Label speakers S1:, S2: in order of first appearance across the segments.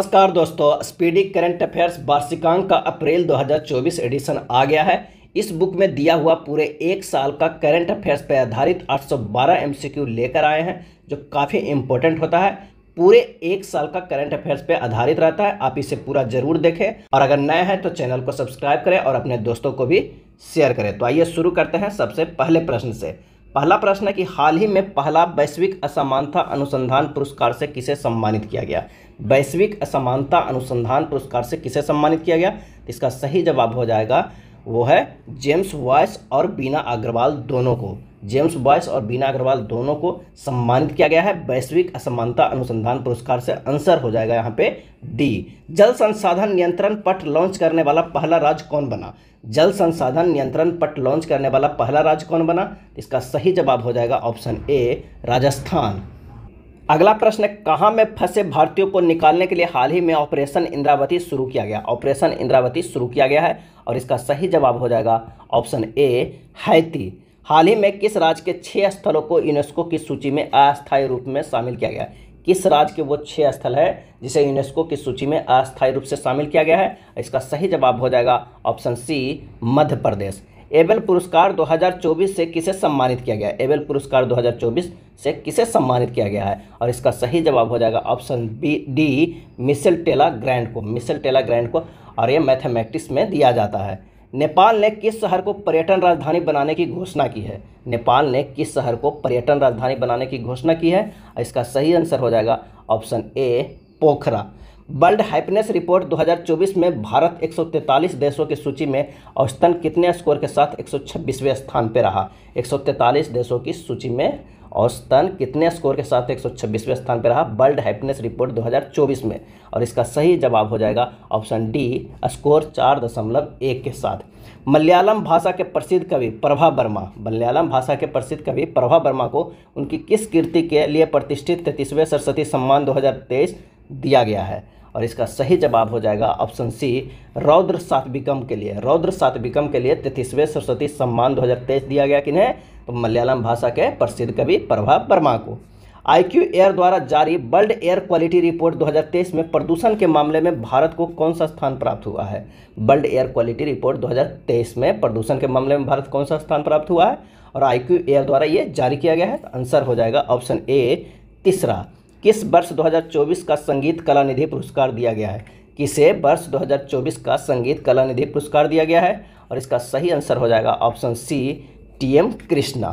S1: नमस्कार दोस्तों speedy current affairs वार्षिकांक का अप्रैल 2024 एडिशन आ गया है इस बुक में दिया हुआ पूरे एक साल का करंट अफेयर्स पर आधारित 812 एमसीक्यू लेकर आए हैं जो काफ़ी इंपॉर्टेंट होता है पूरे एक साल का करंट अफेयर्स पर आधारित रहता है आप इसे पूरा जरूर देखें और अगर नए हैं तो चैनल को सब्सक्राइब करें और अपने दोस्तों को भी शेयर करें तो आइए शुरू करते हैं सबसे पहले प्रश्न से पहला प्रश्न है कि हाल ही में पहला वैश्विक असमानता अनुसंधान पुरस्कार से किसे सम्मानित किया गया वैश्विक असमानता अनुसंधान पुरस्कार से किसे सम्मानित किया गया इसका सही जवाब हो जाएगा वो है जेम्स वॉयस और बीना अग्रवाल दोनों को जेम्स बॉयस और बीना अग्रवाल दोनों को सम्मानित किया गया है वैश्विक असमानता अनुसंधान पुरस्कार से आंसर हो जाएगा यहाँ पे डी जल संसाधन नियंत्रण पट लॉन्च करने वाला पहला राज्य कौन बना जल संसाधन नियंत्रण पट लॉन्च करने वाला पहला राज्य कौन बना इसका सही जवाब हो जाएगा ऑप्शन ए राजस्थान अगला प्रश्न है कहाँ में फंसे भारतीयों को निकालने के लिए हाल ही में ऑपरेशन इंद्रावती शुरू किया गया ऑपरेशन इंद्रावती शुरू किया गया है और इसका सही जवाब हो जाएगा ऑप्शन ए हैती हाल ही में किस राज्य के छः स्थलों को यूनेस्को की सूची में अस्थायी रूप में शामिल किया गया है किस राज्य के वो छः स्थल है जिसे यूनेस्को की सूची में अस्थायी रूप से शामिल किया गया है इसका सही जवाब हो जाएगा ऑप्शन सी मध्य प्रदेश एबेल पुरस्कार 2024 से किसे सम्मानित किया गया है एबेल पुरस्कार 2024 से किसे सम्मानित किया गया है और इसका सही जवाब हो जाएगा option B D Michel Talagrand को मिसेल टेला ग्रैंड को और ये मैथमेटिक्स में दिया जाता है नेपाल ने किस शहर को पर्यटन राजधानी बनाने की घोषणा की है नेपाल ने किस शहर को पर्यटन राजधानी बनाने की घोषणा की है इसका सही आंसर हो जाएगा option A Pokhara world happiness report 2024 में भारत 143 देशों की सूची में औसतन कितने स्कोर के साथ 126वें स्थान पर रहा 143 देशों की सूची में औसतन कितने स्कोर के साथ 126वें स्थान पर रहा वर्ल्ड हैप्पीनेस रिपोर्ट 2024 में और इसका सही जवाब हो जाएगा ऑप्शन डी स्कोर चार दशमलव एक के साथ मलयालम भाषा के प्रसिद्ध कवि प्रभा वर्मा मलयालम भाषा के प्रसिद्ध कवि प्रभा वर्मा को उनकी किस कीर्ति के लिए प्रतिष्ठित तैतीसवें सरस्वती सम्मान दो दिया गया है और इसका सही जवाब हो जाएगा ऑप्शन सी रौद्र सात्विकम के लिए रौद्र सात्विकम के लिए तेतीसवें सरस्वती सम्मान 2023 दिया गया किन्हें तो मलयालम भाषा के प्रसिद्ध कवि प्रभा वर्मा को आईक्यू एयर द्वारा जारी वर्ल्ड एयर क्वालिटी रिपोर्ट 2023 में प्रदूषण के मामले में भारत को कौन सा स्थान प्राप्त हुआ है वर्ल्ड एयर क्वालिटी रिपोर्ट 2023 में प्रदूषण के मामले में भारत कौन सा स्थान प्राप्त हुआ है और आईक्यू एयर द्वारा ये जारी किया गया है तो आंसर हो जाएगा ऑप्शन ए तीसरा किस वर्ष 2024 का संगीत कला निधि पुरस्कार दिया गया है किसे वर्ष 2024 का संगीत कला निधि पुरस्कार दिया गया है और इसका सही आंसर हो जाएगा option C T M Krishna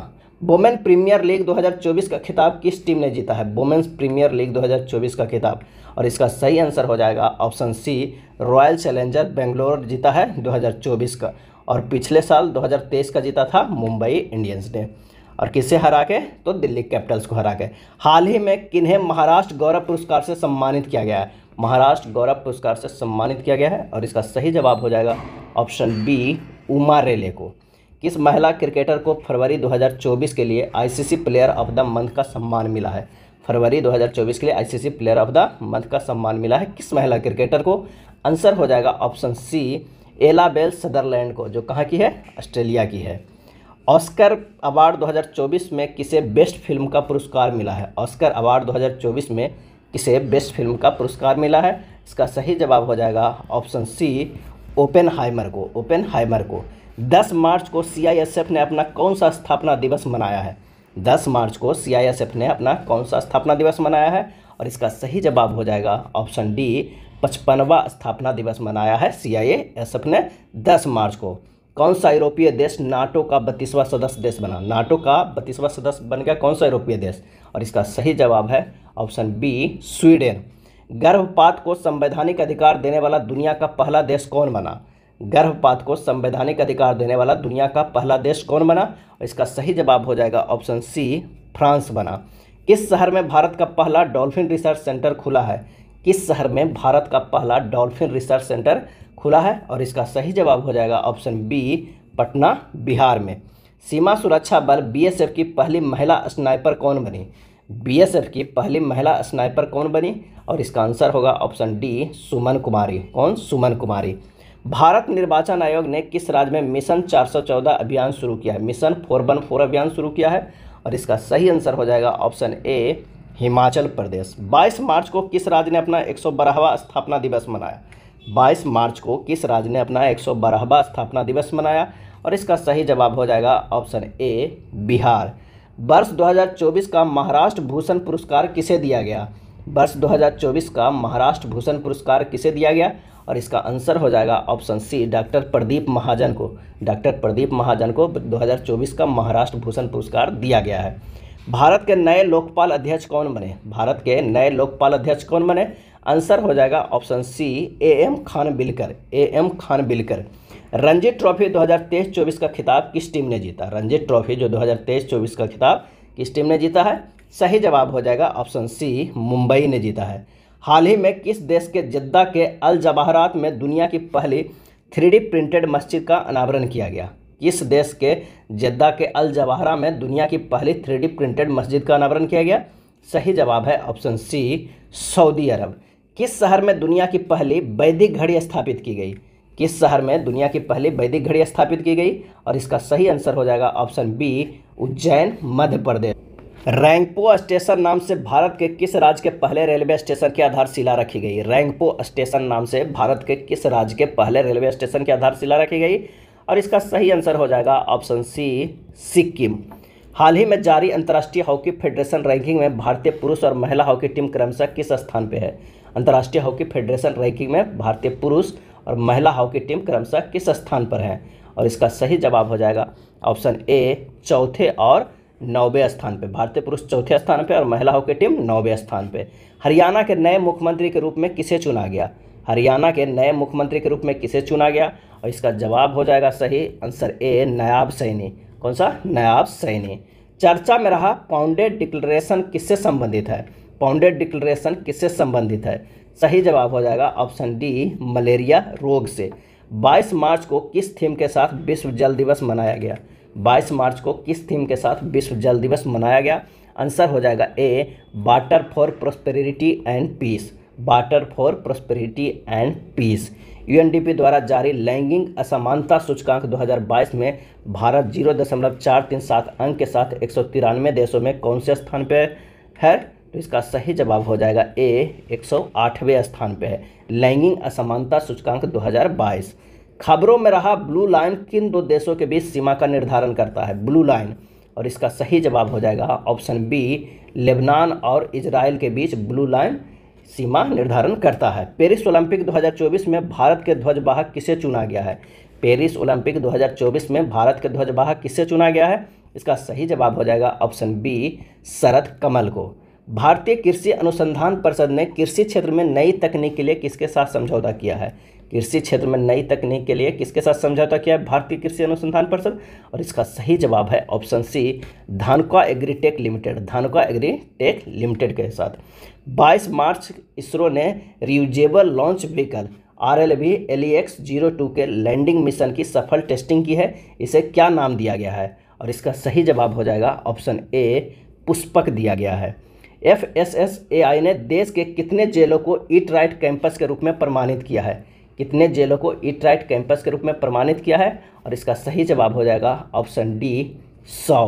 S1: women premier league 2024 का खिताब किस टीम ने जीता है वोमेन्स प्रीमियर लीग 2024 का खिताब और इसका सही आंसर हो जाएगा option C Royal Challenger Bangalore जीता है 2024 का और पिछले साल 2023 का जीता था मुंबई इंडियंस ने और किसे हरा के तो दिल्ली कैपिटल्स को हरा के हाल ही में किन्हें महाराष्ट्र गौरव पुरस्कार से सम्मानित किया गया है महाराष्ट्र गौरव पुरस्कार से सम्मानित किया गया है और इसका सही जवाब हो जाएगा ऑप्शन बी उमा रेले को किस महिला क्रिकेटर को फरवरी 2024 के लिए ICC player of the month का सम्मान मिला है फरवरी 2024 के लिए ICC player of the month का सम्मान मिला है किस महिला क्रिकेटर को आंसर हो जाएगा ऑप्शन सी एलाबेल सदरलैंड को जो कहाँ की है ऑस्ट्रेलिया की है ऑस्कर अवार्ड 2024 में किसे बेस्ट फिल्म का पुरस्कार मिला है ऑस्कर अवार्ड 2024 में किसे बेस्ट फिल्म का पुरस्कार मिला है इसका सही जवाब हो जाएगा ऑप्शन सी ओपन हाइमर को ओपन हाइमर को 10 मार्च को सी ने अपना कौन सा स्थापना दिवस मनाया है 10 मार्च को सी ने अपना कौन सा स्थापना दिवस मनाया है और इसका सही जवाब हो जाएगा ऑप्शन डी पचपनवा स्थापना दिवस मनाया है सी ने दस मार्च को कौन सा यूरोपीय देश नाटो का बत्तीसवां सदस्य देश बना नाटो का बत्तीसवां सदस्य बन गया कौन सा यूरोपीय देश और इसका सही जवाब है ऑप्शन बी स्वीडन गर्भपात को संवैधानिक अधिकार देने वाला दुनिया का पहला देश कौन बना गर्भपात को संवैधानिक अधिकार देने वाला दुनिया का पहला देश कौन बना और इसका सही जवाब हो जाएगा ऑप्शन सी फ्रांस बना किस शहर में भारत का पहला डॉल्फिन रिसर्च सेंटर खुला है किस शहर में भारत का पहला डॉल्फिन रिसर्च सेंटर खुला है और इसका सही जवाब हो जाएगा ऑप्शन बी पटना बिहार में सीमा सुरक्षा बल बीएसएफ की पहली महिला स्नाइपर कौन बनी बीएसएफ की पहली महिला स्नाइपर कौन बनी और इसका आंसर होगा ऑप्शन डी सुमन कुमारी कौन सुमन कुमारी भारत निर्वाचन आयोग ने किस राज्य में मिशन 414 अभियान शुरू किया है मिशन 414 अभियान शुरू किया है और इसका सही आंसर हो जाएगा ऑप्शन ए हिमाचल प्रदेश 22 मार्च को किस राज्य ने अपना एक स्थापना दिवस मनाया 22 मार्च को किस राज्य ने अपना एक स्थापना दिवस मनाया और इसका सही जवाब हो जाएगा ऑप्शन ए बिहार वर्ष 2024 का महाराष्ट्र भूषण पुरस्कार किसे दिया गया वर्ष 2024 का महाराष्ट्र भूषण पुरस्कार किसे दिया गया और इसका आंसर हो जाएगा option C doctor Pradeep Mahajan को डॉक्टर प्रदीप महाजन को 2024 का महाराष्ट्र भूषण पुरस्कार दिया गया है भारत के नए लोकपाल अध्यक्ष कौन बने भारत के नए लोकपाल अध्यक्ष कौन बने आंसर हो जाएगा option C A M Khanwilkar A M Khanwilkar Ranji trophy 2023-24 का खिताब किस टीम ने जीता रणजी ट्रॉफी जो 2023-24 का खिताब किस टीम ने जीता है सही जवाब हो जाएगा ऑप्शन सी मुंबई ने जीता है हाल ही में किस देश के जद्दा के अल जवाहरात में दुनिया की पहली थ्री प्रिंटेड मस्जिद का अनावरण किया गया किस देश के जद्दा के अल जवाहरा में दुनिया की पहली थ्री प्रिंटेड मस्जिद का अनावरण किया गया सही जवाब है ऑप्शन सी सऊदी अरब किस शहर में दुनिया की पहली वैदिक घड़ी स्थापित की गई किस शहर में दुनिया की पहली वैदिक घड़ी स्थापित की गई और इसका सही आंसर हो जाएगा option B Ujjain Madhya Pradesh Rangpo station नाम से भारत के किस राज्य के पहले रेलवे स्टेशन की आधारशिला रखी गई रैंगपो स्टेशन नाम से भारत के किस राज्य के पहले रेलवे स्टेशन की आधारशिला रखी गई और इसका सही आंसर हो जाएगा ऑप्शन सी सिक्किम हाल ही में जारी अंतर्राष्ट्रीय हॉकी फेडरेशन रैंकिंग में भारतीय पुरुष और महिला हॉकी टीम क्रमशः किस स्थान पर है अंतर्राष्ट्रीय हॉकी फेडरेशन रैंकिंग में भारतीय पुरुष और महिला हॉकी टीम क्रमशः किस स्थान पर है और इसका सही जवाब हो जाएगा ऑप्शन ए चौथे और नौवे स्थान पर भारतीय पुरुष चौथे स्थान पर और महिला हॉकी टीम नौवे स्थान पर हरियाणा के नए मुख्यमंत्री के रूप में किसे चुना गया हरियाणा के नए मुख्यमंत्री के रूप में किसे चुना गया और इसका जवाब हो जाएगा सही आंसर ए नयाब सैनी कौन सा नयाब सैनी चर्चा में रहा पाउंडेड डिक्लेरेशन किससे संबंधित है पाउंडेड डिक्लेरेशन किससे संबंधित है सही जवाब हो जाएगा ऑप्शन डी मलेरिया रोग से 22 मार्च को किस थीम के साथ विश्व जल दिवस मनाया गया 22 मार्च को किस थीम के साथ विश्व जल दिवस मनाया गया आंसर हो जाएगा A water for prosperity and peace water for prosperity and peace UNDP द्वारा जारी लैंगिंग असमानता सूचकांक 2022 में भारत जीरो दशमलव चार तीन सात अंक के साथ एक देशों में कौन से स्थान पर है तो इसका सही जवाब हो जाएगा ए एक स्थान पे है लैंगिंग असमानता सूचकांक 2022 खबरों में रहा ब्लू लाइन किन दो देशों के बीच सीमा का निर्धारण करता है ब्लू लाइन और इसका सही जवाब हो जाएगा ऑप्शन बी लेबनान और इसराइल के बीच ब्लू लाइन सीमा निर्धारण करता है पेरिस ओलंपिक 2024 में भारत के ध्वजवाहक किसे चुना गया है पेरिस ओलंपिक 2024 में भारत के ध्वजवाहक किसे चुना गया है इसका सही जवाब हो जाएगा ऑप्शन बी शरद कमल को भारतीय कृषि अनुसंधान परिषद ने कृषि क्षेत्र में नई तकनीक के लिए किसके साथ समझौता किया है कृषि क्षेत्र में नई तकनीक के लिए किसके साथ समझौता किया है भारतीय कृषि अनुसंधान परिषद और इसका सही जवाब है option C Dhanuka Agritech limited Dhanuka Agritech limited के साथ 22 मार्च इसरो ने reusable launch vehicle R L V L E X zero two के लैंडिंग मिशन की सफल टेस्टिंग की है इसे क्या नाम दिया गया है और इसका सही जवाब हो जाएगा ऑप्शन ए पुष्पक दिया गया है F S S A I ने देश के कितने जेलों को ईट राइट कैंपस के रूप में प्रमाणित किया है कितने जेलों को ईट राइट कैंपस के रूप में प्रमाणित किया है और इसका सही जवाब हो जाएगा ऑप्शन डी सौ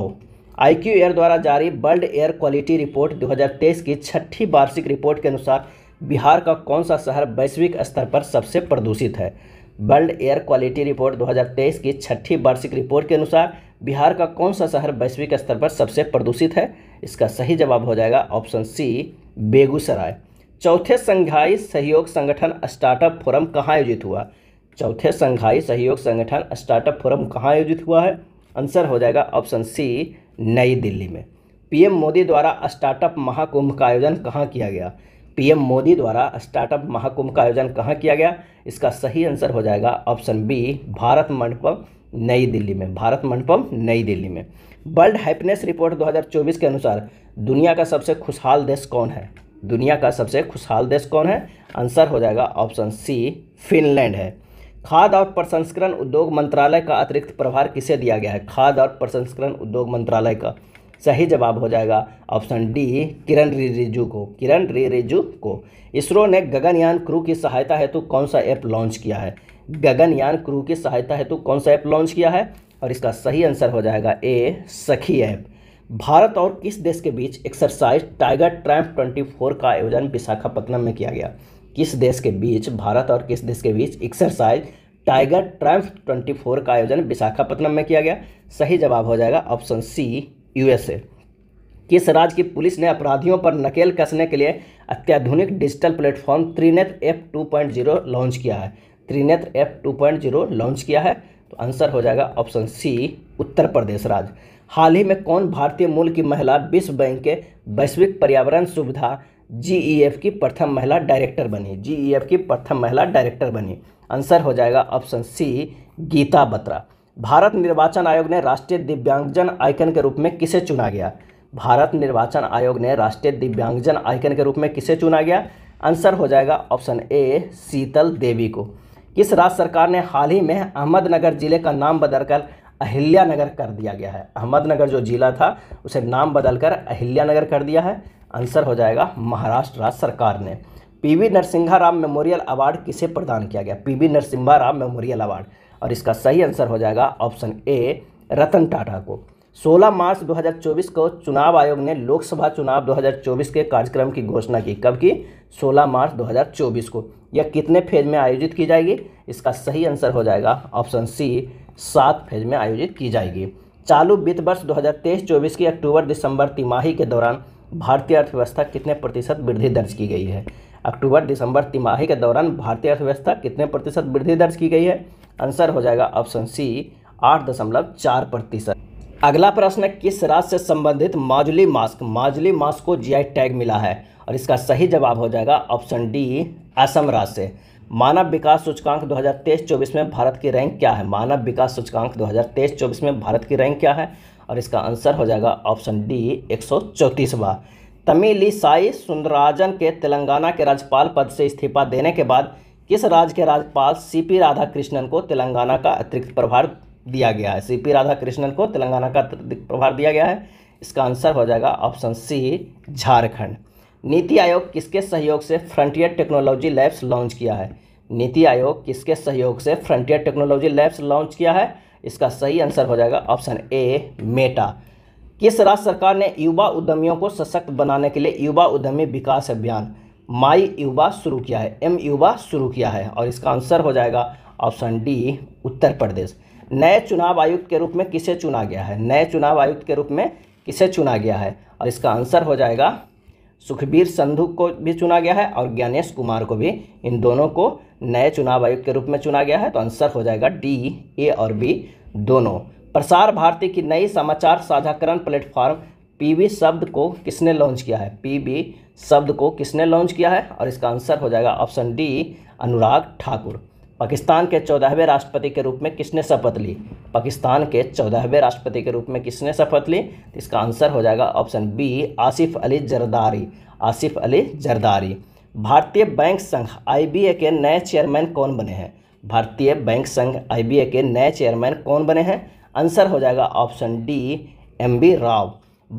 S1: आई क्यू एयर द्वारा जारी वर्ल्ड एयर क्वालिटी रिपोर्ट 2023 की छठी वार्षिक रिपोर्ट के अनुसार बिहार का कौन सा शहर वैश्विक स्तर पर सबसे प्रदूषित है वर्ल्ड एयर क्वालिटी रिपोर्ट 2023 की छठी वार्षिक रिपोर्ट के अनुसार बिहार का कौन सा शहर वैश्विक स्तर पर सबसे प्रदूषित है इसका सही जवाब हो जाएगा ऑप्शन सी बेगूसराय चौथे संघाई सहयोग संगठन स्टार्टअप फोरम कहाँ आयोजित हुआ चौथे संघाई सहयोग संगठन स्टार्टअप फोरम कहाँ आयोजित हुआ है आंसर हो जाएगा ऑप्शन सी नई दिल्ली में पीएम मोदी द्वारा स्टार्टअप महाकुंभ का आयोजन कहाँ किया गया पीएम मोदी द्वारा स्टार्टअप महाकुंभ का आयोजन कहाँ किया गया इसका सही आंसर हो जाएगा ऑप्शन बी भारत मंडपम नई दिल्ली में भारत मंडपम नई दिल्ली में वर्ल्ड हैप्पीनेस रिपोर्ट 2024 के अनुसार दुनिया का सबसे खुशहाल देश कौन है दुनिया का सबसे खुशहाल देश कौन है आंसर हो जाएगा ऑप्शन सी फिनलैंड है खाद और प्रसंस्करण उद्योग मंत्रालय का अतिरिक्त प्रभार किसे दिया गया है खाद और प्रसंस्करण उद्योग मंत्रालय का सही जवाब हो जाएगा ऑप्शन डी किरण रिजिजू को किरण रिजिजू को इसरो ने गगनयान क्रू की सहायता हेतु कौन सा ऐप लॉन्च किया है गगनयान क्रू की सहायता हेतु तो कौन सा ऐप लॉन्च किया है और इसका सही आंसर हो जाएगा ए सखी ऐप भारत और किस देश के बीच एक्सरसाइज टाइगर ट्रैम्प 24 का आयोजन विशाखापट्टनम में किया गया किस देश के बीच भारत और किस देश के बीच एक्सरसाइज टाइगर ट्रैम्प 24 का आयोजन विशाखापट्टनम में किया गया सही जवाब हो जाएगा ऑप्शन सी यूएसए किस राज्य की पुलिस ने अपराधियों पर नकेल कसने के लिए अत्याधुनिक digital platform Trinetra app two launch किया है त्रिनेत्र एफ टू पॉइंट जीरो लॉन्च किया है तो आंसर हो जाएगा ऑप्शन सी उत्तर प्रदेश राज्य हाल ही में कौन भारतीय मूल की महिला विश्व बैंक के वैश्विक पर्यावरण सुविधा जी e की प्रथम महिला डायरेक्टर बनी जी e की प्रथम महिला डायरेक्टर बनी आंसर हो जाएगा ऑप्शन सी गीता बत्रा भारत निर्वाचन आयोग ने राष्ट्रीय दिव्यांगजन आइकन के रूप में किसे चुना गया भारत निर्वाचन आयोग ने राष्ट्रीय दिव्यांगजन आइकन के रूप में किसे चुना गया आंसर हो जाएगा ऑप्शन ए शीतल देवी को किस राज्य सरकार ने हाल ही में अहमदनगर ज़िले का नाम बदलकर अहिल्यानगर कर दिया गया है अहमदनगर जो ज़िला था उसे नाम बदलकर अहिल्यानगर कर दिया है आंसर हो जाएगा महाराष्ट्र राज्य सरकार ने P V Narasimha Ram memorial award किसे प्रदान किया गया P V Narasimha Ram memorial award और इसका सही आंसर हो जाएगा ऑप्शन ए रतन टाटा को 16 मार्च 2024 को चुनाव आयोग ने लोकसभा चुनाव 2024 के कार्यक्रम की घोषणा की कब की 16 मार्च 2024 को यह कितने फेज में आयोजित की जाएगी इसका सही आंसर हो जाएगा ऑप्शन सी सात फेज में आयोजित की जाएगी चालू वित्त वर्ष 2023-24 की अक्टूबर दिसंबर तिमाही के दौरान भारतीय अर्थव्यवस्था कितने प्रतिशत वृद्धि दर्ज की गई है अक्टूबर दिसंबर तिमाही के दौरान भारतीय अर्थव्यवस्था कितने प्रतिशत वृद्धि दर्ज की गई है आंसर हो जाएगा ऑप्शन सी आठ दशमलव चार प्रतिशत अगला प्रश्न है किस राज्य से संबंधित माजुली मास्क माजुली मास्क को जीआई टैग मिला है और इसका सही जवाब हो जाएगा ऑप्शन डी असम राज्य से मानव विकास सूचकांक 2023-24 में भारत की रैंक क्या है मानव विकास सूचकांक 2023-24 में भारत की रैंक क्या है और इसका आंसर हो जाएगा ऑप्शन डी एक सौ तमिलिसाई सुंदराजन के तेलंगाना के राज्यपाल पद से इस्तीफा देने के बाद किस राज्य के राज्यपाल सीपी राधाकृष्णन को तेलंगाना का अतिरिक्त प्रभार दिया गया है सी पी राधा कृष्णन को तेलंगाना का प्रभार दिया गया है इसका आंसर हो जाएगा ऑप्शन सी झारखंड नीति आयोग किसके सहयोग से फ्रंटियर टेक्नोलॉजी लैब्स लॉन्च किया है नीति आयोग किसके सहयोग से फ्रंटियर टेक्नोलॉजी लैब्स लॉन्च किया है इसका सही आंसर हो जाएगा ऑप्शन ए मेटा किस राज्य सरकार ने युवा उद्यमियों को सशक्त बनाने के लिए युवा उद्यमी विकास अभियान माई युवा शुरू किया है एम युवा शुरू किया है और इसका आंसर हो जाएगा ऑप्शन डी उत्तर प्रदेश नए चुनाव आयुक्त के रूप में किसे चुना गया है नए चुनाव आयुक्त के रूप में किसे चुना गया है और इसका आंसर हो जाएगा सुखबीर संधु को भी चुना गया है और ज्ञानेश कुमार को भी इन दोनों को नए चुनाव आयुक्त के रूप में चुना गया है तो आंसर हो जाएगा डी ए और बी दोनों प्रसार भारती की नई समाचार साझाकरण प्लेटफॉर्म पीवी शब्द को किसने लॉन्च किया है पीवी शब्द को किसने लॉन्च किया है और इसका आंसर हो जाएगा ऑप्शन डी अनुराग ठाकुर पाकिस्तान के चौदहवें राष्ट्रपति के रूप में किसने शपथ ली पाकिस्तान के चौदहवें राष्ट्रपति के रूप में किसने शपथ ली तो इसका आंसर हो जाएगा ऑप्शन बी आसिफ अली जरदारी आसिफ अली जरदारी भारतीय बैंक संघ आई के नए चेयरमैन कौन बने हैं भारतीय बैंक संघ आई के नए चेयरमैन कौन बने हैं आंसर हो जाएगा option D M B Rao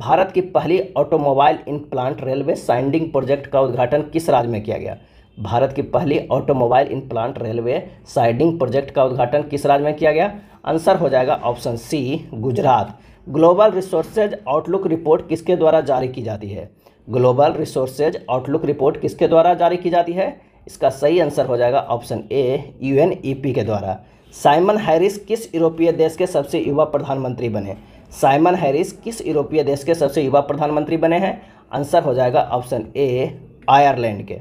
S1: Bharat की पहली automobile plant railway siding project का उद्घाटन किस राज्य में किया गया भारत के पहले automobile in plant railway siding project का उद्घाटन किस राज्य में किया गया आंसर हो जाएगा option C Gujarat global resources outlook report किसके द्वारा जारी की जाती है ग्लोबल रिसोर्सेज आउटलुक रिपोर्ट किसके द्वारा जारी की जाती है इसका सही आंसर हो जाएगा ऑप्शन ए यू e के द्वारा साइमन हैरिस किस यूरोपीय देश के सबसे युवा प्रधानमंत्री बने साइमन हैरिस किस यूरोपीय देश के सबसे युवा प्रधानमंत्री बने हैं आंसर हो जाएगा ऑप्शन ए आयरलैंड के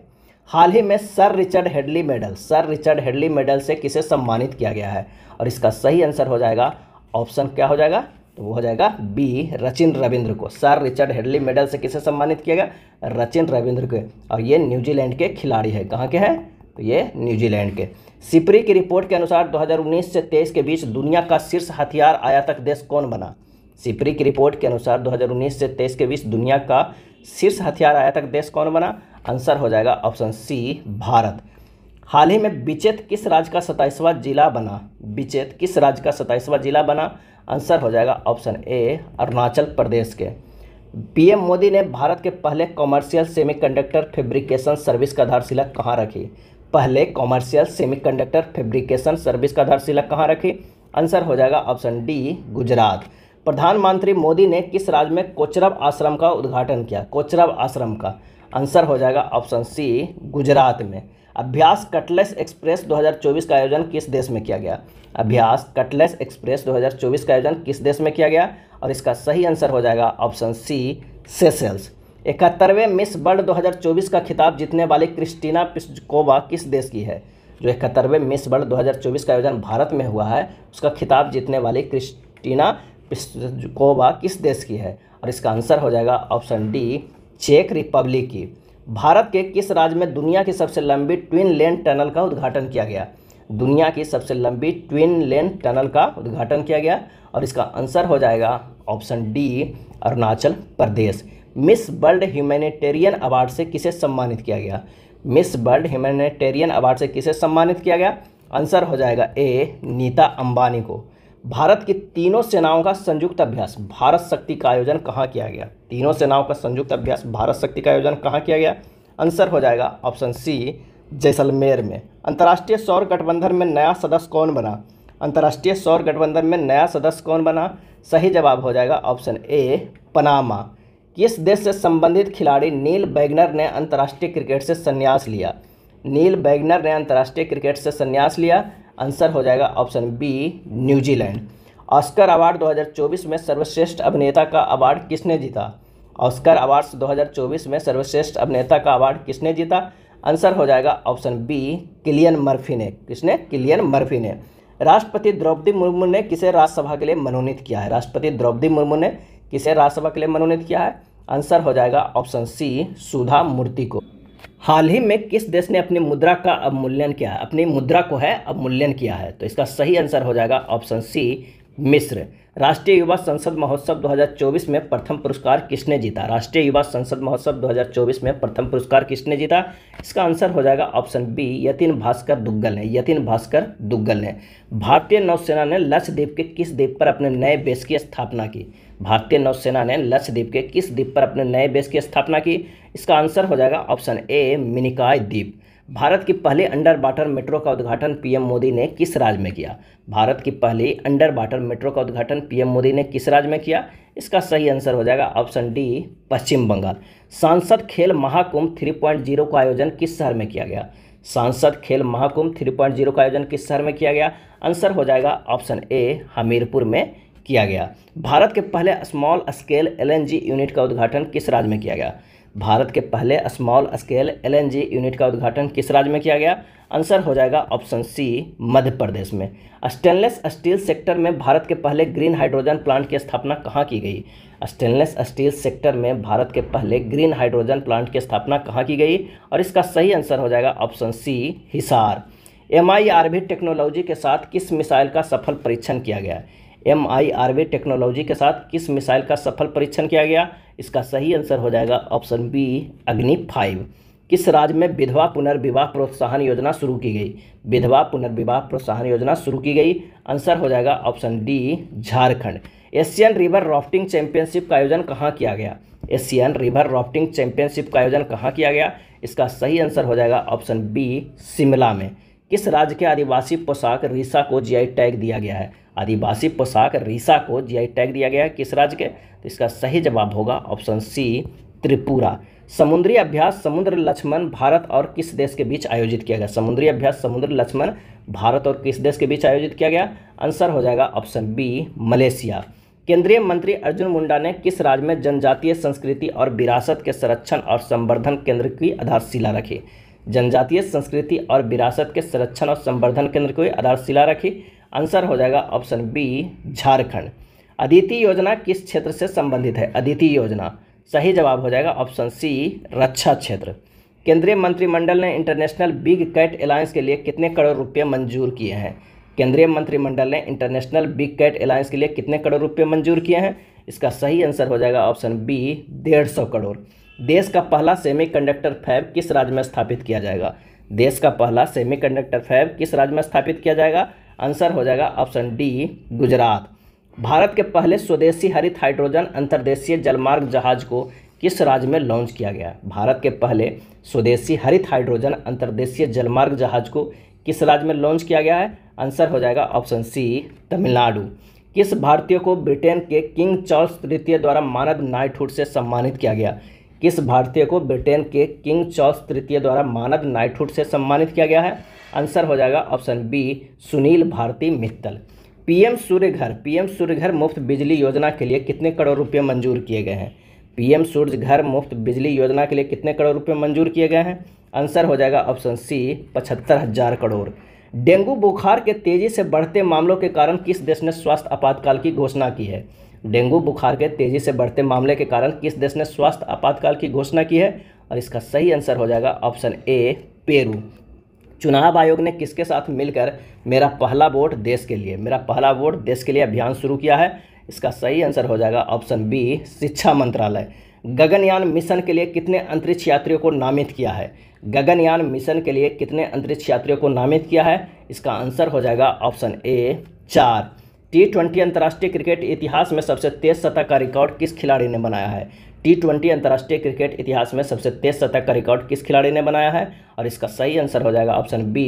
S1: हाल ही में sir Richard Hadlee medal sir Richard Hadlee medal से किसे सम्मानित किया गया है और इसका सही आंसर हो जाएगा ऑप्शन क्या हो जाएगा तो वो हो जाएगा बी रचिन रविंद्र को सर रिचर्ड हेडली मेडल से किसे सम्मानित किया गया रचिन रविंद्र के और ये न्यूजीलैंड के खिलाड़ी है कहाँ के हैं तो ये न्यूजीलैंड के सिपरी की रिपोर्ट के अनुसार 2019 से 23 के बीच दुनिया का शीर्ष हथियार आयातक देश कौन बना सिपरी की रिपोर्ट के अनुसार 2019 से 23 के बीच दुनिया का शीर्ष हथियार आयातक देश कौन बना आंसर हो जाएगा ऑप्शन सी भारत हाल ही में बिचेत किस राज्य का सताइसवां जिला बना बिचेत किस राज्य का सताइसवा जिला बना आंसर हो जाएगा ऑप्शन ए अरुणाचल प्रदेश के पीएम मोदी ने भारत के पहले कॉमर्शियल सेमीकंडक्टर फैब्रिकेशन सर्विस का आधारशिला कहाँ रखी पहले कॉमर्शियल सेमीकंडक्टर फैब्रिकेशन सर्विस का आधारशिला कहाँ रखी आंसर हो जाएगा ऑप्शन डी गुजरात प्रधानमंत्री मोदी ने किस राज्य में कोचरब आश्रम का उद्घाटन किया कोचरब आश्रम का आंसर हो जाएगा ऑप्शन सी गुजरात में अभ्यास कटलेस एक्सप्रेस 2024 का आयोजन किस देश में किया गया अभ्यास कटलेस एक्सप्रेस 2024 का आयोजन किस देश में किया गया और इसका सही आंसर हो जाएगा ऑप्शन सी सेसेल्स इकहत्तरवें मिस वर्ल्ड 2024 का खिताब जीतने वाली क्रिस्टीना पिस्कोवा किस देश की है जो इकहत्तरवें मिस वर्ल्ड 2024 का आयोजन भारत में हुआ है उसका खिताब जीतने वाली क्रिस्टीना पिस्कोवा किस देश की है और इसका आंसर हो जाएगा ऑप्शन डी चेक रिपब्लिक की भारत के किस राज्य में दुनिया की सबसे लंबी ट्विन लेन टनल का उद्घाटन किया गया दुनिया की सबसे लंबी ट्विन लेन टनल का उद्घाटन किया गया और इसका आंसर हो जाएगा option D Arunachal Pradesh miss world humanitarian award से किसे सम्मानित किया गया मिस वर्ल्ड ह्यूमैनिटेरियन अवार्ड से किसे सम्मानित किया गया आंसर हो जाएगा ए नीता अंबानी को भारत की तीनों सेनाओं का संयुक्त अभ्यास भारत शक्ति का आयोजन कहाँ किया गया तीनों सेनाओं का संयुक्त अभ्यास भारत शक्ति का आयोजन कहाँ किया गया आंसर हो जाएगा ऑप्शन सी जैसलमेर में अंतर्राष्ट्रीय सौर गठबंधन में नया सदस्य कौन बना अंतर्राष्ट्रीय सौर गठबंधन में नया सदस्य कौन बना सही जवाब हो जाएगा ऑप्शन ए पनामा किस देश से संबंधित खिलाड़ी नील बैगनर ने अंतर्राष्ट्रीय क्रिकेट से संन्यास लिया नील बैगनर ने अंतर्राष्ट्रीय क्रिकेट से संन्यास लिया आंसर हो जाएगा option B New Zealand Oscar award 2024 में सर्वश्रेष्ठ अभिनेता का अवार्ड किसने जीता ऑस्कर अवार्ड 2024 में सर्वश्रेष्ठ अभिनेता का अवार्ड किसने जीता आंसर हो जाएगा ऑप्शन बी किलियन मर्फी ने किसने किलियन मर्फी ने राष्ट्रपति द्रौपदी मुर्मू ने किसे राज्यसभा के लिए मनोनीत किया है राष्ट्रपति द्रौपदी मुर्मू ने किसे राज्यसभा के लिए मनोनीत किया है आंसर हो जाएगा ऑप्शन सी सुधा मूर्ति को हाल ही में किस देश ने अपनी मुद्रा का अवमूल्यन किया है अपनी मुद्रा को है अवमूल्यन किया है तो इसका सही आंसर हो जाएगा ऑप्शन सी मिस्र राष्ट्रीय युवा संसद महोत्सव 2024 में प्रथम पुरस्कार किसने जीता राष्ट्रीय युवा संसद महोत्सव 2024 में प्रथम पुरस्कार किसने जीता इसका आंसर हो जाएगा ऑप्शन बी यतिन भास्कर दुग्गल ने यतिन भास्कर दुग्गल ने भारतीय नौसेना ने लक्षद्वीप के किस द्वीप पर अपने नए बेस की स्थापना की भारतीय नौसेना ने लक्षद्वीप के किस द्वीप पर अपने नए बेस की स्थापना की इसका आंसर हो जाएगा ऑप्शन ए मिनिकाय द्वीप भारत की पहली अंडर वाटर मेट्रो का उद्घाटन पीएम मोदी ने किस राज्य में किया भारत की पहली अंडर वाटर मेट्रो का उद्घाटन पीएम मोदी ने किस राज्य में किया इसका सही आंसर हो जाएगा ऑप्शन डी पश्चिम बंगाल सांसद खेल महाकुंभ 3.0 का आयोजन किस शहर में किया गया सांसद खेल महाकुंभ 3.0 का आयोजन किस शहर में किया गया आंसर हो जाएगा ऑप्शन ए हमीरपुर में किया गया भारत के पहले स्मॉल स्केल एलएनजी यूनिट का उद्घाटन किस राज्य में किया गया भारत के पहले स्मॉल स्केल एलएनजी यूनिट का उद्घाटन किस राज्य में किया गया आंसर हो जाएगा ऑप्शन सी मध्य प्रदेश में स्टेनलेस स्टील सेक्टर में भारत के पहले ग्रीन हाइड्रोजन प्लांट की स्थापना कहाँ की गई स्टेनलेस स्टील सेक्टर में भारत के पहले ग्रीन हाइड्रोजन प्लांट की स्थापना कहाँ की गई और इसका सही आंसर हो जाएगा option C Hisar M technology के साथ किस मिसाइल का सफल परीक्षण किया गया एम आई वे टेक्नोलॉजी के साथ किस मिसाइल का सफल परीक्षण किया गया इसका सही आंसर हो जाएगा ऑप्शन बी अग्नि फाइव किस राज्य में विधवा पुनर्विवाह प्रोत्साहन योजना शुरू की गई विधवा पुनर्विवाह प्रोत्साहन योजना शुरू की गई आंसर हो जाएगा option D Jharkhand Asian river rafting championship का आयोजन कहाँ किया गया एशियन रिवर राफ्टिंग चैंपियनशिप का आयोजन कहाँ किया गया इसका सही आंसर हो जाएगा ऑप्शन बी शिमला में किस राज्य के आदिवासी पोशाक रीसा को जीआई टैग दिया गया है आदिवासी पोशाक रीसा को जीआई टैग दिया गया है किस राज्य के तो इसका सही जवाब होगा ऑप्शन सी त्रिपुरा समुद्री अभ्यास समुद्र लक्ष्मण भारत और किस देश के बीच आयोजित किया गया समुद्री अभ्यास समुद्र लक्ष्मण भारत और किस देश के बीच आयोजित किया गया आंसर हो जाएगा ऑप्शन बी मलेशिया केंद्रीय मंत्री अर्जुन मुंडा ने किस राज्य में जनजातीय संस्कृति और विरासत के संरक्षण और संवर्धन केंद्र की आधारशिला रखी जनजातीय संस्कृति और विरासत के संरक्षण और संवर्धन केंद्र की आधारशिला रखी आंसर हो जाएगा ऑप्शन बी झारखंड अदिति योजना किस क्षेत्र से संबंधित है अदिति योजना सही जवाब हो जाएगा ऑप्शन सी रक्षा क्षेत्र केंद्रीय मंत्रिमंडल ने इंटरनेशनल बिग कैट अलायंस के लिए कितने करोड़ रुपये मंजूर किए हैं केंद्रीय मंत्रिमंडल ने इंटरनेशनल बिग कैट अलायंस के लिए कितने करोड़ रुपये मंजूर किए हैं इसका सही आंसर हो जाएगा ऑप्शन बी डेढ़ सौ करोड़ देश का पहला सेमीकंडक्टर फैब किस राज्य में स्थापित किया जाएगा देश का पहला सेमीकंडक्टर फैब किस राज्य में स्थापित किया जाएगा आंसर हो जाएगा ऑप्शन डी गुजरात भारत के पहले स्वदेशी हरित हाइड्रोजन अंतर्देशीय जलमार्ग जहाज को किस राज्य में लॉन्च किया गया भारत के पहले स्वदेशी हरित हाइड्रोजन अंतर्देशीय जलमार्ग जहाज को किस राज्य में लॉन्च किया गया है आंसर हो जाएगा ऑप्शन सी तमिलनाडु किस भारतीय को ब्रिटेन के किंग चार्ल्स तृतीय द्वारा मानद नाइटहुड से सम्मानित किया गया किस भारतीय को ब्रिटेन के किंग चार्ल्स तृतीय द्वारा मानद नाइटहुड से सम्मानित किया गया है आंसर हो जाएगा option B Sunil Bharti Mittal PM Suryaghar PM Suryaghar मुफ्त बिजली योजना के लिए कितने करोड़ रुपये मंजूर किए गए हैं पीएम सूर्य घर मुफ्त बिजली योजना के लिए कितने करोड़ रुपये मंजूर किए गए हैं आंसर हो जाएगा ऑप्शन सी पचहत्तर हज़ार करोड़ डेंगू बुखार के तेज़ी से बढ़ते मामलों के कारण किस देश ने स्वास्थ्य आपातकाल की घोषणा की है डेंगू बुखार के तेज़ी से बढ़ते मामले के कारण किस देश ने स्वास्थ्य आपातकाल की घोषणा की है और इसका सही आंसर हो जाएगा ऑप्शन ए पेरू चुनाव आयोग ने किसके साथ मिलकर मेरा पहला वोट देश के लिए मेरा पहला वोट देश के लिए अभियान शुरू किया है इसका सही आंसर हो जाएगा ऑप्शन बी शिक्षा मंत्रालय गगनयान मिशन के लिए कितने अंतरिक्ष यात्रियों को नामित किया है गगनयान मिशन के लिए कितने अंतरिक्ष यात्रियों को नामित किया है इसका आंसर हो जाएगा ऑप्शन ए चार टी ट्वेंटी अंतर्राष्ट्रीय क्रिकेट इतिहास में सबसे तेज सतह का रिकॉर्ड किस खिलाड़ी ने बनाया है टी ट्वेंटी अंतर्राष्ट्रीय क्रिकेट इतिहास में सबसे तेज शतक का रिकॉर्ड किस खिलाड़ी ने बनाया है और इसका सही आंसर हो जाएगा option B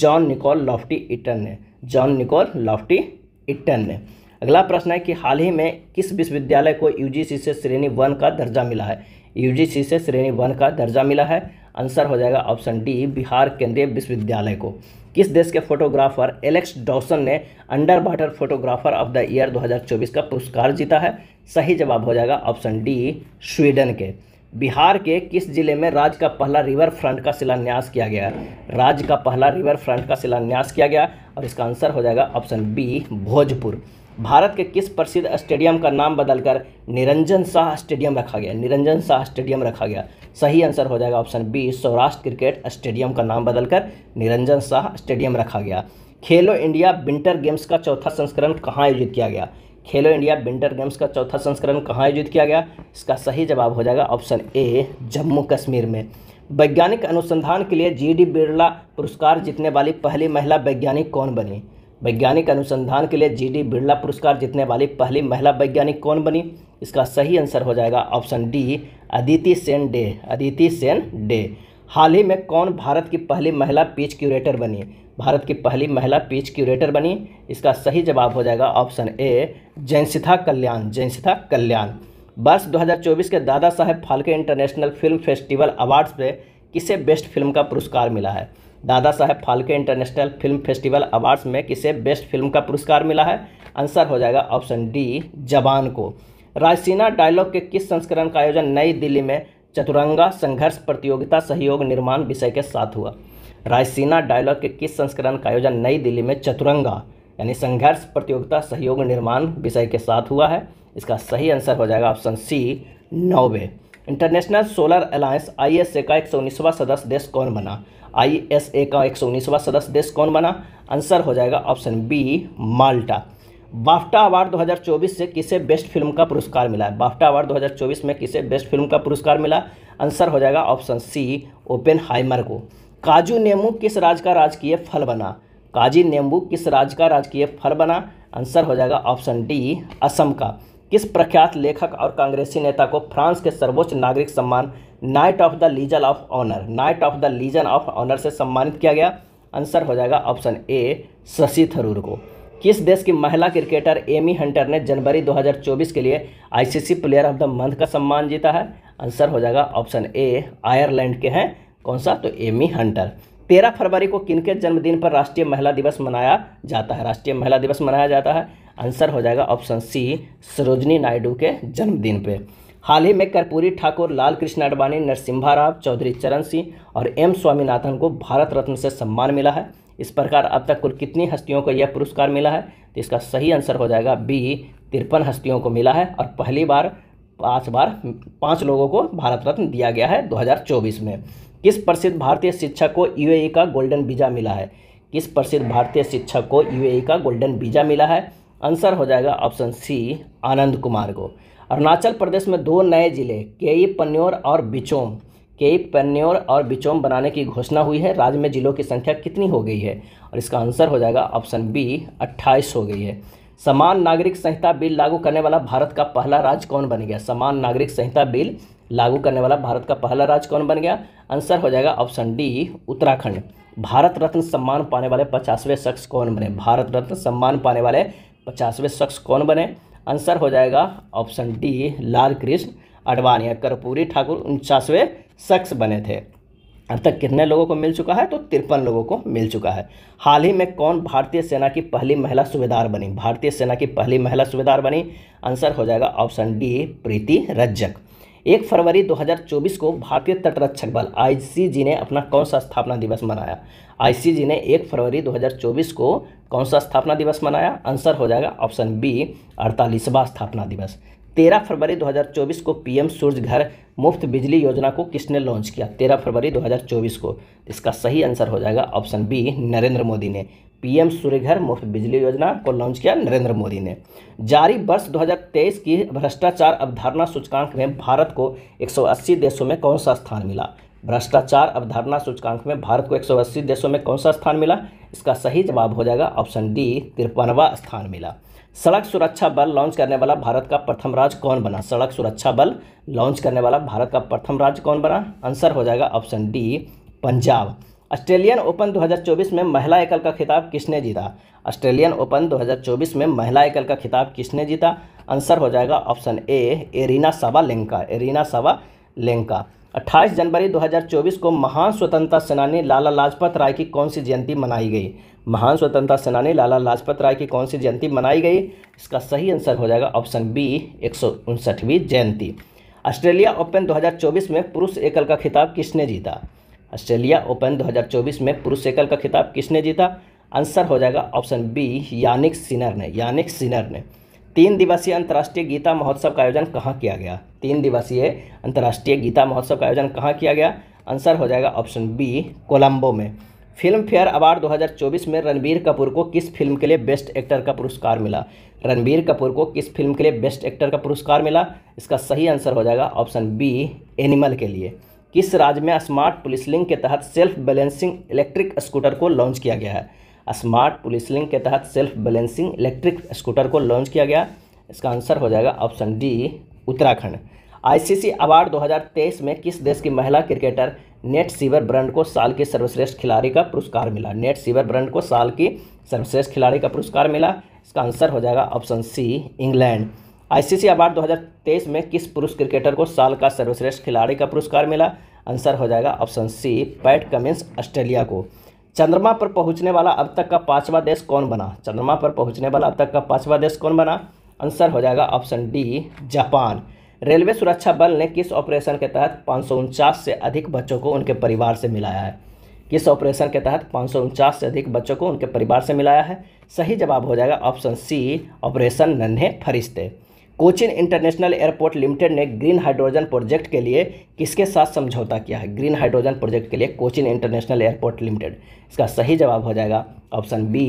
S1: John Nicol Lofty Eaton ने जॉन निकोल लॉफ्टी इटन ने अगला प्रश्न है कि हाल ही में किस विश्वविद्यालय को यू से श्रेणी वन का दर्जा मिला है यू से श्रेणी वन का दर्जा मिला है आंसर हो जाएगा ऑप्शन डी बिहार केंद्रीय विश्वविद्यालय को किस देश के फोटोग्राफर एलेक्स डॉसन ने underwater photographer of the year 2024 का पुरस्कार जीता है सही जवाब हो जाएगा ऑप्शन डी स्वीडन के बिहार के किस जिले में राज्य का पहला रिवर फ्रंट का शिलान्यास किया गया राज्य का पहला रिवर फ्रंट का शिलान्यास किया गया और इसका आंसर हो जाएगा ऑप्शन बी भोजपुर भारत के किस प्रसिद्ध स्टेडियम का नाम बदलकर निरंजन शाह स्टेडियम रखा गया निरंजन शाह स्टेडियम रखा गया सही आंसर हो जाएगा option B Saurashtra cricket stadium का नाम बदलकर निरंजन शाह स्टेडियम रखा गया खेलो इंडिया विंटर गेम्स का चौथा संस्करण कहाँ आयोजित किया गया खेलो इंडिया विंटर गेम्स का चौथा संस्करण कहाँ आयोजित किया गया इसका सही जवाब हो जाएगा ऑप्शन ए जम्मू कश्मीर में वैज्ञानिक अनुसंधान के लिए जी डी बिरला पुरस्कार जीतने वाली पहली महिला वैज्ञानिक कौन बनी वैज्ञानिक अनुसंधान के लिए जी डी बिरला पुरस्कार जीतने वाली पहली महिला वैज्ञानिक कौन बनी इसका सही आंसर हो जाएगा ऑप्शन डी अदिति सेन डे अदिति सेन डे हाल ही में कौन भारत की पहली महिला पीच क्यूरेटर बनी भारत की पहली महिला पीच क्यूरेटर बनी इसका सही जवाब हो जाएगा ऑप्शन ए जैनसिथा कल्याण जैनसिथा कल्याण वर्ष 2024 के Dada Saheb Phalke international film festival awards पर किसे बेस्ट फिल्म का पुरस्कार मिला है Dada Saheb Phalke international film festival awards में किसे बेस्ट फिल्म का पुरस्कार मिला है आंसर हो जाएगा ऑप्शन डी जबान को रायसीना डायलॉग के किस संस्करण का आयोजन नई दिल्ली में चतुरंगा संघर्ष प्रतियोगिता सहयोग निर्माण विषय के साथ हुआ रायसीना डायलॉग के किस संस्करण का आयोजन नई दिल्ली में चतुरंगा यानी संघर्ष प्रतियोगिता सहयोग निर्माण विषय के साथ हुआ है इसका सही आंसर हो जाएगा ऑप्शन सी नौवे इंटरनेशनल सोलर अलायंस आई का एक सौ उन्नीसवा सदस्य देश कौन बना ए का एक सदस्य देश कौन बना आंसर हो जाएगा option B Malta BAFTA award 2024 से किसे बेस्ट फिल्म का पुरस्कार मिला है बाफ्टा अवार्ड 2024 में किसे बेस्ट फिल्म का पुरस्कार मिला आंसर हो जाएगा ऑप्शन सी ओपेन हाइमर को काजू नेम्बू किस राज्य का राजकीय फल बना काजी नेम्बू किस राज्य का राजकीय फल बना आंसर हो जाएगा ऑप्शन डी असम का किस प्रख्यात लेखक और कांग्रेसी नेता को फ्रांस के सर्वोच्च नागरिक सम्मान knight of the Legion of Honour knight of the Legion of Honour से सम्मानित किया गया आंसर हो जाएगा ऑप्शन ए शशि थरूर को किस देश की महिला क्रिकेटर एमी हंटर ने जनवरी 2024 के लिए ICC player of the month का सम्मान जीता है आंसर हो जाएगा ऑप्शन ए आयरलैंड के हैं कौन सा तो एमी हंटर तेरह फरवरी को किन के जन्मदिन पर राष्ट्रीय महिला दिवस मनाया जाता है राष्ट्रीय महिला दिवस मनाया जाता है आंसर हो जाएगा ऑप्शन सी सरोजनी नायडू के जन्मदिन पे हाल ही में कर्पूरी ठाकुर लाल कृष्ण अडवाणी नरसिम्हा राव चौधरी चरण सिंह और एम स्वामीनाथन को भारत रत्न से सम्मान मिला है इस प्रकार अब तक कुल कितनी हस्तियों को यह पुरस्कार मिला है तो इसका सही आंसर हो जाएगा बी तिरपन हस्तियों को मिला है और पहली बार पाँच बार पाँच लोगों को भारत रत्न दिया गया है 2024 में किस प्रसिद्ध भारतीय शिक्षक को यूएई का गोल्डन वीज़ा मिला है किस प्रसिद्ध भारतीय शिक्षक को यूएई का गोल्डन वीज़ा मिला है आंसर हो जाएगा ऑप्शन सी आनंद कुमार को अरुणाचल प्रदेश में दो नए जिले केई पन्योर और बिचोम केई पन्योर और बिचोम बनाने की घोषणा हुई है राज्य में जिलों की संख्या कितनी हो गई है और इसका आंसर हो जाएगा ऑप्शन बी अट्ठाईस हो गई है समान नागरिक संहिता बिल लागू करने वाला भारत का पहला राज्य कौन बन गया समान नागरिक संहिता बिल लागू करने वाला भारत का पहला राज्य कौन बन गया आंसर हो जाएगा ऑप्शन डी उत्तराखंड भारत रत्न सम्मान पाने वाले पचासवें शख्स कौन बने भारत रत्न सम्मान पाने वाले पचासवें शख्स कौन बने आंसर हो जाएगा ऑप्शन डी लाल कृष्ण अडवाणी कर्पूरी ठाकुर उनचासवें शख्स बने थे अब तक कितने लोगों को मिल चुका है तो तिरपन लोगों को मिल चुका है हाल ही में कौन भारतीय सेना की पहली महिला सूबेदार बनी भारतीय सेना की पहली महिला सूबेदार बनी आंसर हो जाएगा ऑप्शन डी प्रीति रज्जक एक फरवरी 2024 को भारतीय तटरक्षक बल आईसीजी ने अपना कौन सा स्थापना दिवस मनाया आईसीजी ने एक फरवरी 2024 को कौन सा स्थापना दिवस मनाया आंसर हो जाएगा ऑप्शन बी अड़तालीसवा स्थापना दिवस तेरह फरवरी 2024 को पीएम सूर्य घर मुफ्त बिजली योजना को किसने लॉन्च किया तेरह फरवरी 2024 को इसका सही आंसर हो जाएगा ऑप्शन बी नरेंद्र मोदी ने पीएम सूर्यघर मुफ्त बिजली योजना को लॉन्च किया नरेंद्र मोदी ने जारी वर्ष 2023 की भ्रष्टाचार अवधारणा सूचकांक में भारत को 180 देशों में कौन सा स्थान मिला भ्रष्टाचार अवधारणा सूचकांक में भारत को एक देशों में कौन सा स्थान मिला इसका सही जवाब हो जाएगा ऑप्शन डी तिरपनवा स्थान मिला सड़क सुरक्षा बल लॉन्च करने वाला भारत का प्रथम राज्य कौन बना सड़क सुरक्षा बल लॉन्च करने वाला भारत का प्रथम राज्य कौन बना आंसर हो जाएगा option D Punjab Australian Open 2024 में महिला एकल का खिताब किसने जीता ऑस्ट्रेलियन ओपन 2024 में महिला एकल का खिताब किसने जीता आंसर हो जाएगा ऑप्शन ए एरिना सावा लेंका एरिना सावा लेंका 28 जनवरी 2024 को महान स्वतंत्रता सेनानी लाला लाजपत राय की कौन सी जयंती मनाई गई महान स्वतंत्रता सेनानी लाला लाजपत राय की कौन सी जयंती मनाई गई इसका सही आंसर हो जाएगा ऑप्शन बी एक जयंती ऑस्ट्रेलिया ओपन 2024 में पुरुष एकल का खिताब किसने जीता ऑस्ट्रेलिया ओपन 2024 में पुरुष एकल का खिताब किसने जीता आंसर हो जाएगा ऑप्शन बी यानिक सिनर ने यानिक सिनर ने तीन दिवसीय अंतर्राष्ट्रीय गीता महोत्सव का आयोजन कहाँ किया गया तीन दिवसीय अंतर्राष्ट्रीय गीता महोत्सव का आयोजन कहाँ किया गया आंसर हो जाएगा ऑप्शन बी कोलंबो में फिल्म फेयर अवार्ड 2024 में रणबीर कपूर को किस फिल्म के लिए बेस्ट एक्टर का पुरस्कार मिला रणबीर कपूर को किस फिल्म के लिए बेस्ट एक्टर का पुरस्कार मिला इसका सही आंसर हो जाएगा ऑप्शन बी एनिमल के लिए किस राज्य में स्मार्ट पुलिस लिंक के तहत सेल्फ बैलेंसिंग इलेक्ट्रिक स्कूटर को लॉन्च किया गया है स्मार्ट पुलिस लिंक के तहत सेल्फ बैलेंसिंग इलेक्ट्रिक स्कूटर को लॉन्च किया गया इसका आंसर हो जाएगा option D Uttarakhand ICC award 2023 में किस देश की महिला क्रिकेटर नेट सीवर ब्रांड को साल के सर्वश्रेष्ठ खिलाड़ी का पुरस्कार मिला नेट सीवर ब्रांड को साल की सर्वश्रेष्ठ खिलाड़ी का पुरस्कार मिला इसका आंसर हो जाएगा option C England ICC award 2023 में किस पुरुष क्रिकेटर को साल का सर्वश्रेष्ठ खिलाड़ी का पुरस्कार मिला आंसर हो जाएगा option C Pat Cummins Australia को चंद्रमा पर पहुंचने वाला अब तक का पांचवा देश कौन बना चंद्रमा पर पहुंचने वाला अब तक का पांचवा देश कौन बना आंसर हो जाएगा ऑप्शन डी जापान रेलवे सुरक्षा बल ने किस ऑपरेशन के तहत पाँच से अधिक बच्चों को उनके परिवार से मिलाया है किस ऑपरेशन के तहत पाँच से अधिक बच्चों को उनके परिवार से मिलाया है सही जवाब हो जाएगा option C operation Nanhe Farishte Cochin international airport limited ने ग्रीन हाइड्रोजन प्रोजेक्ट के लिए किसके साथ समझौता किया है ग्रीन हाइड्रोजन प्रोजेक्ट के लिए कोचिन इंटरनेशनल एयरपोर्ट लिमिटेड इसका सही जवाब हो जाएगा ऑप्शन बी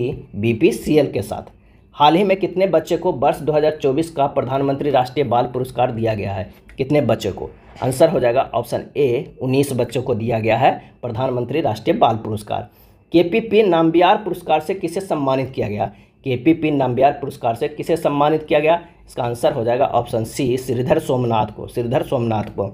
S1: बीपीसीएल के साथ हाल ही में कितने बच्चे को वर्ष 2024 का प्रधानमंत्री राष्ट्रीय बाल पुरस्कार दिया गया है कितने बच्चे को आंसर हो जाएगा ऑप्शन ए 19 बच्चों को दिया गया है प्रधानमंत्री राष्ट्रीय बाल पुरस्कार पी नाम्बियार पुरस्कार से किसे सम्मानित किया गया पी नाम्बियार पुरस्कार से किसे सम्मानित किया गया इसका आंसर हो जाएगा ऑप्शन सी श्रीधर सोमनाथ को श्रीधर सोमनाथ को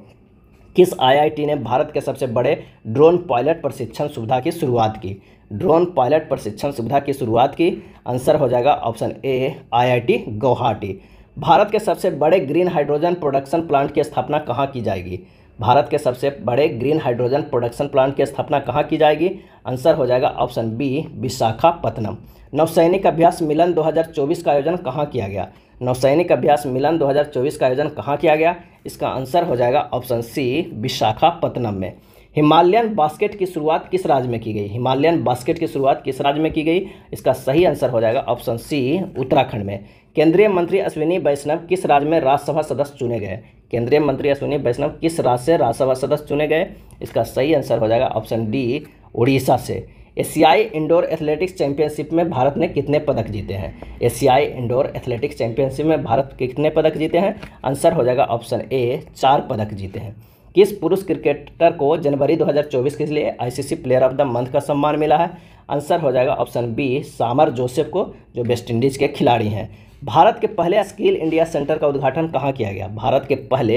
S1: किस आईआईटी ने भारत के सबसे बड़े ड्रोन पायलट प्रशिक्षण सुविधा की शुरुआत की ड्रोन पायलट प्रशिक्षण सुविधा की शुरुआत की आंसर हो जाएगा option A IIT Guwahati Bharat के सबसे बड़े ग्रीन हाइड्रोजन प्रोडक्शन प्लांट की स्थापना कहाँ की जाएगी भारत के सबसे बड़े ग्रीन हाइड्रोजन प्रोडक्शन प्लांट की स्थापना कहाँ की जाएगी आंसर हो जाएगा ऑप्शन बी विशाखापत्तनम नौसैनिक अभ्यास मिलन 2024 का आयोजन कहाँ किया गया नौसैनिक अभ्यास मिलन 2024 का आयोजन कहाँ किया गया इसका आंसर हो जाएगा ऑप्शन सी विशाखापत्तनम में हिमालयन बास्केट की शुरुआत किस राज्य में की गई हिमालयन बास्केट की शुरुआत किस राज्य में की गई इसका सही आंसर हो जाएगा ऑप्शन सी उत्तराखंड में केंद्रीय मंत्री अश्विनी वैष्णव किस राज्य में राज्यसभा सदस्य चुने गए केंद्रीय मंत्री अश्विनी वैष्णव किस राज्य से राज्यसभा सदस्य चुने गए इसका सही आंसर हो जाएगा ऑप्शन डी उड़ीसा से एशियाई इंडोर एथलेटिक्स चैंपियनशिप में भारत ने कितने पदक जीते हैं एशियाई इंडोर एथलेटिक्स चैंपियनशिप में भारत कितने पदक जीते हैं आंसर हो जाएगा ऑप्शन ए चार पदक जीते हैं किस पुरुष क्रिकेटर को जनवरी 2024 के लिए ICC player of the month का सम्मान मिला है आंसर हो जाएगा ऑप्शन बी सामर जोसेफ को जो वेस्ट इंडीज़ के खिलाड़ी हैं भारत के पहले स्किल इंडिया सेंटर का उद्घाटन कहाँ किया गया भारत के पहले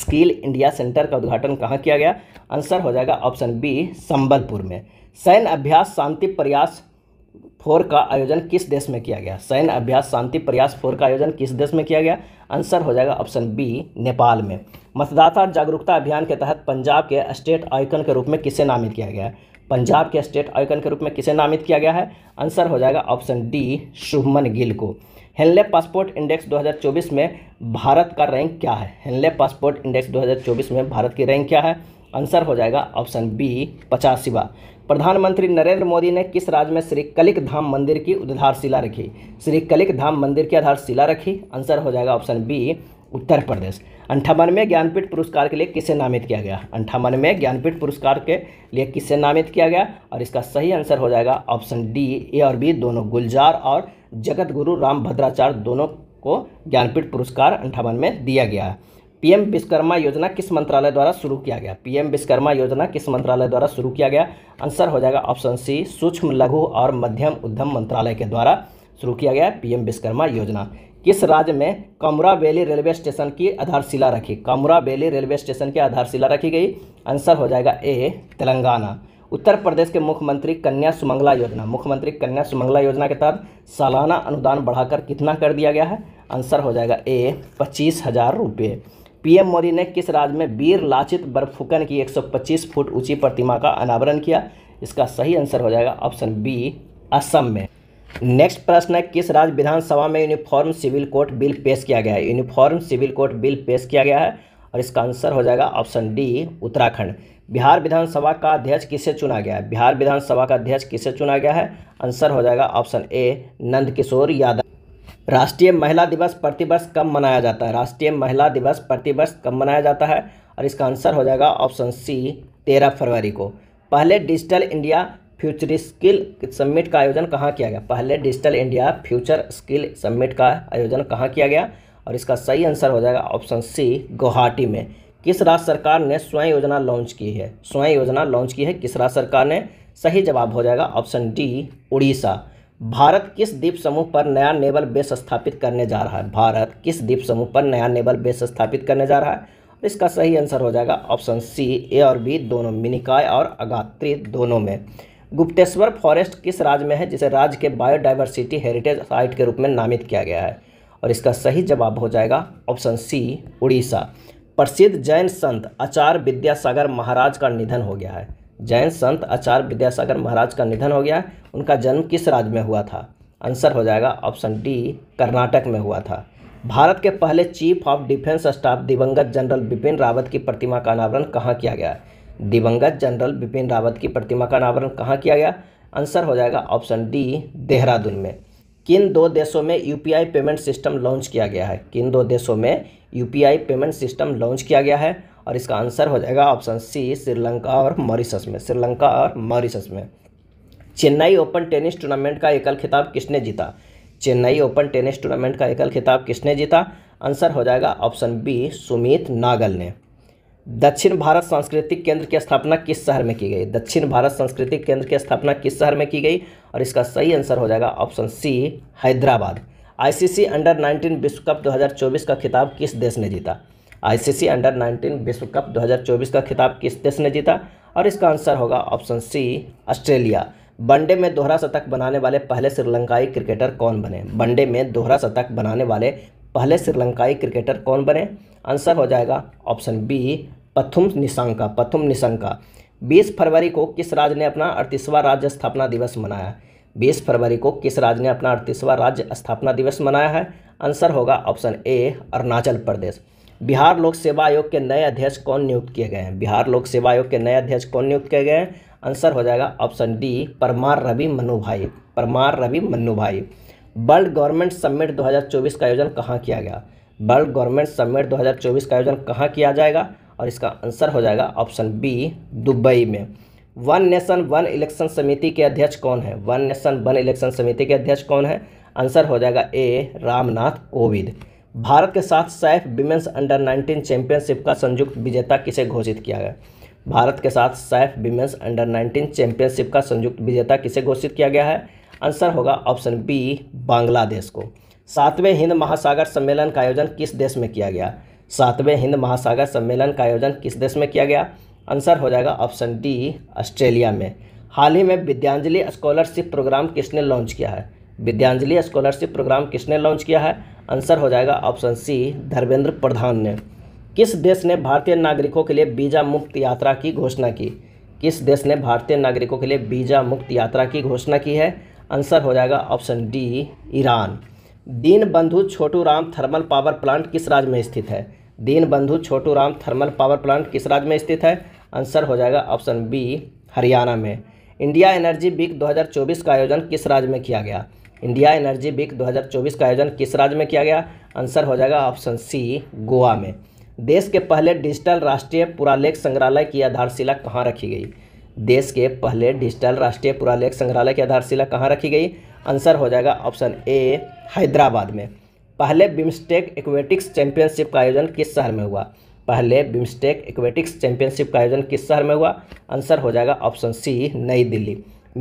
S1: स्किल इंडिया सेंटर का उद्घाटन कहाँ किया गया आंसर हो जाएगा ऑप्शन बी संबलपुर में सैन्य अभ्यास शांति प्रयास फोर का आयोजन किस देश में किया गया सैन्य अभ्यास शांति प्रयास फोर का आयोजन किस देश में किया गया आंसर हो जाएगा ऑप्शन बी नेपाल में मतदाता जागरूकता अभियान के तहत पंजाब के स्टेट आइकन के रूप में किसे नामित किया गया पंजाब के स्टेट आइकन के रूप में किसे नामित किया गया है आंसर हो जाएगा ऑप्शन डी शुभमन गिल को हेनले पासपोर्ट इंडेक्स 2024 में भारत का रैंक क्या है हेनले पासपोर्ट इंडेक्स 2024 में भारत की रैंक क्या है आंसर हो जाएगा ऑप्शन बी पचासीवा प्रधानमंत्री नरेंद्र मोदी ने किस राज्य में श्री कलिक धाम मंदिर की आधारशिला रखी श्री कलिक धाम मंदिर की आधारशिला रखी आंसर हो जाएगा ऑप्शन बी उत्तर प्रदेश में ज्ञानपीठ पुरस्कार के लिए किसे नामित किया गया में ज्ञानपीठ पुरस्कार के लिए किसे नामित किया गया और इसका सही आंसर हो जाएगा ऑप्शन डी ए और बी दोनों गुलजार और जगत गुरु राम भद्राचार्य दोनों को ज्ञानपीठ पुरस्कार अंठावन में दिया गया है पीएम विश्वकर्मा योजना किस मंत्रालय द्वारा शुरू किया गया पीएम विश्वकर्मा योजना किस मंत्रालय द्वारा शुरू किया गया आंसर हो जाएगा ऑप्शन सी सूक्ष्म लघु और मध्यम उद्यम मंत्रालय के द्वारा शुरू किया गया पीएम विश्वकर्मा योजना किस राज्य में कमरा वैली रेलवे स्टेशन की आधारशिला रखी कमरा वैली रेलवे स्टेशन की आधारशिला रखी गई आंसर हो जाएगा ए तेलंगाना उत्तर प्रदेश के मुख्यमंत्री कन्या सुमंगला योजना मुख्यमंत्री कन्या सुमंगला योजना के तहत सालाना अनुदान बढ़ाकर कितना कर दिया गया है आंसर हो जाएगा ए पच्चीस हज़ार रुपये पीएम मोदी ने किस राज्य में वीर लाचित बर्फुकन की 125 फुट ऊंची प्रतिमा का अनावरण किया इसका सही आंसर हो जाएगा ऑप्शन बी असम में नेक्स्ट प्रश्न है किस राज्य विधानसभा में यूनिफॉर्म सिविल कोर्ट बिल पेश किया गया है यूनिफॉर्म सिविल कोर्ट बिल पेश किया गया है और इसका आंसर हो जाएगा ऑप्शन डी उत्तराखंड बिहार विधानसभा का अध्यक्ष किसे चुना गया है बिहार विधानसभा का अध्यक्ष किसे चुना गया है आंसर हो जाएगा ऑप्शन ए नंद किशोर यादव राष्ट्रीय महिला दिवस प्रतिवर्ष कब मनाया जाता है राष्ट्रीय महिला दिवस प्रतिवर्ष कब मनाया जाता है और इसका आंसर हो जाएगा ऑप्शन सी तेरह फरवरी को पहले digital India future skill summit का आयोजन कहाँ किया गया पहले digital India future skill summit का आयोजन कहाँ किया गया और इसका सही आंसर हो जाएगा ऑप्शन सी गुवाहाटी में किस राज्य सरकार ने स्वयं योजना लॉन्च की है स्वयं योजना लॉन्च की है किस राज्य सरकार ने सही जवाब हो जाएगा ऑप्शन डी उड़ीसा भारत किस द्वीप समूह पर नया नेवल बेस स्थापित करने जा रहा है भारत किस द्वीप समूह पर नया नेवल बेस स्थापित करने जा रहा है इसका सही आंसर हो जाएगा ऑप्शन सी ए और बी दोनों मिनिकाय और अगात्री दोनों में गुप्तेश्वर फॉरेस्ट किस राज्य में है जिसे राज्य के बायोडाइवर्सिटी हेरिटेज साइट के रूप में नामित किया गया है और इसका सही जवाब हो जाएगा ऑप्शन सी उड़ीसा प्रसिद्ध जैन संत आचार्य विद्यासागर महाराज का निधन हो गया है जैन संत आचार्य विद्यासागर महाराज का निधन हो गया है उनका जन्म किस राज्य में हुआ था आंसर हो जाएगा ऑप्शन डी कर्नाटक में हुआ था भारत के पहले चीफ ऑफ डिफेंस स्टाफ दिवंगत जनरल बिपिन रावत की प्रतिमा का अनावरण कहाँ किया गया दिवंगत जनरल बिपिन रावत की प्रतिमा का अनावरण कहाँ किया गया आंसर हो जाएगा ऑप्शन डी देहरादून में किन दो देशों में यूपीआई पेमेंट सिस्टम लॉन्च किया गया है किन दो देशों में यूपीआई पेमेंट सिस्टम लॉन्च किया गया है और इसका आंसर हो जाएगा ऑप्शन सी श्रीलंका और मॉरिशस में श्रीलंका और मॉरिशस में चेन्नई ओपन टेनिस टूर्नामेंट का एकल खिताब किसने जीता चेन्नई ओपन टेनिस टूर्नामेंट का एकल खिताब किसने जीता आंसर हो जाएगा ऑप्शन बी सुमित नागल ने दक्षिण भारत सांस्कृतिक केंद्र की स्थापना किस शहर में की गई दक्षिण भारत सांस्कृतिक केंद्र की स्थापना किस शहर में की गई और इसका सही आंसर हो जाएगा option C Hyderabad ICC under 19 विश्व कप 2024 का खिताब किस देश ने जीता आईसीसी अंडर 19 विश्व कप 2024 का खिताब किस देश ने जीता और इसका आंसर होगा ऑप्शन सी ऑस्ट्रेलिया वनडे में दोहरा शतक बनाने वाले पहले श्रीलंकाई क्रिकेटर कौन बने वनडे में दोहरा शतक बनाने वाले पहले श्रीलंकाई क्रिकेटर कौन बने आंसर हो जाएगा ऑप्शन बी पथुम निशंका पथुम निशंका 20 फरवरी को किस राज्य ने अपना अड़तीसवां राज्य स्थापना दिवस मनाया 20 फरवरी को किस राज्य ने अपना अड़तीसवां राज्य स्थापना दिवस मनाया है आंसर होगा ऑप्शन ए अरुणाचल प्रदेश बिहार लोक सेवा आयोग के नए अध्यक्ष कौन नियुक्त किए गए हैं बिहार लोक सेवा आयोग के नए अध्यक्ष कौन नियुक्त किए गए हैं आंसर हो जाएगा ऑप्शन डी परमार रवि मनुभाई भाई परमार रवि मनुभाई भाई वर्ल्ड गवर्नमेंट समिट 2024 का आयोजन कहाँ किया गया वर्ल्ड गवर्नमेंट समिट 2024 का आयोजन कहाँ किया जाएगा और इसका आंसर हो जाएगा ऑप्शन बी दुबई में वन नेशन वन इलेक्शन समिति के अध्यक्ष कौन है वन नेशन वन इलेक्शन समिति के अध्यक्ष कौन है आंसर हो जाएगा ए रामनाथ कोविंद भारत के साथ सैफ विमेंस अंडर 19 चैंपियनशिप का संयुक्त विजेता किसे घोषित किया गया भारत के साथ सैफ विमेंस अंडर 19 चैंपियनशिप का संयुक्त विजेता किसे घोषित किया गया है आंसर होगा ऑप्शन बी बांग्लादेश को सातवें हिंद महासागर सम्मेलन का आयोजन किस देश में किया गया सातवें हिंद महासागर सम्मेलन का आयोजन किस देश में किया गया आंसर हो जाएगा ऑप्शन डी ऑस्ट्रेलिया में हाल ही में विद्यांजलि स्कॉलरशिप प्रोग्राम किसने लॉन्च किया है विद्यांजलि स्कॉलरशिप प्रोग्राम किसने लॉन्च किया है आंसर हो जाएगा ऑप्शन सी धर्मेंद्र प्रधान ने किस देश ने भारतीय नागरिकों के लिए वीज़ा मुक्त यात्रा की घोषणा की किस देश ने भारतीय नागरिकों के लिए वीज़ा मुक्त यात्रा की घोषणा की है आंसर हो जाएगा option D Iran Deen Bandhu Chhotu Ram thermal power plant किस राज्य में स्थित है Deen Bandhu Chhotu Ram thermal power plant किस राज्य में स्थित है आंसर हो जाएगा ऑप्शन बी हरियाणा में इंडिया एनर्जी वीक 2024 का आयोजन किस राज्य में किया गया इंडिया एनर्जी वीक 2024 का आयोजन किस राज्य में किया गया आंसर हो जाएगा ऑप्शन सी गोवा में देश के पहले डिजिटल राष्ट्रीय पुरालेख संग्रहालय की आधारशिला कहाँ रखी गई देश के पहले डिजिटल राष्ट्रीय पुरालेख संग्रहालय की आधारशिला कहाँ रखी गई आंसर हो जाएगा ऑप्शन ए हैदराबाद में पहले बिम्स्टेक एक्वेटिक्स चैंपियनशिप का आयोजन किस शहर में हुआ पहले बिम्स्टेक एक्वेटिक्स चैंपियनशिप का आयोजन किस शहर में हुआ आंसर हो जाएगा ऑप्शन सी नई दिल्ली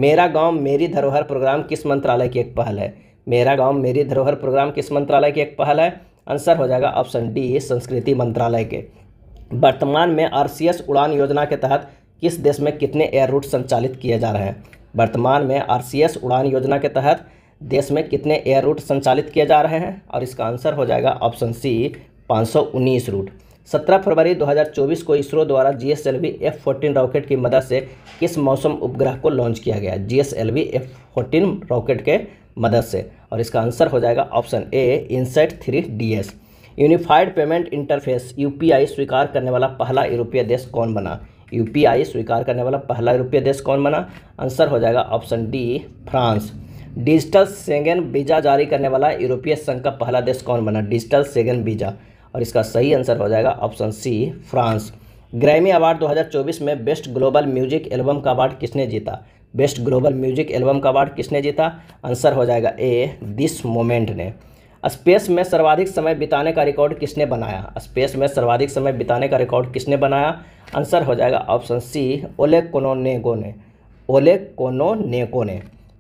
S1: मेरा गांव मेरी धरोहर प्रोग्राम किस मंत्रालय की एक पहल है मेरा गांव मेरी धरोहर प्रोग्राम किस मंत्रालय की एक पहल है आंसर हो जाएगा ऑप्शन डी संस्कृति मंत्रालय के वर्तमान में आर उड़ान योजना के तहत किस देश में कितने एयर रूट संचालित किए जा रहे हैं वर्तमान में आर उड़ान योजना के तहत देश में कितने एयर रूट संचालित किए जा रहे हैं और इसका आंसर हो जाएगा ऑप्शन सी 519 रूट 17 फरवरी 2024 को इसरो द्वारा G S L V F fourteen rocket की मदद से किस मौसम उपग्रह को लॉन्च किया गया G S L V F fourteen rocket के मदद से और इसका आंसर हो जाएगा option A INSAT three D S unified payment interface UPI स्वीकार करने वाला पहला यूरोपीय देश कौन बना यूपीआई स्वीकार करने वाला पहला यूरोपीय देश कौन बना आंसर हो जाएगा option D France digital Schengen visa जारी करने वाला यूरोपीय संघ का पहला देश कौन बना डिजिटल सेगन वीज़ा और इसका सही आंसर हो जाएगा option C France Grammy award 2024 में बेस्ट ग्लोबल म्यूजिक एल्बम का अवार्ड किसने जीता बेस्ट ग्लोबल म्यूजिक एल्बम का अवार्ड किसने जीता आंसर हो जाएगा ए दिस मोमेंट ने स्पेस में सर्वाधिक समय बिताने का रिकॉर्ड किसने बनाया स्पेस में सर्वाधिक समय बिताने का रिकॉर्ड किसने बनाया आंसर हो जाएगा ऑप्शन सी ओले कोनोनेगो ने ओले कोनोनेगो ने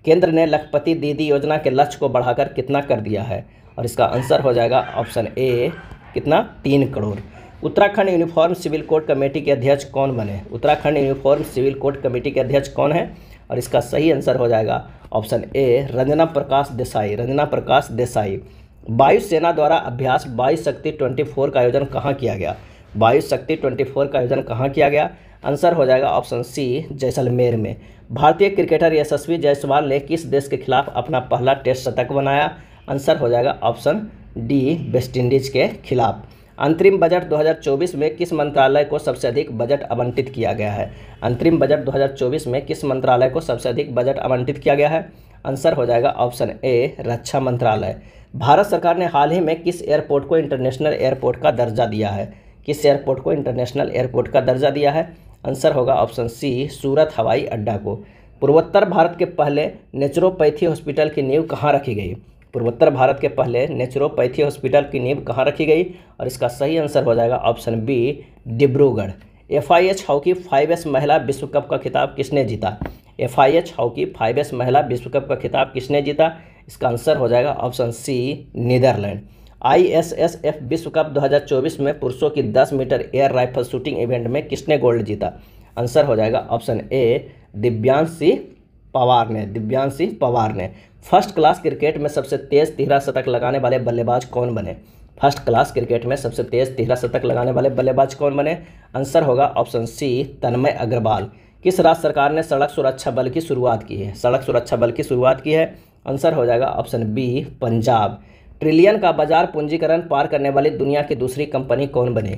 S1: केंद्र ने लखपति दीदी योजना के लक्ष्य को बढ़ाकर कितना कर दिया है और इसका आंसर हो जाएगा ऑप्शन ए कितना तीन crore Uttarakhand uniform civil code committee के अध्यक्ष कौन बने Uttarakhand uniform civil code committee के अध्यक्ष कौन है और इसका सही आंसर हो जाएगा ऑप्शन ए रंजना प्रकाश देसाई रंजना प्रकाश देसाई वायुसेना द्वारा अभ्यास वायु शक्ति 24 का आयोजन कहाँ किया गया वायु शक्ति 24 का आयोजन कहाँ किया गया आंसर हो जाएगा ऑप्शन सी जैसलमेर में भारतीय क्रिकेटर यशस्वी जायसवाल ने किस देश के खिलाफ अपना पहला टेस्ट शतक बनाया आंसर हो जाएगा ऑप्शन डी वेस्टइंडीज के खिलाफ अंतरिम बजट 2024 में किस मंत्रालय को सबसे अधिक बजट आवंटित किया गया है अंतरिम बजट 2024 में किस मंत्रालय को सबसे अधिक बजट आवंटित किया गया है आंसर हो जाएगा ऑप्शन ए रक्षा मंत्रालय भारत सरकार ने हाल ही में किस एयरपोर्ट को इंटरनेशनल एयरपोर्ट का दर्जा दिया है किस एयरपोर्ट को इंटरनेशनल एयरपोर्ट का दर्जा दिया है आंसर होगा ऑप्शन सी सूरत हवाई अड्डा को पूर्वोत्तर भारत के पहले नेचुरोपैथी हॉस्पिटल की नींव कहाँ रखी गई पूर्वोत्तर भारत के पहले नेचुरोपैथी हॉस्पिटल की नींव कहाँ रखी गई और इसका सही आंसर हो जाएगा option B Dibrugarh F I H hockey five S महिला विश्व कप का खिताब किसने जीता F I H hockey five S महिला विश्व कप का खिताब किसने जीता इसका आंसर हो जाएगा ऑप्शन सी नीदरलैंड एफ विश्व कप 2024 में पुरुषों की 10 metre air rifle shooting event में किसने गोल्ड जीता आंसर हो जाएगा ऑप्शन ए दिव्यांश सिंह पवार ने दिव्यांश सिंह पवार ने फर्स्ट क्लास क्रिकेट में सबसे तेज तिहरा शतक लगाने वाले बल्लेबाज कौन बने फर्स्ट क्लास क्रिकेट में सबसे तेज तिहरा शतक लगाने वाले बल्लेबाज कौन बने आंसर होगा ऑप्शन सी तन्मय अग्रवाल किस राज्य सरकार ने सड़क सुरक्षा बल की शुरुआत की है सड़क सुरक्षा बल की शुरुआत की है आंसर हो जाएगा ऑप्शन बी पंजाब ट्रिलियन का बाजार पूंजीकरण पार करने वाली दुनिया की दूसरी कंपनी कौन बनी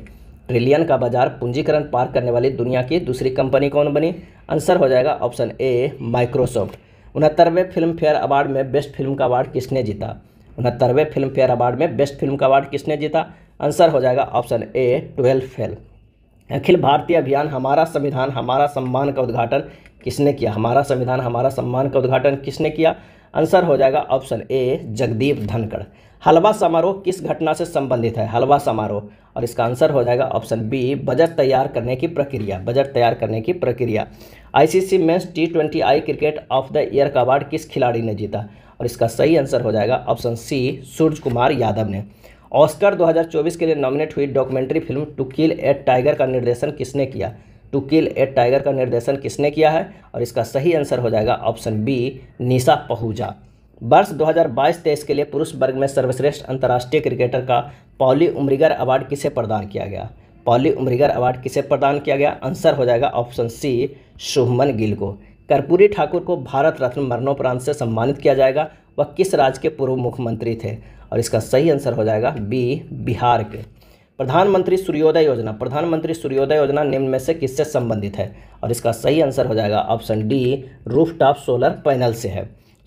S1: ट्रिलियन का बाजार पूंजीकरण पार करने वाली दुनिया की दूसरी कंपनी कौन बनी आंसर हो जाएगा ऑप्शन ए माइक्रोसॉफ्ट उनहत्तरवें फिल्म फेयर अवार्ड में बेस्ट फिल्म का अवार्ड किसने जीता उनहत्तरवें फिल्म फेयर अवार्ड में बेस्ट फिल्म का अवार्ड किसने जीता आंसर हो जाएगा ऑप्शन ए ट्वेल्व फेल अखिल भारतीय अभियान हमारा संविधान हमारा सम्मान का उद्घाटन किसने किया हमारा संविधान हमारा सम्मान का उद्घाटन किसने किया आंसर हो जाएगा ऑप्शन ए जगदीप धनखड़ हलवा समारोह किस घटना से संबंधित है हलवा समारोह और इसका आंसर हो जाएगा ऑप्शन बी बजट तैयार करने की प्रक्रिया बजट तैयार करने की प्रक्रिया ICC men's T twenty I cricket of the year का अवार्ड किस खिलाड़ी ने जीता और इसका सही आंसर हो जाएगा ऑप्शन सी सूर्य कुमार यादव ने ऑस्कर 2024 के लिए नॉमिनेट हुई documentary film to kill at tiger का निर्देशन किसने किया टू किल ए टाइगर का निर्देशन किसने किया है और इसका सही आंसर हो जाएगा ऑप्शन बी निशा पहूजा वर्ष 2022 हज़ार के लिए पुरुष वर्ग में सर्वश्रेष्ठ अंतर्राष्ट्रीय क्रिकेटर का पॉली उमरीगर अवार्ड किसे प्रदान किया गया पॉली उमरीगर अवार्ड किसे प्रदान किया गया आंसर हो जाएगा ऑप्शन सी शुभमन गिल को कर्पूरी ठाकुर को भारत रत्न मरणोपरांत से सम्मानित किया जाएगा वह किस राज्य के पूर्व मुख्यमंत्री थे और इसका सही आंसर हो जाएगा बी बिहार के प्रधानमंत्री सूर्योदय योजना प्रधानमंत्री सूर्योदय योजना निम्न में से किससे संबंधित है और इसका सही आंसर हो जाएगा option D rooftop solar panel से है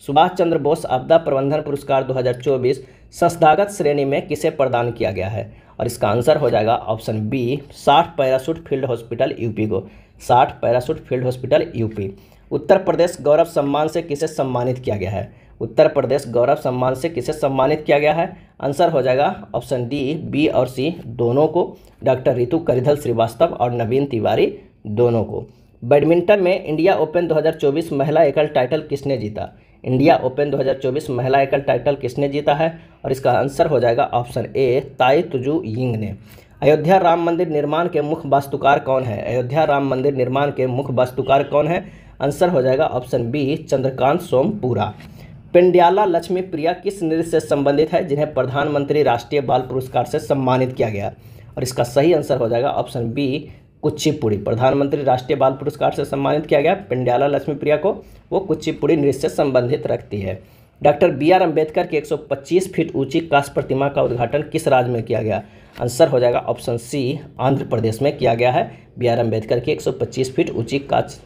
S1: सुभाष चंद्र बोस आपदा प्रबंधन पुरस्कार 2024 संस्थागत श्रेणी में किसे प्रदान किया गया है और इसका आंसर हो जाएगा ऑप्शन बी साठ पैरासूट फील्ड हॉस्पिटल यूपी को साठ parachute field hospital UP Uttar Pradesh गौरव सम्मान से किसे सम्मानित किया गया है उत्तर प्रदेश गौरव सम्मान से किसे सम्मानित किया गया है आंसर हो जाएगा ऑप्शन डी बी और सी दोनों को डॉक्टर रितु करिधल श्रीवास्तव और नवीन तिवारी दोनों को बैडमिंटन में इंडिया ओपन 2024 महिला एकल टाइटल किसने जीता इंडिया ओपन 2024 महिला एकल टाइटल किसने जीता है और इसका आंसर हो जाएगा ऑप्शन ए ताई तुजू यिंग ने अयोध्या राम मंदिर निर्माण के मुख्य वास्तुकार कौन है अयोध्या राम मंदिर निर्माण के मुख्य वास्तुकार कौन है आंसर हो जाएगा ऑप्शन बी चंद्रकांत सोमपुरा पेंड्याला लक्ष्मी प्रिया किस नृत्य से संबंधित है जिन्हें प्रधानमंत्री राष्ट्रीय बाल पुरस्कार से सम्मानित किया गया और इसका सही आंसर हो जाएगा ऑप्शन बी कुचिपुड़ी प्रधानमंत्री राष्ट्रीय बाल पुरस्कार से सम्मानित किया गया पिंडियाला लक्ष्मी प्रिया को वो कुचिपुड़ी नृत्य से संबंधित रखती है डॉक्टर बी आर अम्बेडकर की 125 फीट ऊंची काश प्रतिमा का उद्घाटन किस राज्य में किया गया आंसर हो जाएगा ऑप्शन सी आंध्र प्रदेश में किया गया है बी आर अम्बेडकर की पच्चीस फीट ऊंची काश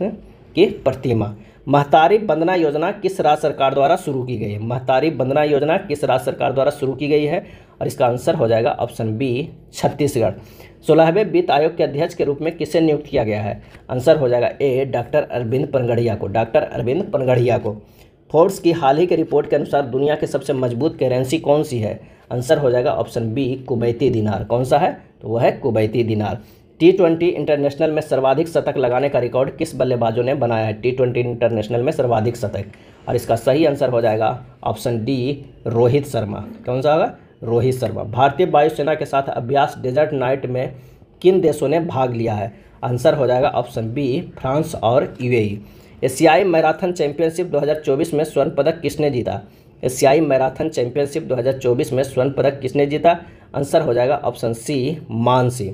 S1: की प्रतिमा महतारी वंदना योजना किस राज्य सरकार द्वारा शुरू की गई है महतारी वंदना योजना किस राज्य सरकार द्वारा शुरू की गई है और इसका आंसर हो जाएगा ऑप्शन बी छत्तीसगढ़ सोलहवें वित्त आयोग के अध्यक्ष के रूप में किसे नियुक्त किया गया है आंसर हो जाएगा ए डॉक्टर अरविंद पनगढ़िया को डॉक्टर अरविंद पनगढ़िया को फोर्ब्स की हाल ही की रिपोर्ट के अनुसार दुनिया की सबसे मजबूत करेंसी कौन सी है आंसर हो जाएगा ऑप्शन बी कुबैती दिनार कौन सा है तो वह है कुबैती दिनार टी ट्वेंटी इंटरनेशनल में सर्वाधिक शतक लगाने का रिकॉर्ड किस बल्लेबाजों ने बनाया है टी ट्वेंटी इंटरनेशनल में सर्वाधिक शतक और इसका सही आंसर हो जाएगा ऑप्शन डी रोहित शर्मा कौन सा होगा रोहित शर्मा भारतीय वायुसेना के साथ अभ्यास डेजर्ट नाइट में किन देशों ने भाग लिया है आंसर हो जाएगा ऑप्शन बी फ्रांस और यूएई e। एशियाई मैराथन चैंपियनशिप 2024 में स्वर्ण पदक किसने जीता एशियाई मैराथन चैंपियनशिप 2024 में स्वर्ण पदक किसने जीता आंसर हो जाएगा ऑप्शन सी मानसी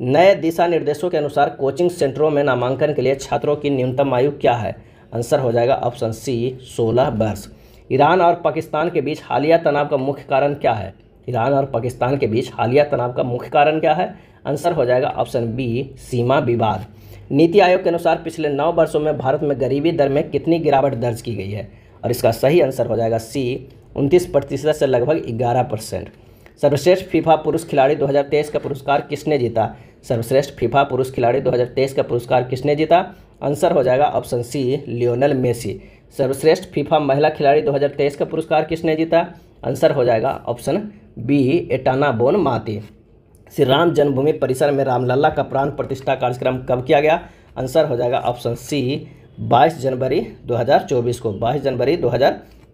S1: नए दिशा निर्देशों के अनुसार कोचिंग सेंटरों में नामांकन के लिए छात्रों की न्यूनतम आयु क्या है आंसर हो जाएगा ऑप्शन सी सोलह वर्ष ईरान और पाकिस्तान के बीच हालिया तनाव का मुख्य कारण क्या है ईरान और पाकिस्तान के बीच हालिया तनाव का मुख्य कारण क्या है आंसर हो जाएगा ऑप्शन बी सीमा विवाद नीति आयोग के अनुसार पिछले नौ वर्षों में भारत में गरीबी दर में कितनी गिरावट दर्ज की गई है और इसका सही आंसर हो जाएगा सी उनतीस प्रतिशत से लगभग ग्यारह परसेंट सर्वश्रेष्ठ फीफा पुरुष खिलाड़ी 2023 का पुरस्कार किसने जीता सर्वश्रेष्ठ फीफा पुरुष खिलाड़ी 2023 का पुरस्कार किसने जीता आंसर हो जाएगा ऑप्शन सी लियोनल मेसी सर्वश्रेष्ठ फीफा महिला खिलाड़ी 2023 का पुरस्कार किसने जीता आंसर हो जाएगा ऑप्शन बी एटाना बोन माती श्री राम जन्मभूमि परिसर में रामलला का प्राण प्रतिष्ठा कार्यक्रम कब किया गया आंसर हो जाएगा ऑप्शन सी 22 जनवरी 2024 को 22 जनवरी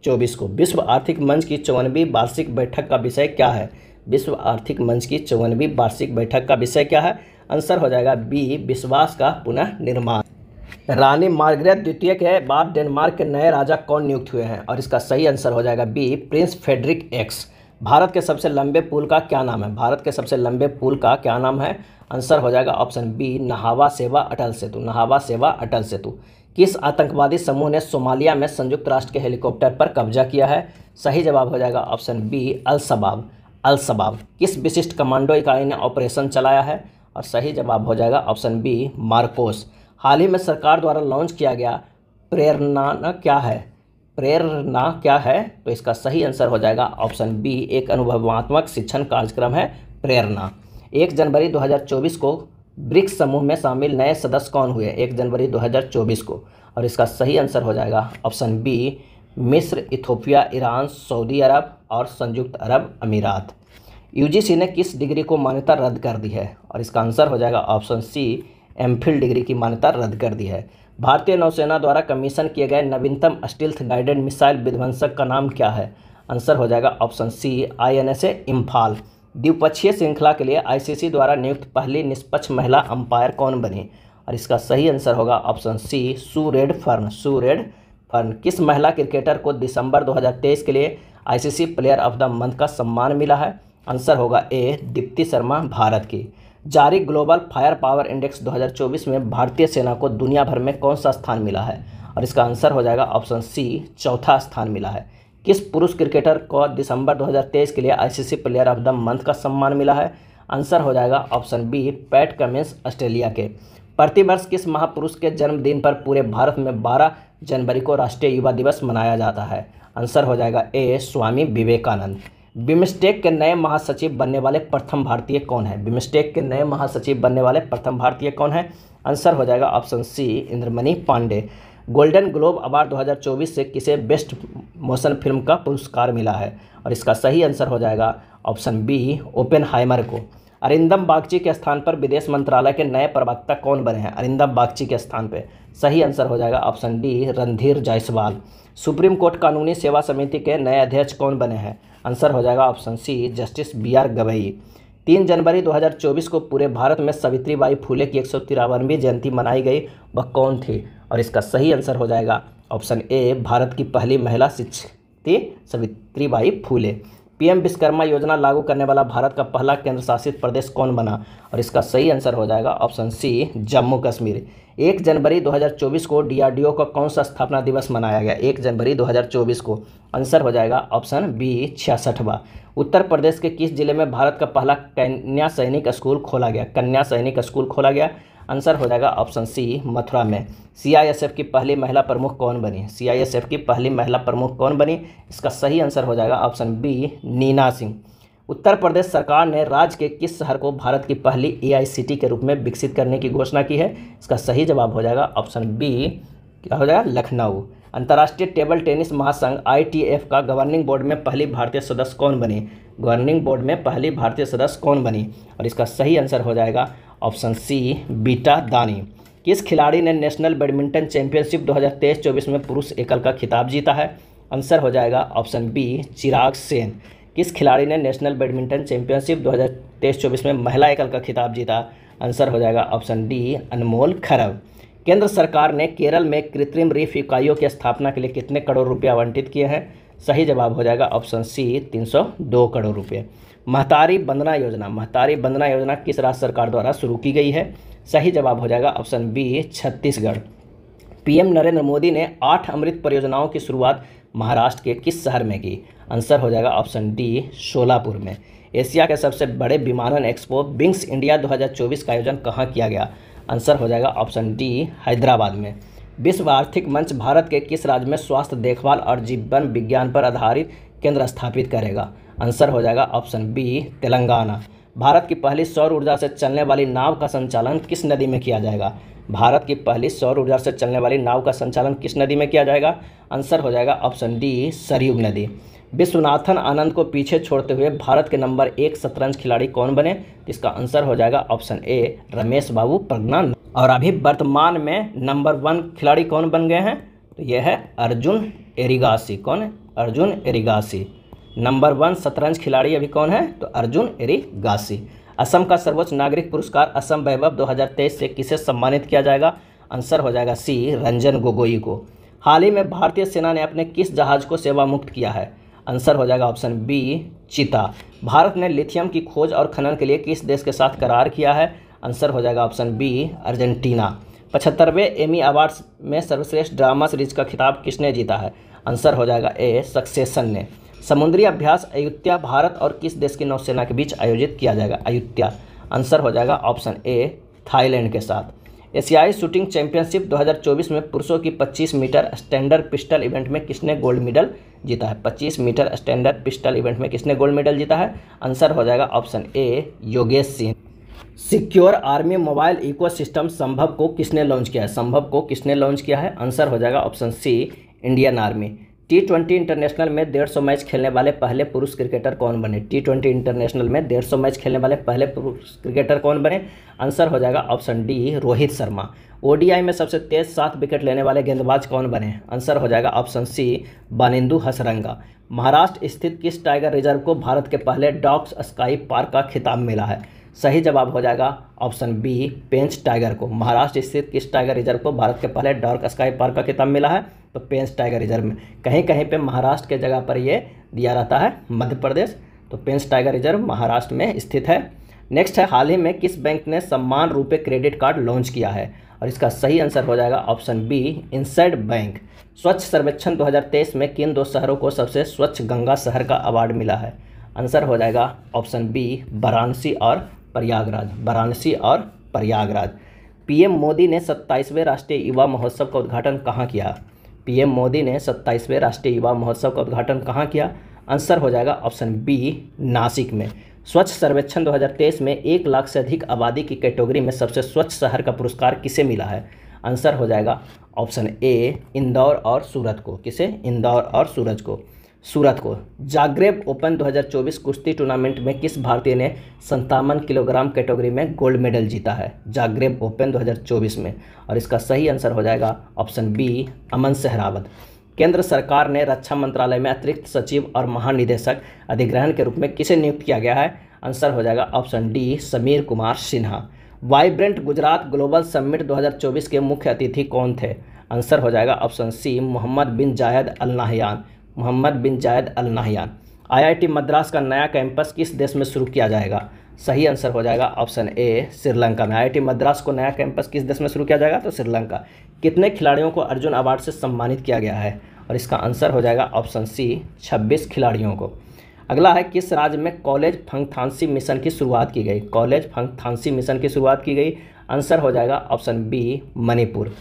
S1: चौबीस को विश्व आर्थिक मंच की चौवनवीं वार्षिक बैठक का विषय क्या है विश्व आर्थिक मंच की चौवनवीं वार्षिक बैठक का विषय क्या है आंसर हो जाएगा बी विश्वास का पुनः निर्माण रानी मार्गरेट द्वितीय के बाद डेनमार्क के नए राजा कौन नियुक्त हुए हैं और इसका सही आंसर हो जाएगा B Prince Frederik X Bharat के सबसे लंबे पुल का क्या नाम है भारत के सबसे लंबे पुल का क्या नाम है आंसर हो जाएगा ऑप्शन बी नहावा सेवा अटल सेतु नहावा सेवा अटल सेतु किस आतंकवादी समूह ने सोमालिया में संयुक्त राष्ट्र के हेलीकॉप्टर पर कब्जा किया है सही जवाब हो जाएगा ऑप्शन बी अलशबाब अलसबाब किस विशिष्ट कमांडो इकाई ने ऑपरेशन चलाया है और सही जवाब हो जाएगा ऑप्शन बी मार्कोस हाल ही में सरकार द्वारा लॉन्च किया गया प्रेरणा क्या है प्रेरणा क्या है तो इसका सही आंसर हो जाएगा ऑप्शन बी एक अनुभवात्मक शिक्षण कार्यक्रम है प्रेरणा एक जनवरी 2024 को ब्रिक्स समूह में शामिल नए सदस्य कौन हुए एक जनवरी 2024 को और इसका सही आंसर हो जाएगा ऑप्शन बी मिस्र इथोपिया ईरान सऊदी अरब और संयुक्त अरब अमीरात यूजीसी ने किस डिग्री को मान्यता रद्द कर दी है और इसका आंसर हो जाएगा ऑप्शन सी एमफिल डिग्री की मान्यता रद्द कर दी है भारतीय नौसेना द्वारा कमीशन किए गए नवीनतम स्टिल्थ गाइडेड मिसाइल विध्वंसक का नाम क्या है आंसर हो जाएगा option C I N S A Imphal द्विपक्षीय श्रृंखला के लिए आईसीसी द्वारा नियुक्त पहली निष्पक्ष महिला अंपायर कौन बनी और इसका सही आंसर होगा ऑप्शन सी सूरेड फर्न सूरेड फर्न किस महिला क्रिकेटर को दिसंबर 2023 के लिए ICC player of the month का सम्मान मिला है आंसर होगा ए दीप्ति शर्मा भारत की जारी ग्लोबल फायर पावर इंडेक्स 2024 में भारतीय सेना को दुनिया भर में कौन सा स्थान मिला है और इसका आंसर हो जाएगा ऑप्शन सी चौथा स्थान मिला है किस पुरुष क्रिकेटर को दिसंबर 2023 के लिए ICC player of the month का सम्मान मिला है आंसर हो जाएगा option B Pat Cummins Australia के प्रतिवर्ष किस महापुरुष के जन्मदिन पर पूरे भारत में 12 जनवरी को राष्ट्रीय युवा दिवस मनाया जाता है आंसर हो जाएगा ए स्वामी विवेकानंद बिमस्टेक के नए महासचिव बनने वाले प्रथम भारतीय कौन है बिमस्टेक के नए महासचिव बनने वाले प्रथम भारतीय कौन है आंसर हो जाएगा option C Indramani Pandey Golden Globe award 2024 से किसे बेस्ट मोशन फिल्म का पुरस्कार मिला है और इसका सही आंसर हो जाएगा ऑप्शन बी ओपन हाइमर को अरिंदम बागची के स्थान पर विदेश मंत्रालय के नए प्रवक्ता कौन बने हैं अरिंदम बागची के स्थान पर सही आंसर हो जाएगा option D Randhir Jaiswal Supreme Court कानूनी सेवा समिति के नए अध्यक्ष कौन बने हैं आंसर हो जाएगा option C Justice B R Gavai तीन जनवरी 2024 को पूरे भारत में सावित्री बाई फूले की एक जयंती मनाई गई वह कौन थी और इसका सही आंसर हो जाएगा ऑप्शन ए भारत की पहली महिला सवित्री बाई फूले पीएम विश्वकर्मा योजना लागू करने वाला भारत का पहला केंद्र शासित प्रदेश कौन बना और इसका सही आंसर हो जाएगा ऑप्शन सी जम्मू कश्मीर एक जनवरी 2024 को डीआरडीओ का कौन सा स्थापना दिवस मनाया गया एक जनवरी 2024 को आंसर हो जाएगा ऑप्शन बी छियासठवा उत्तर प्रदेश के किस जिले में भारत का पहला कन्या सैनिक स्कूल खोला गया कन्या सैनिक स्कूल खोला गया आंसर हो जाएगा ऑप्शन सी मथुरा में सीआईएसएफ की पहली महिला प्रमुख कौन बनी सीआईएसएफ की पहली महिला प्रमुख कौन बनी इसका सही आंसर हो जाएगा ऑप्शन बी नीना सिंह उत्तर प्रदेश सरकार ने राज्य के किस शहर को भारत की पहली ए सिटी के रूप में विकसित करने की घोषणा की है इसका सही जवाब हो जाएगा ऑप्शन बी क्या हो जाएगा लखनऊ अंतर्राष्ट्रीय टेबल टेनिस महासंघ आईटीएफ का गवर्निंग बोर्ड में पहली भारतीय सदस्य कौन बनी गवर्निंग बोर्ड में पहली भारतीय सदस्य कौन बनी और इसका सही आंसर हो जाएगा ऑप्शन सी बीटा दानी किस खिलाड़ी ने नेशनल बैडमिंटन चैंपियनशिप 2023-24 में पुरुष एकल का खिताब जीता है आंसर हो जाएगा ऑप्शन बी चिराग सेन किस खिलाड़ी ने नेशनल बैडमिंटन चैंपियनशिप 2023-24 में महिला एकल का खिताब जीता आंसर हो जाएगा ऑप्शन डी अनमोल खरब केंद्र सरकार ने केरल में कृत्रिम रीफ इकाइयों की स्थापना के लिए कितने करोड़ रुपये आवंटित किए हैं सही जवाब हो जाएगा ऑप्शन सी तीन करोड़ रुपये महतारी बंदना योजना महतारी बंदना योजना किस राज्य सरकार द्वारा शुरू की गई है सही जवाब हो जाएगा option B Chhattisgarh PM Narendra Modi ने आठ अमृत परियोजनाओं की शुरुआत महाराष्ट्र के किस शहर में की आंसर हो जाएगा ऑप्शन डी शोलापुर में एशिया के सबसे बड़े विमानन एक्सपो बिंग्स इंडिया 2024 का आयोजन कहाँ किया गया आंसर हो जाएगा ऑप्शन डी हैदराबाद में विश्व आर्थिक मंच भारत के किस राज्य में स्वास्थ्य देखभाल और जीवन विज्ञान पर आधारित केंद्र स्थापित करेगा आंसर हो जाएगा ऑप्शन बी तेलंगाना भारत की पहली सौर ऊर्जा से चलने वाली नाव का संचालन किस नदी में किया जाएगा भारत की पहली सौर ऊर्जा से चलने वाली नाव का संचालन किस नदी में किया जाएगा आंसर हो जाएगा ऑप्शन डी सरयुग नदी विश्वनाथन आनंद को पीछे छोड़ते हुए भारत के नंबर एक शतरंज खिलाड़ी कौन बने इसका आंसर हो जाएगा ऑप्शन ए रमेश बाबू प्रज्ञान और अभी वर्तमान में नंबर वन खिलाड़ी कौन बन गए हैं तो यह है अर्जुन एरिगासी कौन है अर्जुन एरिगासी नंबर वन शतरंज खिलाड़ी अभी कौन है तो अर्जुन एरिगासी असम का सर्वोच्च नागरिक पुरस्कार असम वैभव 2023 से किसे सम्मानित किया जाएगा आंसर हो जाएगा सी रंजन गोगोई को हाल ही में भारतीय सेना ने अपने किस जहाज को सेवा मुक्त किया है आंसर हो जाएगा ऑप्शन बी चिता भारत ने लिथियम की खोज और खनन के लिए किस देश के साथ करार किया है आंसर हो जाएगा ऑप्शन बी अर्जेंटीना पचहत्तरवें एमी अवार्ड्स में सर्वश्रेष्ठ ड्रामा सीरीज का खिताब किसने जीता है आंसर हो जाएगा ए सक्सेसन ने समुद्री अभ्यास अयोध्या भारत और किस देश की नौसेना के बीच आयोजित किया जाएगा अयोध्या आंसर हो जाएगा ऑप्शन ए थाईलैंड के साथ एशियाई शूटिंग चैंपियनशिप 2024 में पुरुषों की 25 मीटर स्टैंडर्ड पिस्टल इवेंट में किसने गोल्ड मेडल जीता है 25 मीटर स्टैंडर्ड पिस्टल इवेंट में किसने गोल्ड मेडल जीता है आंसर हो जाएगा option A Yogesh Singh secure army mobile ecosystem Sambhav को किसने लॉन्च किया है संभव को किसने लॉन्च किया है आंसर हो जाएगा option C Indian army T twenty international में डेढ़ सौ मैच खेलने वाले पहले पुरुष क्रिकेटर कौन बने टी ट्वेंटी इंटरनेशनल में डेढ़ सौ मैच खेलने वाले पहले पुरुष क्रिकेटर कौन बने आंसर हो जाएगा option D Rohit Sharma ODI में सबसे तेज सात विकेट लेने वाले गेंदबाज कौन बने आंसर हो जाएगा ऑप्शन सी बानिंदु हसरंगा महाराष्ट्र स्थित किस टाइगर रिजर्व को भारत के पहले डॉक्स स्काई पार्क का खिताब मिला है सही जवाब हो जाएगा ऑप्शन बी पेंच टाइगर को महाराष्ट्र स्थित किस टाइगर रिजर्व को भारत के पहले डार्क स्काई पार्क का किताब मिला है तो पेंच टाइगर रिजर्व में कहीं कहीं पे महाराष्ट्र के जगह पर ये दिया रहता है मध्य प्रदेश तो पेंच टाइगर रिजर्व महाराष्ट्र में स्थित है नेक्स्ट है हाल ही में किस बैंक ने सम्मान रूपे क्रेडिट कार्ड लॉन्च किया है और इसका सही आंसर हो जाएगा ऑप्शन बी इनसाइड बैंक स्वच्छ सर्वेक्षण 2023 में किन दो शहरों को सबसे स्वच्छ गंगा शहर का अवार्ड मिला है आंसर हो जाएगा ऑप्शन बी वाराणसी और प्रयागराज वाराणसी और प्रयागराज पीएम मोदी ने सत्ताईसवें राष्ट्रीय युवा महोत्सव का उद्घाटन कहाँ किया पीएम मोदी ने सत्ताईसवें राष्ट्रीय युवा महोत्सव का उद्घाटन कहाँ किया आंसर हो जाएगा ऑप्शन बी नासिक में स्वच्छ सर्वेक्षण 2023 में एक लाख से अधिक आबादी की कैटेगरी में सबसे स्वच्छ शहर का पुरस्कार किसे मिला है आंसर हो जाएगा ऑप्शन ए इंदौर और सूरत को किसे इंदौर और सूरज को सूरत को जागरेब ओपन 2024 कुश्ती टूर्नामेंट में किस भारतीय ने संतावन किलोग्राम कैटेगरी में गोल्ड मेडल जीता है जागरेब ओपन 2024 में और इसका सही आंसर हो जाएगा ऑप्शन बी अमन सहरावत केंद्र सरकार ने रक्षा मंत्रालय में अतिरिक्त सचिव और महानिदेशक अधिग्रहण के रूप में किसे नियुक्त किया गया है आंसर हो जाएगा option D Sameer Kumar Sinha vibrant Gujarat global summit 2024 के मुख्य अतिथि कौन थे आंसर हो जाएगा ऑप्शन सी मोहम्मद बिन जायद अल नाहयान मोहम्मद बिन जायद अल नाहयान आईआईटी मद्रास का नया कैंपस किस देश में शुरू किया जाएगा सही आंसर हो जाएगा ऑप्शन ए श्रीलंका में आई मद्रास को नया कैंपस किस देश में शुरू किया जाएगा तो श्रीलंका कितने खिलाड़ियों को अर्जुन अवार्ड से सम्मानित किया गया है और इसका आंसर हो जाएगा ऑप्शन सी छब्बीस खिलाड़ियों को अगला है किस राज्य में कॉलेज फंगथांसी मिशन की शुरुआत की गई कॉलेज फंगथांसी मिशन की शुरुआत की गई आंसर हो जाएगा ऑप्शन बी मणिपुर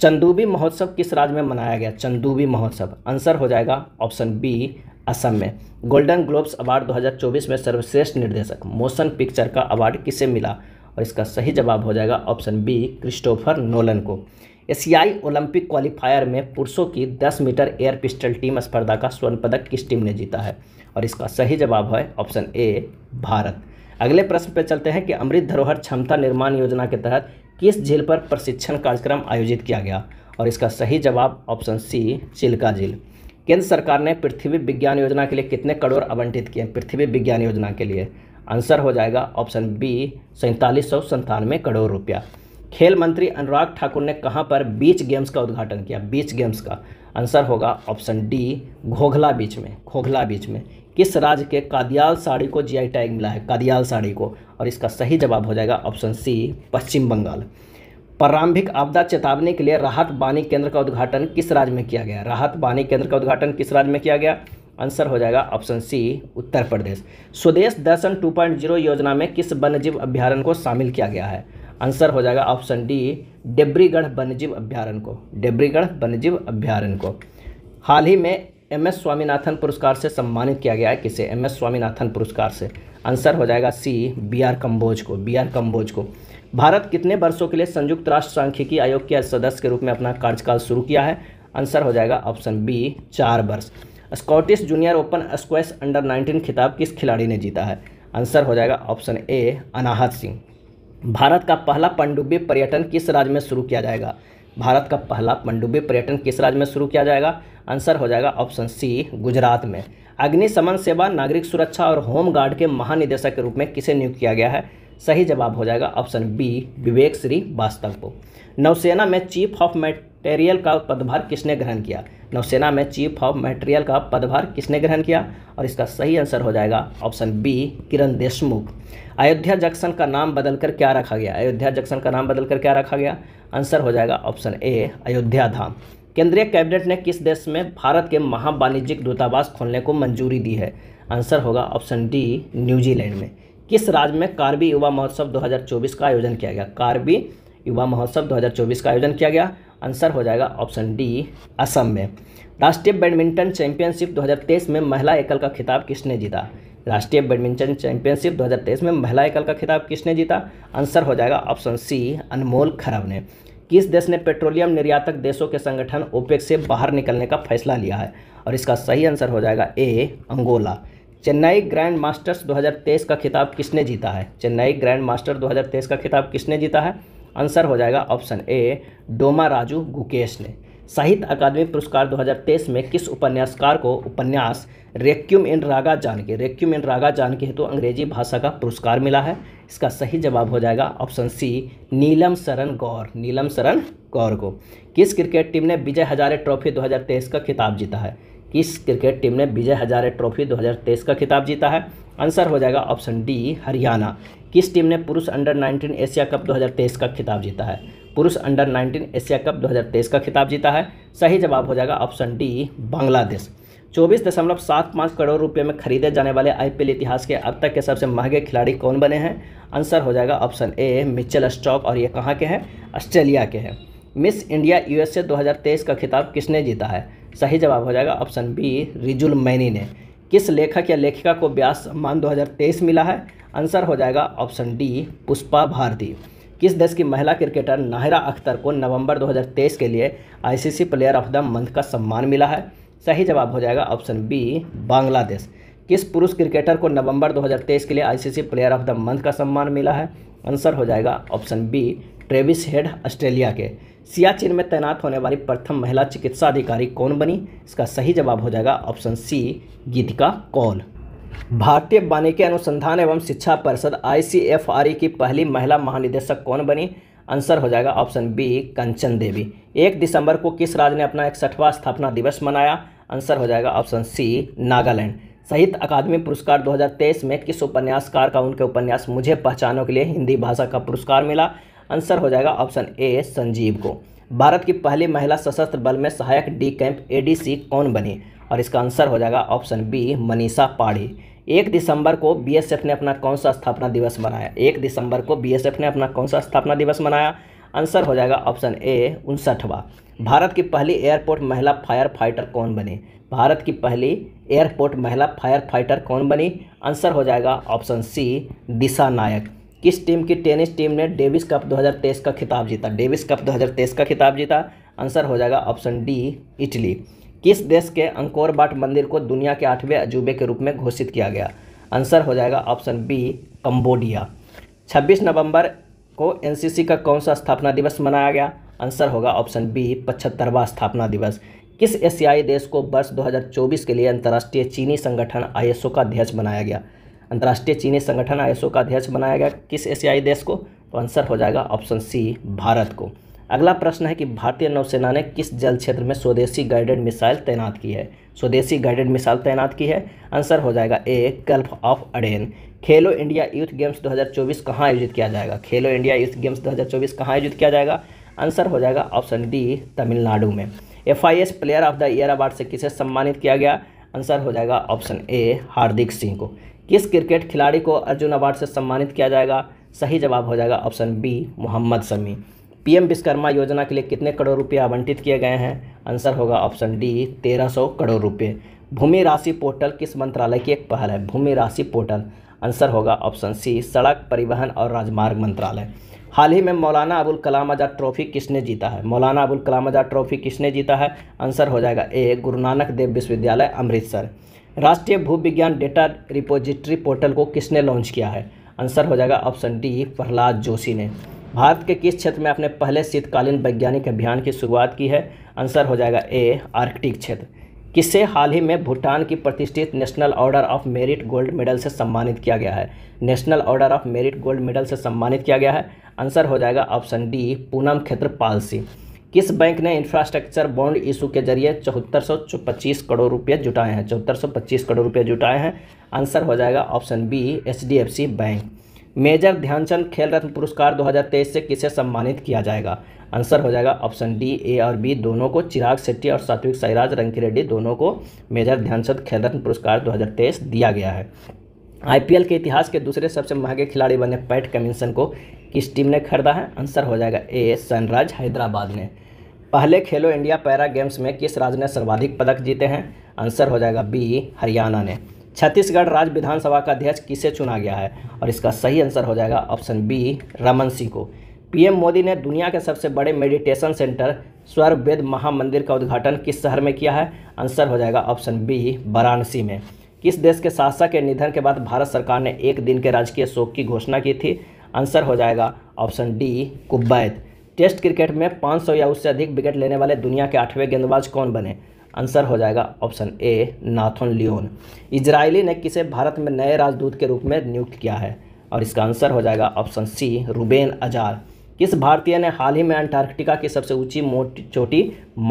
S1: चंदूबी महोत्सव किस राज्य में मनाया गया चंदूबी महोत्सव आंसर हो जाएगा ऑप्शन बी असम में गोल्डन ग्लोब्स अवार्ड 2024 में सर्वश्रेष्ठ निर्देशक मोशन पिक्चर का अवार्ड किसे मिला और इसका सही जवाब हो जाएगा ऑप्शन बी क्रिस्टोफर नोलन को एशियाई ओलंपिक क्वालिफायर में पुरुषों की 10 मीटर एयर पिस्टल टीम स्पर्धा का स्वर्ण पदक किस टीम ने जीता है और इसका सही जवाब है ऑप्शन ए भारत अगले प्रश्न पर चलते हैं कि अमृत धरोहर क्षमता निर्माण योजना के तहत किस झील पर प्रशिक्षण कार्यक्रम आयोजित किया गया और इसका सही जवाब ऑप्शन सी चिल्का झील केंद्र सरकार ने पृथ्वी विज्ञान योजना के लिए कितने करोड़ आवंटित किए पृथ्वी विज्ञान योजना के लिए आंसर हो जाएगा ऑप्शन बी सैंतालीस सौ संतानवे करोड़ रुपया खेल मंत्री अनुराग ठाकुर ने कहाँ पर बीच गेम्स का उद्घाटन किया बीच गेम्स का आंसर होगा ऑप्शन डी घोघला बीच में घोघला बीच में किस राज्य के कादियाल साड़ी को जीआई टैग मिला है कादियाल साड़ी को और इसका सही जवाब हो जाएगा ऑप्शन सी पश्चिम बंगाल प्रारंभिक आपदा चेतावनी के लिए राहत बानी केंद्र का उद्घाटन किस राज्य में किया गया राहत बानी केंद्र का उद्घाटन किस राज्य में किया गया आंसर हो जाएगा ऑप्शन सी उत्तर प्रदेश स्वदेश दर्शन 2.0 योजना में किस वन्यजीव अभ्यारण्य को शामिल किया गया है आंसर हो जाएगा ऑप्शन डी डिब्रीगढ़ वन्यजीव अभ्यारण्य को डिब्रीगढ़ वन्यजीव अभ्यारण्य को हाल ही में एम एस स्वामीनाथन पुरस्कार से सम्मानित किया गया है किसे एम एस स्वामीनाथन पुरस्कार से आंसर हो जाएगा सी बी आर कम्बोज को बी आर कम्बोज को भारत कितने वर्षों के लिए संयुक्त राष्ट्र सांख्यिकी आयोग के सदस्य के रूप में अपना कार्यकाल शुरू किया है आंसर हो जाएगा ऑप्शन बी चार वर्ष Scottish junior open squash under 19 खिताब किस खिलाड़ी ने जीता है आंसर हो जाएगा ऑप्शन ए अनाहत सिंह भारत का पहला पनडुब्बी पर्यटन किस राज्य में शुरू किया जाएगा भारत का पहला पंडुबी पर्यटन किस राज्य में शुरू किया जाएगा आंसर हो जाएगा ऑप्शन सी गुजरात में अग्निशमन सेवा नागरिक सुरक्षा और होम गार्ड के महानिदेशक के रूप में किसे नियुक्त किया गया है सही जवाब हो जाएगा ऑप्शन बी विवेक श्रीवास्तव को नौसेना में चीफ ऑफ मेटेरियल का पदभार किसने ग्रहण किया नौसेना में चीफ ऑफ मटेरियल का पदभार किसने ग्रहण किया और इसका सही आंसर हो जाएगा option B Kiran Deshmukh Ayodhya junction का नाम बदलकर क्या रखा गया अयोध्या जंक्शन का नाम बदलकर क्या रखा गया आंसर हो जाएगा ऑप्शन ए अयोध्या धाम केंद्रीय कैबिनेट ने किस देश में भारत के महावाणिज्यिक दूतावास खोलने को मंजूरी दी है आंसर होगा ऑप्शन डी न्यूजीलैंड में किस राज्य में कार्बी युवा महोत्सव 2024 का आयोजन किया गया कार्बी युवा महोत्सव 2024 का आयोजन किया गया आंसर हो जाएगा ऑप्शन डी असम में राष्ट्रीय बैडमिंटन चैंपियनशिप 2023 में महिला एकल का खिताब किसने जीता राष्ट्रीय बैडमिंटन चैंपियनशिप 2023 में महिला एकल का खिताब किसने जीता आंसर हो जाएगा ऑप्शन सी अनमोल खरब ने किस देश ने पेट्रोलियम निर्यातक देशों के संगठन ओपेक से बाहर निकलने का फैसला लिया है और इसका सही आंसर हो जाएगा A Angola Chennai grand masters 2023 का खिताब किसने जीता है चेन्नई ग्रैंड मास्टर 2023 का खिताब किसने जीता है आंसर हो जाएगा ऑप्शन ए डोमा राजू गुकेश ने साहित्य अकादमी पुरस्कार 2023 में किस उपन्यासकार को उपन्यास रेक्यूम इन रागा जान के रेक्यूम इन रागा जान के हेतु तो अंग्रेजी भाषा का पुरस्कार मिला है इसका सही जवाब हो जाएगा ऑप्शन सी नीलम शरण गौर नीलम शरण गौर को किस क्रिकेट टीम ने विजय हजारे ट्रॉफी 2023 का खिताब जीता है किस क्रिकेट टीम ने विजय हजारे ट्रॉफी 2023 का खिताब जीता है आंसर हो जाएगा ऑप्शन डी हरियाणा किस टीम ने पुरुष अंडर 19 एशिया कप 2023 का खिताब जीता है पुरुष अंडर 19 एशिया कप 2023 का खिताब जीता है सही जवाब हो जाएगा ऑप्शन डी बांग्लादेश चौबीस दशमलव सात पाँच करोड़ रुपए में खरीदे जाने वाले आईपीएल इतिहास के अब तक के सबसे महंगे खिलाड़ी कौन बने हैं आंसर हो जाएगा ऑप्शन ए मिचेल स्टॉक और ये कहाँ के हैं ऑस्ट्रेलिया के हैं मिस इंडिया यूएसए 2023 का खिताब किसने जीता है सही जवाब हो जाएगा ऑप्शन बी रिजुल मैनी ने किस लेखक या लेखिका को व्यास सम्मान 2023 मिला है आंसर हो जाएगा ऑप्शन डी पुष्पा भारती किस देश की महिला क्रिकेटर नाहरा अख्तर को नवंबर 2023 के लिए ICC player of the month का सम्मान मिला है सही जवाब हो जाएगा ऑप्शन बी बांग्लादेश किस पुरुष क्रिकेटर को नवंबर 2023 के लिए ICC player of the month का सम्मान मिला है आंसर हो जाएगा option B Travis Head Australia के सियाचिन में तैनात होने वाली प्रथम महिला चिकित्सा अधिकारी कौन बनी इसका सही जवाब हो जाएगा ऑप्शन सी गीतिका कौल भारतीय वानिकी अनुसंधान एवं शिक्षा परिषद आई की पहली महिला महानिदेशक कौन बनी आंसर हो जाएगा ऑप्शन बी कंचन देवी एक दिसंबर को किस राज्य ने अपना इकसठवा स्थापना दिवस मनाया आंसर हो जाएगा ऑप्शन सी नागालैंड साहित्य अकादमी पुरस्कार 2023 में किस उपन्यासकार का उनके उपन्यास मुझे पहचानों के लिए हिंदी भाषा का पुरस्कार मिला आंसर हो जाएगा ऑप्शन ए संजीव को भारत की पहली महिला सशस्त्र बल में सहायक डी कैंप एडीसी कौन बनी और इसका आंसर हो जाएगा ऑप्शन बी मनीषा पाढ़ी एक दिसंबर को बीएसएफ ने अपना कौन सा स्थापना दिवस मनाया एक दिसंबर को बीएसएफ ने अपना कौन सा स्थापना दिवस मनाया आंसर हो जाएगा ऑप्शन ए उनसठवा भारत की पहली एयरपोर्ट महिला फायर फाइटर कौन बनी भारत की पहली एयरपोर्ट महिला फायर फाइटर कौन बनी आंसर हो जाएगा ऑप्शन सी दिशा नायक किस टीम की टेनिस टीम ने डेविस कप 2023 का खिताब जीता डेविस कप 2023 का खिताब जीता आंसर हो जाएगा ऑप्शन डी इटली किस देश के अंकोर बाट मंदिर को दुनिया के आठवें अजूबे के रूप में घोषित किया गया आंसर हो जाएगा ऑप्शन बी कंबोडिया 26 नवंबर को एनसीसी का कौन सा स्थापना दिवस मनाया गया आंसर होगा ऑप्शन बी पचहत्तरवा स्थापना दिवस किस एशियाई देश को वर्ष 2024 के लिए अंतर्राष्ट्रीय चीनी संगठन आईएसओ का अध्यक्ष बनाया गया अंतर्राष्ट्रीय चीनी संगठन आईएसओ का अध्यक्ष बनाया गया किस एशियाई देश को तो आंसर हो जाएगा ऑप्शन सी भारत को अगला प्रश्न है कि भारतीय नौसेना ने किस जल क्षेत्र में स्वदेशी गाइडेड मिसाइल तैनात की है स्वदेशी गाइडेड मिसाइल तैनात की है आंसर हो जाएगा ए गल्फ ऑफ अडेन खेलो इंडिया यूथ गेम्स 2024 कहाँ आयोजित किया जाएगा खेलो इंडिया यूथ गेम्स 2024 कहाँ आयोजित किया जाएगा आंसर हो जाएगा ऑप्शन डी तमिलनाडु में F player of the year award से किसे सम्मानित किया गया आंसर हो जाएगा ऑप्शन ए हार्दिक सिंह को किस क्रिकेट खिलाड़ी को अर्जुन अवार्ड से सम्मानित किया जाएगा सही जवाब हो जाएगा option B Mohammed Shami PM Vishwakarma योजना के लिए कितने करोड़ रुपये आवंटित किए गए हैं आंसर होगा ऑप्शन डी तेरह सौ करोड़ रुपये भूमि राशि पोर्टल किस मंत्रालय की एक पहल है भूमि राशि पोर्टल आंसर होगा ऑप्शन सी सड़क परिवहन और राजमार्ग मंत्रालय हाल ही में मौलाना अबुल कलाम आज़ाद ट्रॉफी किसने जीता है मौलाना अबुल कलाम आज़ाद ट्रॉफी किसने जीता है आंसर हो जाएगा ए गुरु नानक देव विश्वविद्यालय अमृतसर राष्ट्रीय भू विज्ञान डेटा रिपोजिटरी पोर्टल को किसने लॉन्च किया है आंसर हो जाएगा ऑप्शन डी प्रहलाद जोशी ने भारत के किस क्षेत्र में अपने पहले शीतकालीन वैज्ञानिक अभियान की शुरुआत की है आंसर हो जाएगा ए आर्कटिक क्षेत्र किसे हाल ही में भूटान की प्रतिष्ठित National Order of Merit gold medal से सम्मानित किया गया है National Order of Merit gold medal से सम्मानित किया गया है आंसर हो जाएगा ऑप्शन डी पूनम क्षेत्र पालसी किस बैंक ने इंफ्रास्ट्रक्चर बॉन्ड इशू के जरिए चौहत्तर सौ करोड़ रुपये जुटाए हैं चौहत्तर सौ पच्चीस करोड़ रुपये जुटाए हैं आंसर हो जाएगा option B H bank Major Dhyan Chand Khel Ratna पुरस्कार 2023 से किसे सम्मानित किया जाएगा आंसर हो जाएगा ऑप्शन डी ए और बी दोनों को चिराग शेट्टी और सात्विक साईराज रंकी रेड्डी दोनों को मेजर ध्यानचंद खेल रत्न पुरस्कार 2023 दिया गया है आईपीएल के इतिहास के दूसरे सबसे महंगे खिलाड़ी बने पैट कमिंसन को किस टीम ने खरीदा है आंसर हो जाएगा ए सनराइज हैदराबाद ने पहले खेलो इंडिया पैरा गेम्स में किस राज्य ने सर्वाधिक पदक जीते हैं आंसर हो जाएगा बी हरियाणा ने छत्तीसगढ़ राज्य विधानसभा का अध्यक्ष किसे चुना गया है और इसका सही आंसर हो जाएगा ऑप्शन बी रमन सिंह को पीएम मोदी ने दुनिया के सबसे बड़े मेडिटेशन सेंटर स्वर वेद महामंदिर का उद्घाटन किस शहर में किया है आंसर हो जाएगा ऑप्शन बी वाराणसी में किस देश के शासक के निधन के बाद भारत सरकार ने एक दिन के राजकीय शोक की घोषणा की थी आंसर हो जाएगा option D Kuwait test cricket में 500 या उससे अधिक विकेट लेने वाले दुनिया के आठवें गेंदबाज कौन बने आंसर हो जाएगा ऑप्शन ए नाथन लियोन इजरायली ने किसे भारत में नए राजदूत के रूप में नियुक्त किया है और इसका आंसर हो जाएगा ऑप्शन सी रुबेन अजार किस भारतीय ने हाल ही में अंटार्कटिका की सबसे ऊंची चोटी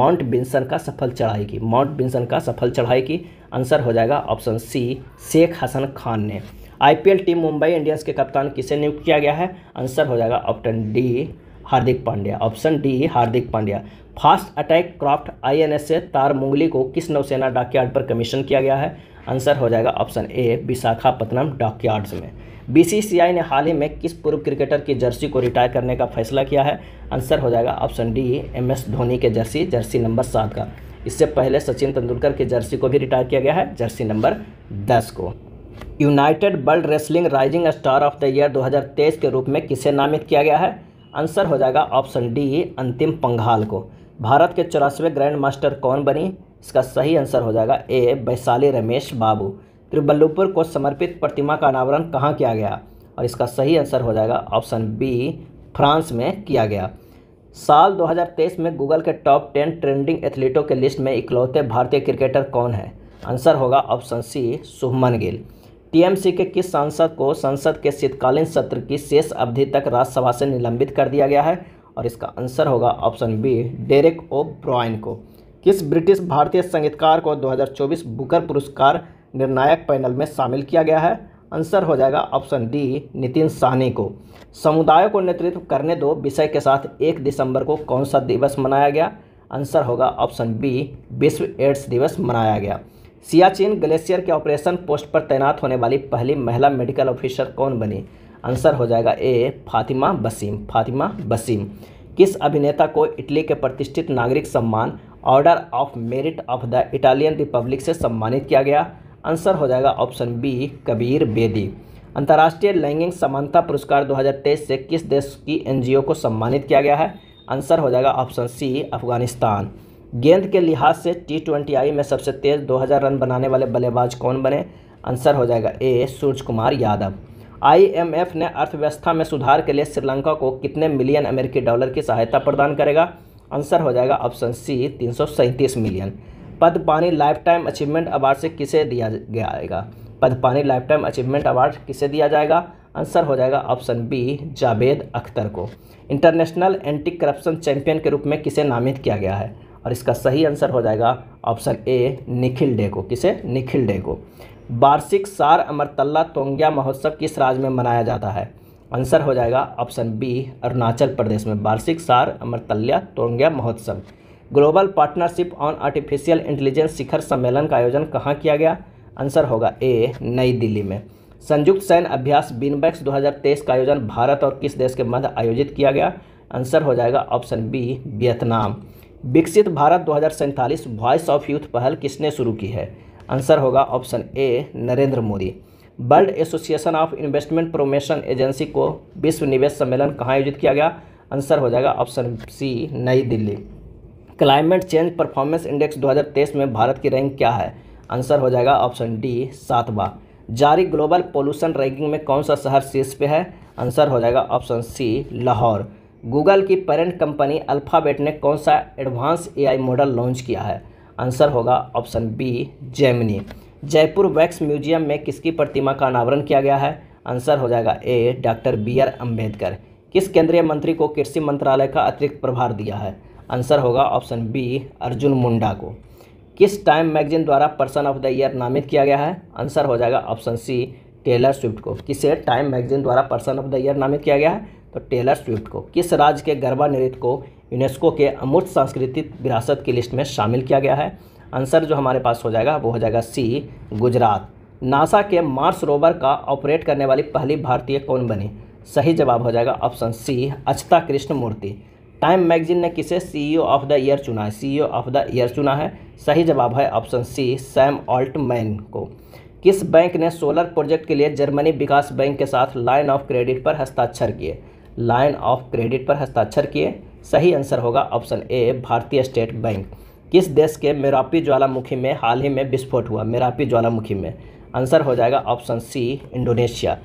S1: माउंट बिंसन का सफल चढ़ाई की माउंट बिंसन का सफल चढ़ाई की आंसर हो जाएगा ऑप्शन सी शेख हसन खान ने आईपीएल टीम मुंबई इंडियंस के कप्तान किसे नियुक्त किया गया है आंसर हो जाएगा option D Hardik Pandya option D Hardik Pandya fast attack craft INS से तार मुंगली को किस नौसेना डॉकयार्ड पर कमीशन किया गया है आंसर हो जाएगा ऑप्शन ए विशाखापत्तनम डॉकयार्ड्स में बीसीसीआई ने हाल ही में किस पूर्व क्रिकेटर की जर्सी को रिटायर करने का फैसला किया है आंसर हो जाएगा option D M S Dhoni के जर्सी जर्सी नंबर सात का इससे पहले सचिन तेंदुलकर की जर्सी को भी रिटायर किया गया है जर्सी नंबर दस को United World Wrestling rising star of the year 2023 के रूप में किसे नामित किया गया है आंसर हो जाएगा ऑप्शन डी अंतिम पंघाल को भारत के चौरासवें ग्रैंड मास्टर कौन बनी इसका सही आंसर हो जाएगा ए वैशाली रमेश बाबू त्रिबल्लुपुर को समर्पित प्रतिमा का अनावरण कहाँ किया गया और इसका सही आंसर हो जाएगा ऑप्शन बी फ्रांस में किया गया साल 2023 में गूगल के टॉप टेन ट्रेंडिंग एथलीटों के लिस्ट में इकलौते भारतीय क्रिकेटर कौन है आंसर होगा option C Shubman Gill TMC के किस सांसद को संसद के शीतकालीन सत्र की शेष अवधि तक राज्यसभा से निलंबित कर दिया गया है और इसका आंसर होगा option B Derek O'Brien को किस ब्रिटिश भारतीय संगीतकार को 2024 बुकर पुरस्कार निर्णायक पैनल में शामिल किया गया है आंसर हो जाएगा ऑप्शन डी नितिन साहनी को समुदायों को नेतृत्व करने दो विषय के साथ एक दिसंबर को कौन सा दिवस मनाया गया आंसर होगा ऑप्शन बी विश्व एड्स दिवस मनाया गया सियाचिन ग्लेशियर के ऑपरेशन पोस्ट पर तैनात होने वाली पहली महिला मेडिकल ऑफिसर कौन बनी आंसर हो जाएगा ए फातिमा बसीम फातिमा बसीम किस अभिनेता को इटली के प्रतिष्ठित नागरिक सम्मान Order of Merit of the Italian Republic से सम्मानित किया गया आंसर हो जाएगा ऑप्शन बी कबीर बेदी अंतर्राष्ट्रीय लैंगिक समानता पुरस्कार 2023 से किस देश की एनजीओ को सम्मानित किया गया है आंसर हो जाएगा ऑप्शन सी अफगानिस्तान गेंद के लिहाज से टी ट्वेंटी आई में सबसे तेज़ 2000 रन बनाने वाले बल्लेबाज कौन बने आंसर हो जाएगा ए सूर्य कुमार यादव आईएमएफ ने अर्थव्यवस्था में सुधार के लिए श्रीलंका को कितने मिलियन अमेरिकी डॉलर की सहायता प्रदान करेगा आंसर हो जाएगा ऑप्शन सी तीन मिलियन पद पानी लाइफ टाइम अचीवमेंट अवार्ड से किसे दिया जाएगा पद पानी लाइफ टाइम अचीवमेंट अवार्ड किसे दिया जाएगा आंसर हो जाएगा ऑप्शन बी जावेद अख्तर को इंटरनेशनल एंटी करप्शन चैंपियन के रूप में किसे नामित किया गया है और इसका सही आंसर हो जाएगा ऑप्शन ए निखिल डे को किसे निखिल डे को वार्षिक सार अमरतल्ला तोंग्या महोत्सव किस राज्य में मनाया जाता है आंसर हो जाएगा ऑप्शन बी अरुणाचल प्रदेश में वार्षिक सार अमरतल्या तोंग्या महोत्सव global partnership on artificial intelligence शिखर सम्मेलन का आयोजन कहाँ किया गया आंसर होगा ए नई दिल्ली में संयुक्त सैन्य अभ्यास बिनबैक्स 2023 का आयोजन भारत और किस देश के मध्य आयोजित किया गया आंसर हो जाएगा ऑप्शन बी वियतनाम विकसित भारत दो वॉइस ऑफ यूथ पहल किसने शुरू की है आंसर होगा option A Narendra Modi World Association of Investment Promotion Agency को विश्व निवेश सम्मेलन कहाँ आयोजित किया गया आंसर हो जाएगा option C New Delhi climate change performance index 2023 में भारत की रैंक क्या है आंसर हो जाएगा ऑप्शन डी सातवा जारी ग्लोबल पोल्यूशन रैंकिंग में कौन सा शहर शीर्ष पे है आंसर हो जाएगा ऑप्शन सी लाहौर गूगल की पेरेंट कंपनी अल्फ़ाबेट ने कौन सा एडवांस एआई मॉडल लॉन्च किया है आंसर होगा option B Gemini Jaipur wax museum में किसकी प्रतिमा का अनावरण किया गया है आंसर हो जाएगा A doctor B R Ambedkar किस केंद्रीय मंत्री को कृषि मंत्रालय का अतिरिक्त प्रभार दिया है आंसर होगा ऑप्शन बी अर्जुन मुंडा को किस टाइम मैगजीन द्वारा पर्सन ऑफ द ईयर नामित किया गया है आंसर हो जाएगा ऑप्शन सी टेलर स्विफ्ट को किसे टाइम मैगजीन द्वारा पर्सन ऑफ द ईयर नामित किया गया है तो टेलर स्विफ्ट को किस राज्य के गरबा नृत्य को यूनेस्को के अमूर्त सांस्कृतिक विरासत की लिस्ट में शामिल किया गया है आंसर जो हमारे पास हो जाएगा वो हो जाएगा सी गुजरात नासा के मार्स रोवर का ऑपरेट करने वाली पहली भारतीय कौन बनी सही जवाब हो जाएगा ऑप्शन सी अचता कृष्ण मूर्ति टाइम मैगजीन ने किसे सीईओ ऑफ द ईयर चुना है सीईओ ऑफ द ईयर चुना है सही जवाब है ऑप्शन सी सैम ऑल्टमैन को किस बैंक ने सोलर प्रोजेक्ट के लिए जर्मनी विकास बैंक के साथ लाइन ऑफ क्रेडिट पर हस्ताक्षर किए लाइन ऑफ क्रेडिट पर हस्ताक्षर किए सही आंसर होगा ऑप्शन ए भारतीय स्टेट बैंक किस देश के मेरापी ज्वालामुखी में हाल ही में विस्फोट हुआ मेरापी ज्वालामुखी में आंसर हो जाएगा ऑप्शन सी इंडोनेशिया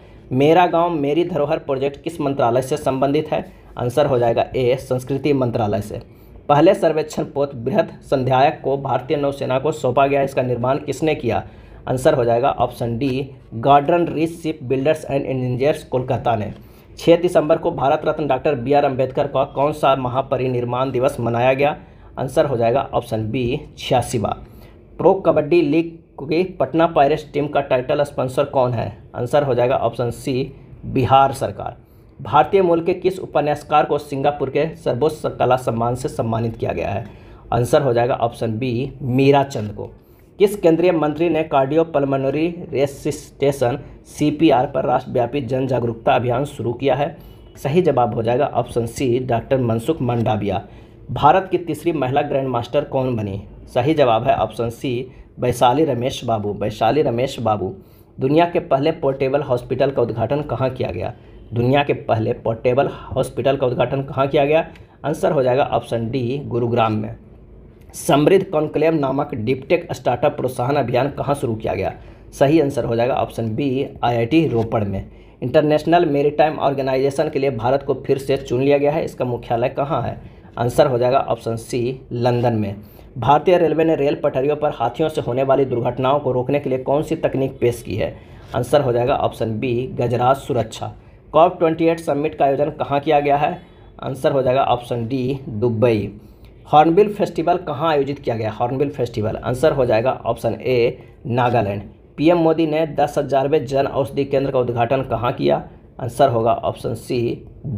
S1: मेरा गांव मेरी धरोहर प्रोजेक्ट किस मंत्रालय से संबंधित है आंसर हो जाएगा ए संस्कृति मंत्रालय से पहले सर्वेक्षण पोत बृहद संध्यायक को भारतीय नौसेना को सौंपा गया इसका निर्माण किसने किया आंसर हो जाएगा option D garden reach ship builders and engineers Kolkata ने छः दिसंबर को Bharat Ratna doctor B R Ambedkar का कौन सा महापरिनिर्माण दिवस मनाया गया आंसर हो जाएगा ऑप्शन बी छियासीवा प्रो कबड्डी लीग की पटना पायरेट्स टीम का टाइटल स्पॉन्सर कौन है आंसर हो जाएगा ऑप्शन सी बिहार सरकार भारतीय मूल के किस उपन्यासकार को सिंगापुर के सर्वोच्च कला सम्मान से सम्मानित किया गया है आंसर हो जाएगा ऑप्शन बी मीरा चंद को किस केंद्रीय मंत्री ने कार्डियो पल्मोनरी रेसिस्टेशन सीपीआर पर राष्ट्रव्यापी जन जागरूकता अभियान शुरू किया है सही जवाब हो जाएगा option C doctor Mansukh Mandaviya Bharat की तीसरी महिला ग्रैंड मास्टर कौन बनी सही जवाब है ऑप्शन सी वैशाली रमेश बाबू वैशाली रमेश बाबू दुनिया के पहले पोर्टेबल हॉस्पिटल का उद्घाटन कहाँ किया गया दुनिया के पहले पोर्टेबल हॉस्पिटल का उद्घाटन कहाँ किया गया आंसर हो जाएगा ऑप्शन डी गुरुग्राम में समृद्ध कॉन्क्लेव नामक डिपटेक स्टार्टअप प्रोत्साहन अभियान कहाँ शुरू किया गया सही आंसर हो जाएगा ऑप्शन बी आईआईटी रोपड़ में इंटरनेशनल मेरीटाइम ऑर्गेनाइजेशन के लिए भारत को फिर से चुन लिया गया है इसका मुख्यालय कहाँ है आंसर हो जाएगा ऑप्शन सी लंदन में भारतीय रेलवे ने रेल पटरियों पर हाथियों से होने वाली दुर्घटनाओं को रोकने के लिए कौन सी तकनीक पेश की है आंसर हो जाएगा ऑप्शन बी गजराज सुरक्षा कॉप ट्वेंटी एट समिट का आयोजन कहाँ किया गया है आंसर हो जाएगा option D Dubai Hornbill festival कहाँ आयोजित किया गया हॉर्नबिल फेस्टिवल आंसर हो जाएगा option A Nagaland PM Modi ने दस हजारवें जन औषधि केंद्र का उद्घाटन कहाँ किया आंसर होगा ऑप्शन सी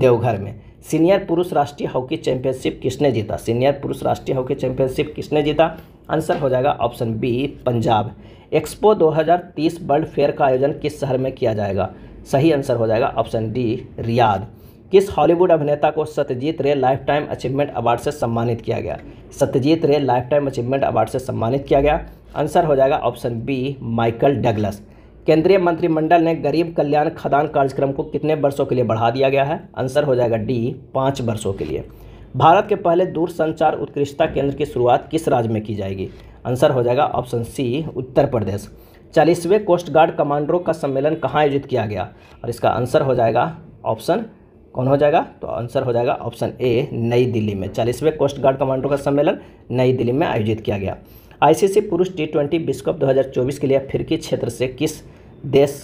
S1: देवघर में सीनियर पुरुष राष्ट्रीय हॉकी चैंपियनशिप किसने जीता सीनियर पुरुष राष्ट्रीय हॉकी चैंपियनशिप किसने जीता आंसर हो जाएगा option B Punjab expo 2030 world fair का आयोजन किस शहर में किया जाएगा सही आंसर हो जाएगा ऑप्शन डी रियाद किस हॉलीवुड अभिनेता को सत्यजीत रे लाइफ टाइम अचीवमेंट अवार्ड से सम्मानित किया गया सत्यजीत रे लाइफ टाइम अचीवमेंट अवार्ड से सम्मानित किया गया आंसर हो जाएगा ऑप्शन बी माइकल डगलस केंद्रीय मंत्रिमंडल ने गरीब कल्याण खदान कार्यक्रम को कितने वर्षों के लिए बढ़ा दिया गया है आंसर हो जाएगा डी पाँच वर्षों के लिए भारत के पहले दूरसंचार उत्कृष्टता केंद्र की शुरुआत किस राज्य में की जाएगी आंसर हो जाएगा ऑप्शन सी उत्तर प्रदेश चालीसवें कोस्ट गार्ड कमांडरों का सम्मेलन कहाँ आयोजित किया गया और इसका आंसर हो जाएगा ऑप्शन कौन हो जाएगा तो आंसर हो जाएगा ऑप्शन ए नई दिल्ली में चालीसवें कोस्ट गार्ड कमांडो का सम्मेलन नई दिल्ली में आयोजित किया गया आईसीसी पुरुष टी ट्वेंटी विश्व कप 2024 के लिए फिरकी क्षेत्र से किस देश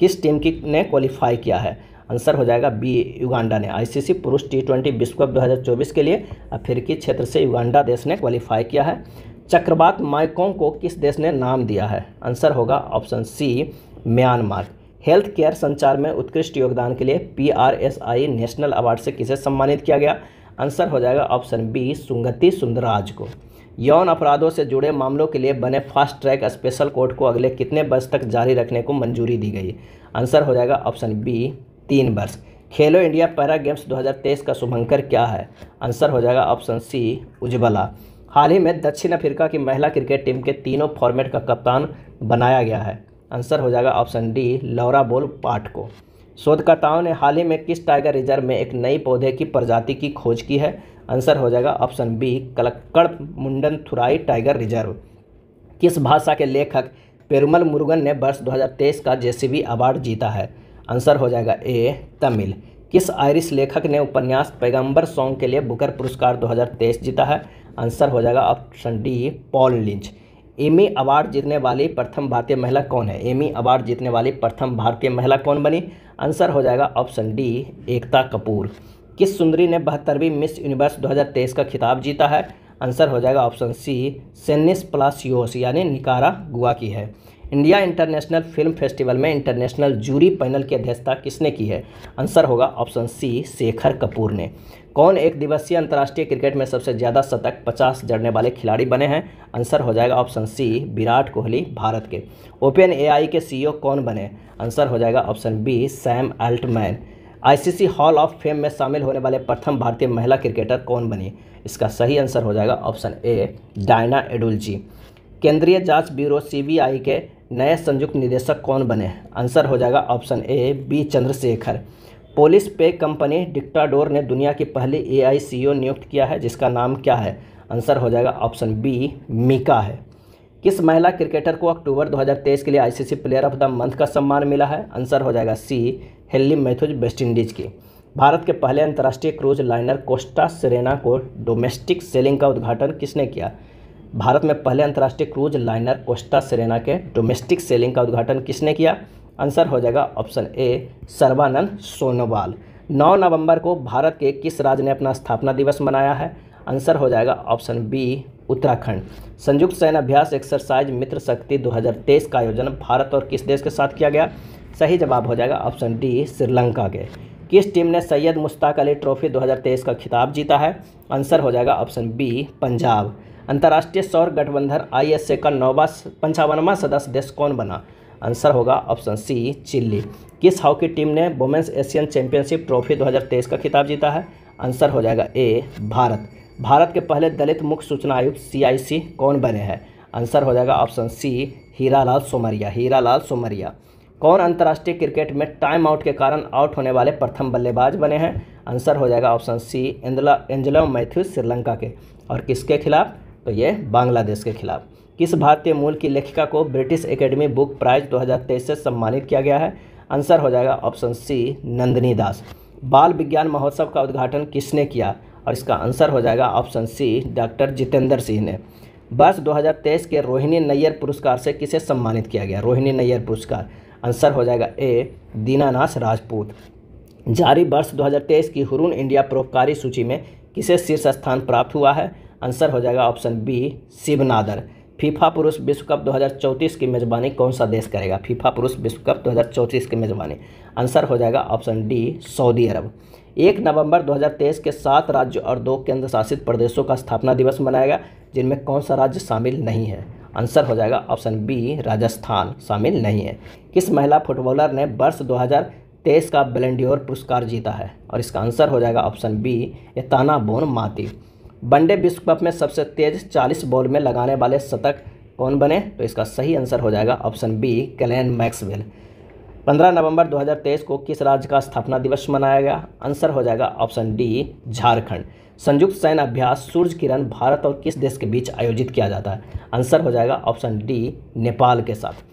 S1: किस टीम की ने क्वालिफाई किया है आंसर हो जाएगा बी युगांडा ने आईसीसी पुरुष टी ट्वेंटी विश्व कप दो के लिए अफ्रीकी क्षेत्र से युगांडा देश ने क्वालिफाई किया है चक्रवात माइकोंग को किस देश ने नाम दिया है आंसर होगा option C Myanmar health care संचार में उत्कृष्ट योगदान के लिए पी नेशनल अवार्ड से किसे सम्मानित किया गया आंसर हो जाएगा ऑप्शन बी सुंगति सुंदराज को यौन अपराधों से जुड़े मामलों के लिए बने फास्ट ट्रैक स्पेशल कोर्ट को अगले कितने वर्ष तक जारी रखने को मंजूरी दी गई आंसर हो जाएगा ऑप्शन बी तीन वर्ष खेलो इंडिया पैरा गेम्स 2023 का शुभंकर क्या है आंसर हो जाएगा ऑप्शन सी उज्ज्वला हाल ही में दक्षिण अफ्रीका की महिला क्रिकेट टीम के तीनों फॉर्मेट का कप्तान बनाया गया है आंसर हो जाएगा ऑप्शन डी लौरा बोल पाठ को शोधकर्ताओं ने हाल ही में किस टाइगर रिजर्व में एक नई पौधे की प्रजाति की खोज की है आंसर हो जाएगा ऑप्शन बी कलक्कड़ मुंडन थुराई टाइगर रिजर्व किस भाषा के लेखक पेरुमल मुरुगन ने वर्ष 2023 का जेसीबी अवार्ड जीता है आंसर हो जाएगा ए तमिल किस आयरिश लेखक ने उपन्यास पैगंबर सॉन्ग के लिए बुकर पुरस्कार 2023 जीता है आंसर हो जाएगा option D Paul Lynch Emmy award जीतने वाली प्रथम भारतीय महिला कौन है एमी अवार्ड जीतने वाली प्रथम भारतीय महिला कौन बनी आंसर हो जाएगा ऑप्शन डी एकता कपूर किस सुंदरी ने बहत्तरवीं मिस यूनिवर्स 2023 का खिताब जीता है आंसर हो जाएगा ऑप्शन सी सेनिस प्लस योस यानी निकारा गुआ की है इंडिया इंटरनेशनल फिल्म फेस्टिवल में इंटरनेशनल जूरी पैनल की अध्यक्षता किसने की है आंसर होगा ऑप्शन सी शेखर कपूर ने कौन एक दिवसीय अंतर्राष्ट्रीय क्रिकेट में सबसे ज़्यादा शतक 50 जड़ने वाले खिलाड़ी बने हैं आंसर हो जाएगा ऑप्शन सी विराट कोहली भारत के ओपन एआई के सीईओ कौन बने आंसर हो जाएगा option B Sam Altman ICC hall of fame में शामिल होने वाले प्रथम भारतीय महिला क्रिकेटर कौन बनी इसका सही आंसर हो जाएगा ऑप्शन ए डायना एडुलजी केंद्रीय जांच ब्यूरो सीबीआई के नए संयुक्त निदेशक कौन बने आंसर हो जाएगा option A B Chandrashekhar Polish पे कंपनी डिक्टाडोर ने दुनिया की पहली ए आई नियुक्त किया है जिसका नाम क्या है आंसर हो जाएगा ऑप्शन बी मीका है किस महिला क्रिकेटर को अक्टूबर 2023 के लिए ICC player of the month का सम्मान मिला है आंसर हो जाएगा C Hayley Matthews West Indies की भारत के पहले अंतर्राष्ट्रीय क्रूज लाइनर कोस्टा सेरेना को डोमेस्टिक सेलिंग का उद्घाटन किसने किया भारत में पहले अंतर्राष्ट्रीय क्रूज लाइनर कोस्टा सेरेना के डोमेस्टिक सेलिंग का उद्घाटन किसने किया आंसर हो जाएगा ऑप्शन ए सर्वानंद सोनोवाल 9 नवंबर को भारत के किस राज्य ने अपना स्थापना दिवस मनाया है आंसर हो जाएगा ऑप्शन बी उत्तराखंड संयुक्त सैन्य अभ्यास एक्सरसाइज मित्र शक्ति 2023 का आयोजन भारत और किस देश के साथ किया गया सही जवाब हो जाएगा ऑप्शन डी श्रीलंका के किस टीम ने सैयद मुश्ताक अली ट्रॉफी 2023 का खिताब जीता है आंसर हो जाएगा ऑप्शन बी पंजाब अंतर्राष्ट्रीय सौर गठबंधन आई का नौवा पंचावनवा सदस्य देश कौन बना आंसर होगा ऑप्शन सी चिल्ली किस हॉकी टीम ने वुमेंस एशियन चैंपियनशिप ट्रॉफी 2023 का खिताब जीता है आंसर हो जाएगा ए भारत भारत के पहले दलित मुख्य सूचना आयुक्त सी कौन बने हैं आंसर हो जाएगा ऑप्शन सी हीरा लाल सोमरिया हीरा लाल सोमरिया कौन अंतर्राष्ट्रीय क्रिकेट में टाइम आउट के कारण आउट होने वाले प्रथम बल्लेबाज बने हैं आंसर हो जाएगा option C Angela Angelo Mathews Sri Lanka के और किसके खिलाफ तो ये बांग्लादेश के खिलाफ किस भारतीय मूल की लेखिका को ब्रिटिश एकेडमी बुक प्राइज 2023 से सम्मानित किया गया है आंसर हो जाएगा ऑप्शन सी नंदिनी दास बाल विज्ञान महोत्सव का उद्घाटन किसने किया और इसका आंसर हो जाएगा option C doctor Jitendra Singh ने वर्ष 2023 के रोहिणी नैयर पुरस्कार से किसे सम्मानित किया गया रोहिणी नैयर पुरस्कार आंसर हो जाएगा ए दीनानाथ राजपूत जारी वर्ष 2023 की हुरून इंडिया परोपकारी सूची में किसे शीर्ष स्थान प्राप्त हुआ है आंसर हो जाएगा ऑप्शन बी शिवनादर फीफा पुरुष विश्व कप 2034 की मेज़बानी कौन सा देश करेगा फीफा पुरुष विश्व कप 2034 की मेज़बानी आंसर हो जाएगा ऑप्शन डी सऊदी अरब एक नवंबर 2023 के सात राज्य और दो केंद्र शासित प्रदेशों का स्थापना दिवस मनाया गया जिनमें कौन सा राज्य शामिल नहीं है आंसर हो जाएगा ऑप्शन बी राजस्थान शामिल नहीं है किस महिला फुटबॉलर ने वर्ष दो तेईस का बलेंडियोर पुरस्कार जीता है और इसका आंसर हो जाएगा option B Aitana Bonmati one day विश्व कप में सबसे तेज चालीस बॉल में लगाने वाले शतक कौन बने तो इसका सही आंसर हो जाएगा ऑप्शन बी कैलैन मैक्सवेल 15 नवंबर 2023 को किस राज्य का स्थापना दिवस मनाया गया आंसर हो जाएगा ऑप्शन डी झारखंड संयुक्त सैन्य अभ्यास सूर्य किरण भारत और किस देश के बीच आयोजित किया जाता है आंसर हो जाएगा ऑप्शन डी नेपाल के साथ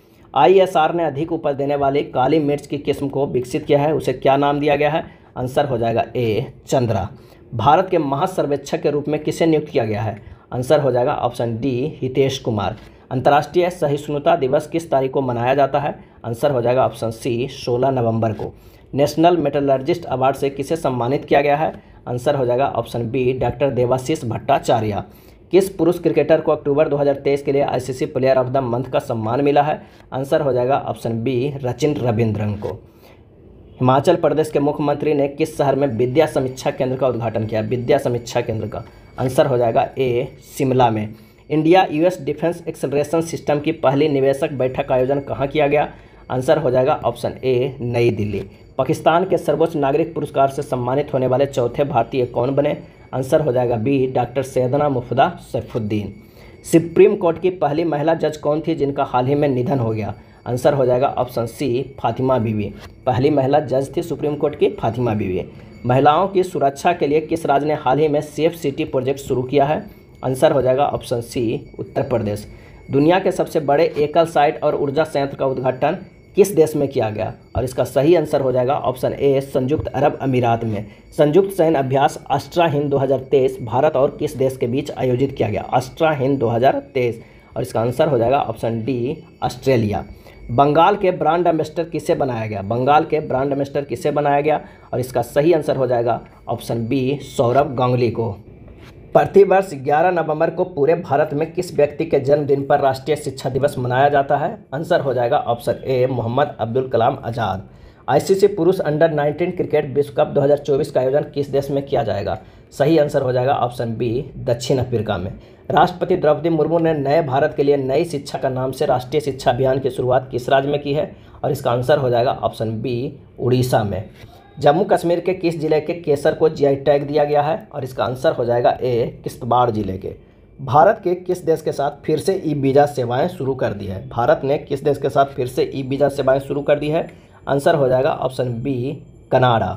S1: आईएसआर ने अधिक उपज देने वाली काली मिर्च की किस्म को विकसित किया है उसे क्या नाम दिया गया है आंसर हो जाएगा ए चंद्रा भारत के महासर्वेक्षक के रूप में किसे नियुक्त किया गया है आंसर हो जाएगा ऑप्शन डी हितेश कुमार अंतर्राष्ट्रीय सहिष्णुता दिवस किस तारीख को मनाया जाता है आंसर हो जाएगा ऑप्शन सी 16 नवंबर को नेशनल मेटलर्जिस्ट अवार्ड से किसे सम्मानित किया गया है आंसर हो जाएगा option B doctor Debashish Bhattacharya किस पुरुष क्रिकेटर को अक्टूबर 2023 के लिए ICC player of the month का सम्मान मिला है आंसर हो जाएगा ऑप्शन बी रचिन रविंद्रन को हिमाचल प्रदेश के मुख्यमंत्री ने किस शहर में विद्या समीक्षा केंद्र का उद्घाटन किया विद्या समीक्षा केंद्र का आंसर हो जाएगा ए शिमला में India US defence acceleration system की पहली निवेशक बैठक का आयोजन कहाँ किया गया आंसर हो जाएगा ऑप्शन ए नई दिल्ली पाकिस्तान के सर्वोच्च नागरिक पुरस्कार से सम्मानित होने वाले चौथे भारतीय कौन बने आंसर हो जाएगा बी डॉक्टर सैदना मुफदा सैफुद्दीन सुप्रीम कोर्ट की पहली महिला जज कौन थी जिनका हाल ही में निधन हो गया आंसर हो जाएगा ऑप्शन सी फातिमा बीवी पहली महिला जज थी सुप्रीम कोर्ट की फातिमा बीवी महिलाओं की सुरक्षा के लिए किस राज्य ने हाल ही में सेफ सिटी प्रोजेक्ट शुरू किया है आंसर हो जाएगा ऑप्शन सी उत्तर प्रदेश दुनिया के सबसे बड़े एकल साइट और ऊर्जा संयंत्र का उद्घाटन किस देश में किया गया और इसका सही आंसर हो जाएगा ऑप्शन ए संयुक्त अरब अमीरात में संयुक्त सैन्य अभ्यास अस्ट्रा हिंद 2023 भारत और किस देश के बीच आयोजित किया गया अस्ट्रा हिंद 2023 और इसका आंसर हो जाएगा ऑप्शन डी ऑस्ट्रेलिया बंगाल के ब्रांड एम्बेसडर किसे बनाया गया बंगाल के ब्रांड एम्बेसडर किसे बनाया गया और इसका सही आंसर हो जाएगा ऑप्शन बी सौरभ गांगुली को प्रतिवर्ष 11 नवंबर को पूरे भारत में किस व्यक्ति के जन्मदिन पर राष्ट्रीय शिक्षा दिवस मनाया जाता है आंसर हो जाएगा option A Mohammad Abdul Kalam Azad ICC पुरुष अंडर 19 क्रिकेट विश्व कप 2024 का आयोजन किस देश में किया जाएगा सही आंसर हो जाएगा ऑप्शन बी दक्षिण अफ्रीका में राष्ट्रपति द्रौपदी मुर्मू ने नए भारत के लिए नई शिक्षा का नाम से राष्ट्रीय शिक्षा अभियान की शुरुआत किस राज्य में की है और इसका आंसर हो जाएगा ऑप्शन बी उड़ीसा में जम्मू कश्मीर के किस जिले के केसर को जी टैग दिया गया है और इसका आंसर हो जाएगा ए किश्तवाड़ जिले के भारत के किस देश के साथ फिर से ई वीज़ा सेवाएं शुरू कर दी है भारत ने किस देश के साथ फिर से ई वीज़ा सेवाएं शुरू कर दी है आंसर हो जाएगा ऑप्शन बी कनाडा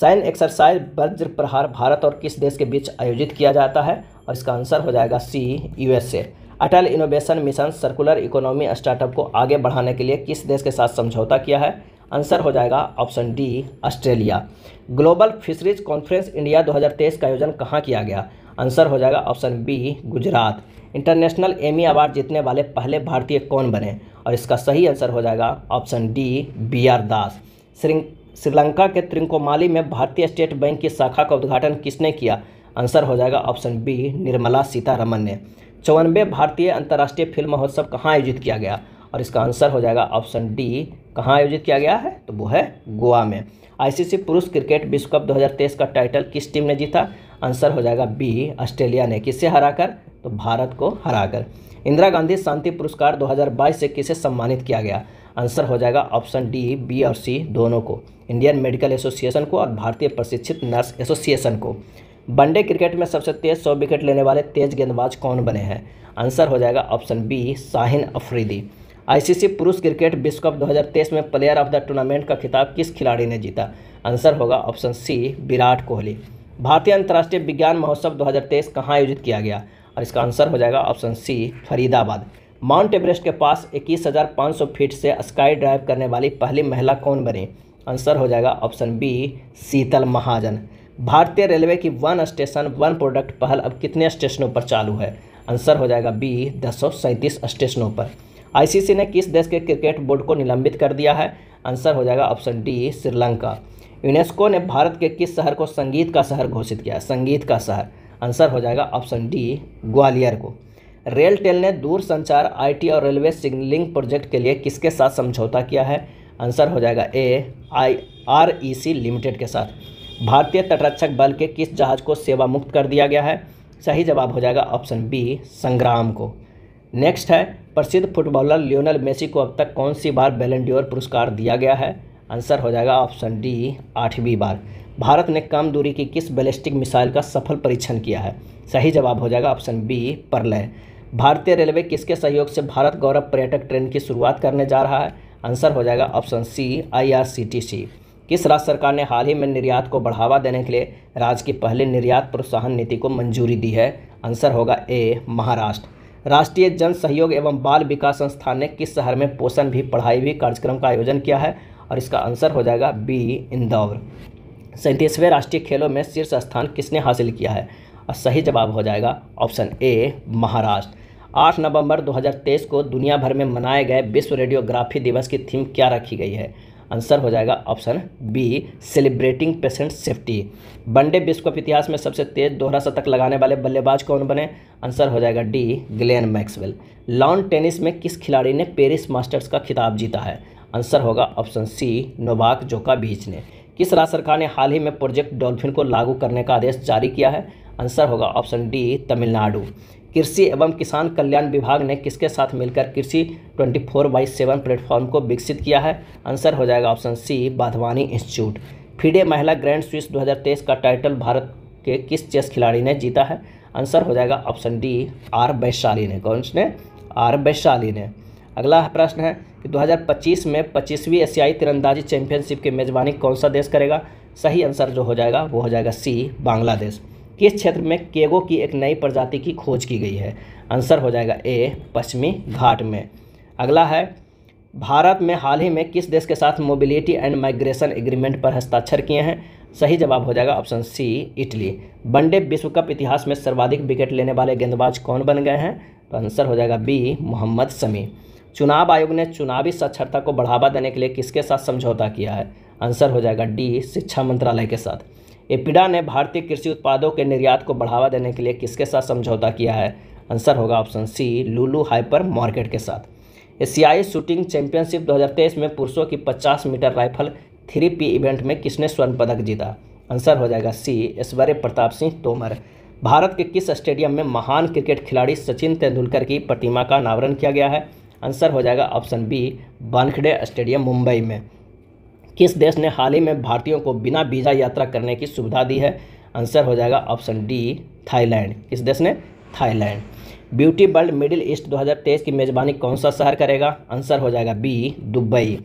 S1: सैन्य एक्सरसाइज वज्र प्रहार भारत और किस देश के बीच आयोजित किया जाता है और इसका आंसर हो जाएगा C USA Atal innovation mission circular economy startup को आगे बढ़ाने के लिए किस देश के साथ समझौता किया है आंसर हो जाएगा option D Australia global fisheries conference India 2023 का आयोजन कहाँ किया गया आंसर हो जाएगा option B Gujarat international Emmy award जीतने वाले पहले भारतीय कौन बने और इसका सही आंसर हो जाएगा option D B R Das श्रृंग श्रीलंका के त्रिंकोमाली में भारतीय स्टेट बैंक की शाखा का उद्घाटन किसने किया आंसर हो जाएगा ऑप्शन बी निर्मला सीतारमन ने चौवनवे भारतीय अंतर्राष्ट्रीय फिल्म महोत्सव कहाँ आयोजित किया गया और इसका आंसर हो जाएगा ऑप्शन डी कहाँ आयोजित किया गया है तो वो है गोवा में आईसीसी पुरुष क्रिकेट विश्व कप 2023 का टाइटल किस टीम ने जीता आंसर हो जाएगा बी ऑस्ट्रेलिया ने किसे हराकर तो भारत को हराकर इंदिरा गांधी शांति पुरस्कार 2022 से किसे सम्मानित किया गया आंसर हो जाएगा ऑप्शन डी बी और सी दोनों को इंडियन मेडिकल एसोसिएशन को और भारतीय प्रशिक्षित नर्स एसोसिएशन को वनडे क्रिकेट में सबसे तेज सौ विकेट लेने वाले तेज गेंदबाज कौन बने हैं आंसर हो जाएगा option B Shaheen Afridi ICC पुरुष क्रिकेट विश्व कप 2023 में प्लेयर ऑफ द टूर्नामेंट का खिताब किस खिलाड़ी ने जीता आंसर होगा ऑप्शन सी विराट कोहली भारतीय अंतर्राष्ट्रीय विज्ञान महोत्सव 2023 कहाँ आयोजित किया गया और इसका आंसर हो जाएगा option C Faridabad Mount Everest के पास 21,500 फीट से स्काई ड्राइव करने वाली पहली महिला कौन बनी आंसर हो जाएगा ऑप्शन बी शीतल महाजन भारतीय रेलवे की वन स्टेशन वन प्रोडक्ट पहल अब कितने स्टेशनों पर चालू है आंसर हो जाएगा बी दस स्टेशनों पर आईसीसी ने किस देश के क्रिकेट बोर्ड को निलंबित कर दिया है आंसर हो जाएगा ऑप्शन डी श्रीलंका यूनेस्को ने भारत के किस शहर को संगीत का शहर घोषित किया संगीत का शहर आंसर हो जाएगा ऑप्शन डी ग्वालियर को रेलटेल ने दूर संचार आईटी और रेलवे सिग्नलिंग प्रोजेक्ट के लिए किसके साथ समझौता किया है आंसर हो जाएगा ए I R E C limited के साथ भारतीय तटरक्षक बल के किस जहाज़ को सेवा मुक्त कर दिया गया है सही जवाब हो जाएगा ऑप्शन बी संग्राम को नेक्स्ट है प्रसिद्ध फुटबॉलर लियोनल मेसी को अब तक कौन सी बार बेलेंडियोर पुरस्कार दिया गया है आंसर हो जाएगा ऑप्शन डी आठवीं बार भारत ने कम दूरी की किस बैलिस्टिक मिसाइल का सफल परीक्षण किया है सही जवाब हो जाएगा ऑप्शन बी परलय भारतीय रेलवे किसके सहयोग से भारत गौरव पर्यटक ट्रेन की शुरुआत करने जा रहा है आंसर हो जाएगा ऑप्शन सी आईआरसीटीसी किस राज्य सरकार ने हाल ही में निर्यात को बढ़ावा देने के लिए राज्य की पहली निर्यात प्रोत्साहन नीति को मंजूरी दी है आंसर होगा ए महाराष्ट्र राष्ट्रीय जन सहयोग एवं बाल विकास संस्थान ने किस शहर में पोषण भी पढ़ाई भी कार्यक्रम का आयोजन किया है और इसका आंसर हो जाएगा बी इंदौर सैंतीसवें राष्ट्रीय खेलों में शीर्ष स्थान किसने हासिल किया है और सही जवाब हो जाएगा ऑप्शन ए महाराष्ट्र 8 नवंबर 2023 को दुनिया भर में मनाए गए विश्व रेडियोग्राफी दिवस की थीम क्या रखी गई है आंसर हो जाएगा option B celebrating patient safety one day विश्व कप इतिहास में सबसे तेज दोहरा शतक लगाने वाले बल्लेबाज कौन बने आंसर हो जाएगा D Glenn Maxwell lawn tennis में किस खिलाड़ी ने पेरिस मास्टर्स का खिताब जीता है आंसर होगा ऑप्शन सी नोवाक जोका बीच ने किस राज्य सरकार ने हाल ही में प्रोजेक्ट डॉल्फिन को लागू करने का आदेश जारी किया है आंसर होगा ऑप्शन डी तमिलनाडु कृषि एवं किसान कल्याण विभाग ने किसके साथ मिलकर कृषि 24 फोर बाई सेवन प्लेटफॉर्म को विकसित किया है आंसर हो जाएगा option C Wadhwani institute FIDE महिला ग्रैंड स्विस 2023 का टाइटल भारत के किस चेस खिलाड़ी ने जीता है आंसर हो जाएगा ऑप्शन डी आर वैशाली ने कौन ने आर वैशाली ने अगला प्रश्न है कि 2025 में 25वीं एशियाई तिरंदाजी चैंपियनशिप की मेज़बानी कौन सा देश करेगा सही आंसर जो हो जाएगा वो हो जाएगा सी बांग्लादेश किस क्षेत्र में केगो की एक नई प्रजाति की खोज की गई है आंसर हो जाएगा ए पश्चिमी घाट में अगला है भारत में हाल ही में किस देश के साथ मोबिलिटी एंड माइग्रेशन एग्रीमेंट पर हस्ताक्षर किए हैं सही जवाब हो जाएगा ऑप्शन सी इटली वनडे विश्व कप इतिहास में सर्वाधिक विकेट लेने वाले गेंदबाज कौन बन गए हैं तो आंसर हो जाएगा बी मोहम्मद समी चुनाव आयोग ने चुनावी साक्षरता को बढ़ावा देने के लिए किसके साथ समझौता किया है आंसर हो जाएगा डी शिक्षा मंत्रालय के साथ एपिडा ने भारतीय कृषि उत्पादों के निर्यात को बढ़ावा देने के लिए किसके साथ समझौता किया है आंसर होगा option C Lulu hypermarket के साथ एशियाई शूटिंग चैंपियनशिप 2023 में पुरुषों की 50 metre rifle three P event में किसने स्वर्ण पदक जीता आंसर हो जाएगा सी ऐश्वर्य प्रताप सिंह तोमर भारत के किस स्टेडियम में महान क्रिकेट खिलाड़ी सचिन तेंदुलकर की प्रतिमा का अनावरण किया गया है आंसर हो जाएगा option B Wankhede stadium Mumbai में किस देश ने हाल ही में भारतीयों को बिना वीज़ा यात्रा करने की सुविधा दी है आंसर हो जाएगा ऑप्शन डी थाईलैंड किस देश ने Thailand beauty world Middle East 2023 की मेज़बानी कौन सा शहर करेगा आंसर हो जाएगा बी दुबई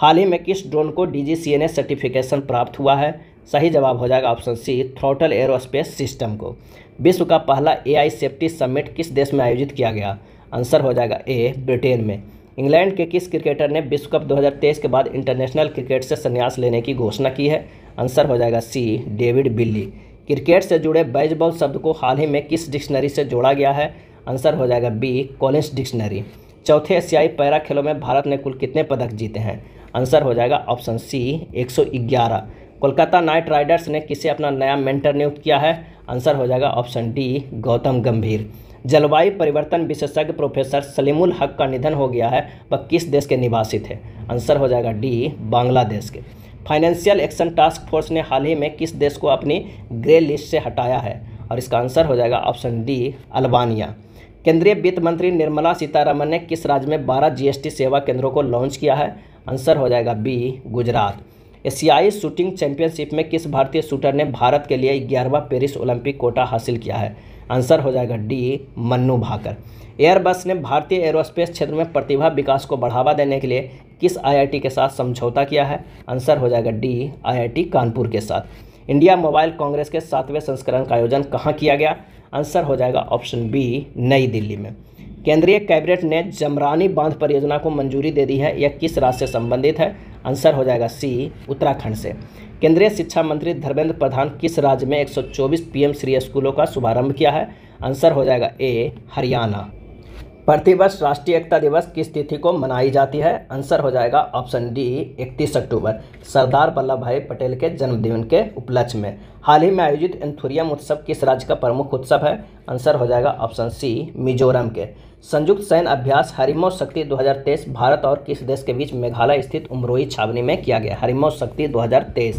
S1: हाल ही में किस ड्रोन को डी सर्टिफिकेशन प्राप्त हुआ है सही जवाब हो जाएगा option C Throttle Aerospace system को विश्व का पहला एआई सेफ्टी समिट किस देश में आयोजित किया गया आंसर हो जाएगा ए ब्रिटेन में इंग्लैंड के किस क्रिकेटर ने विश्व कप 2023 के बाद इंटरनेशनल क्रिकेट से संन्यास लेने की घोषणा की है आंसर हो जाएगा सी डेविड बिल्ली क्रिकेट से जुड़े बैजबॉल शब्द को हाल ही में किस डिक्शनरी से जोड़ा गया है आंसर हो जाएगा बी कॉलिंस डिक्शनरी चौथे एशियाई पैरा खेलों में भारत ने कुल कितने पदक जीते हैं आंसर हो जाएगा option C 111 Kolkata Knight Riders ने किसे अपना नया मेंटर नियुक्त किया है आंसर हो जाएगा ऑप्शन डी गौतम गंभीर जलवायु परिवर्तन विशेषज्ञ प्रोफेसर सलीमुल हक का निधन हो गया है वह किस देश के निवासी थे आंसर हो जाएगा डी बांग्लादेश के फाइनेंशियल एक्शन टास्क फोर्स ने हाल ही में किस देश को अपनी ग्रे लिस्ट से हटाया है और इसका आंसर हो जाएगा ऑप्शन डी अल्बानिया केंद्रीय वित्त मंत्री निर्मला सीतारमन ने किस राज्य में 12 जीएसटी सेवा केंद्रों को लॉन्च किया है आंसर हो जाएगा बी गुजरात एशियाई शूटिंग चैंपियनशिप में किस भारतीय शूटर ने भारत के लिए ग्यारहवा पेरिस ओलंपिक कोटा हासिल किया है आंसर हो जाएगा डी मन्नू भाकर एयरबस ने भारतीय एरोस्पेस क्षेत्र में प्रतिभा विकास को बढ़ावा देने के लिए किस आईआईटी के साथ समझौता किया है आंसर हो जाएगा डी आईआईटी कानपुर के साथ इंडिया मोबाइल कांग्रेस के सातवें संस्करण का आयोजन कहाँ किया गया आंसर हो जाएगा ऑप्शन बी नई दिल्ली में केंद्रीय कैबिनेट ने जमरानी बांध परियोजना को मंजूरी दे दी है यह किस राज्य से संबंधित है आंसर हो जाएगा सी उत्तराखंड से केंद्रीय शिक्षा मंत्री धर्मेंद्र प्रधान किस राज्य में 124 पीएम श्री स्कूलों का शुभारंभ किया है आंसर हो जाएगा ए हरियाणा प्रतिवर्ष राष्ट्रीय एकता दिवस किस तिथि को मनाई जाती है आंसर हो जाएगा ऑप्शन डी 31 अक्टूबर सरदार वल्लभ भाई पटेल के जन्मदिन के उपलक्ष्य में हाल ही में आयोजित एंथुरियम उत्सव किस राज्य का प्रमुख उत्सव है आंसर हो जाएगा ऑप्शन सी मिजोरम के संयुक्त सैन्य अभ्यास हरिमो शक्ति 2023 भारत और किस देश के बीच मेघालय स्थित उमरोही छावनी में किया गया हरिमो शक्ति 2023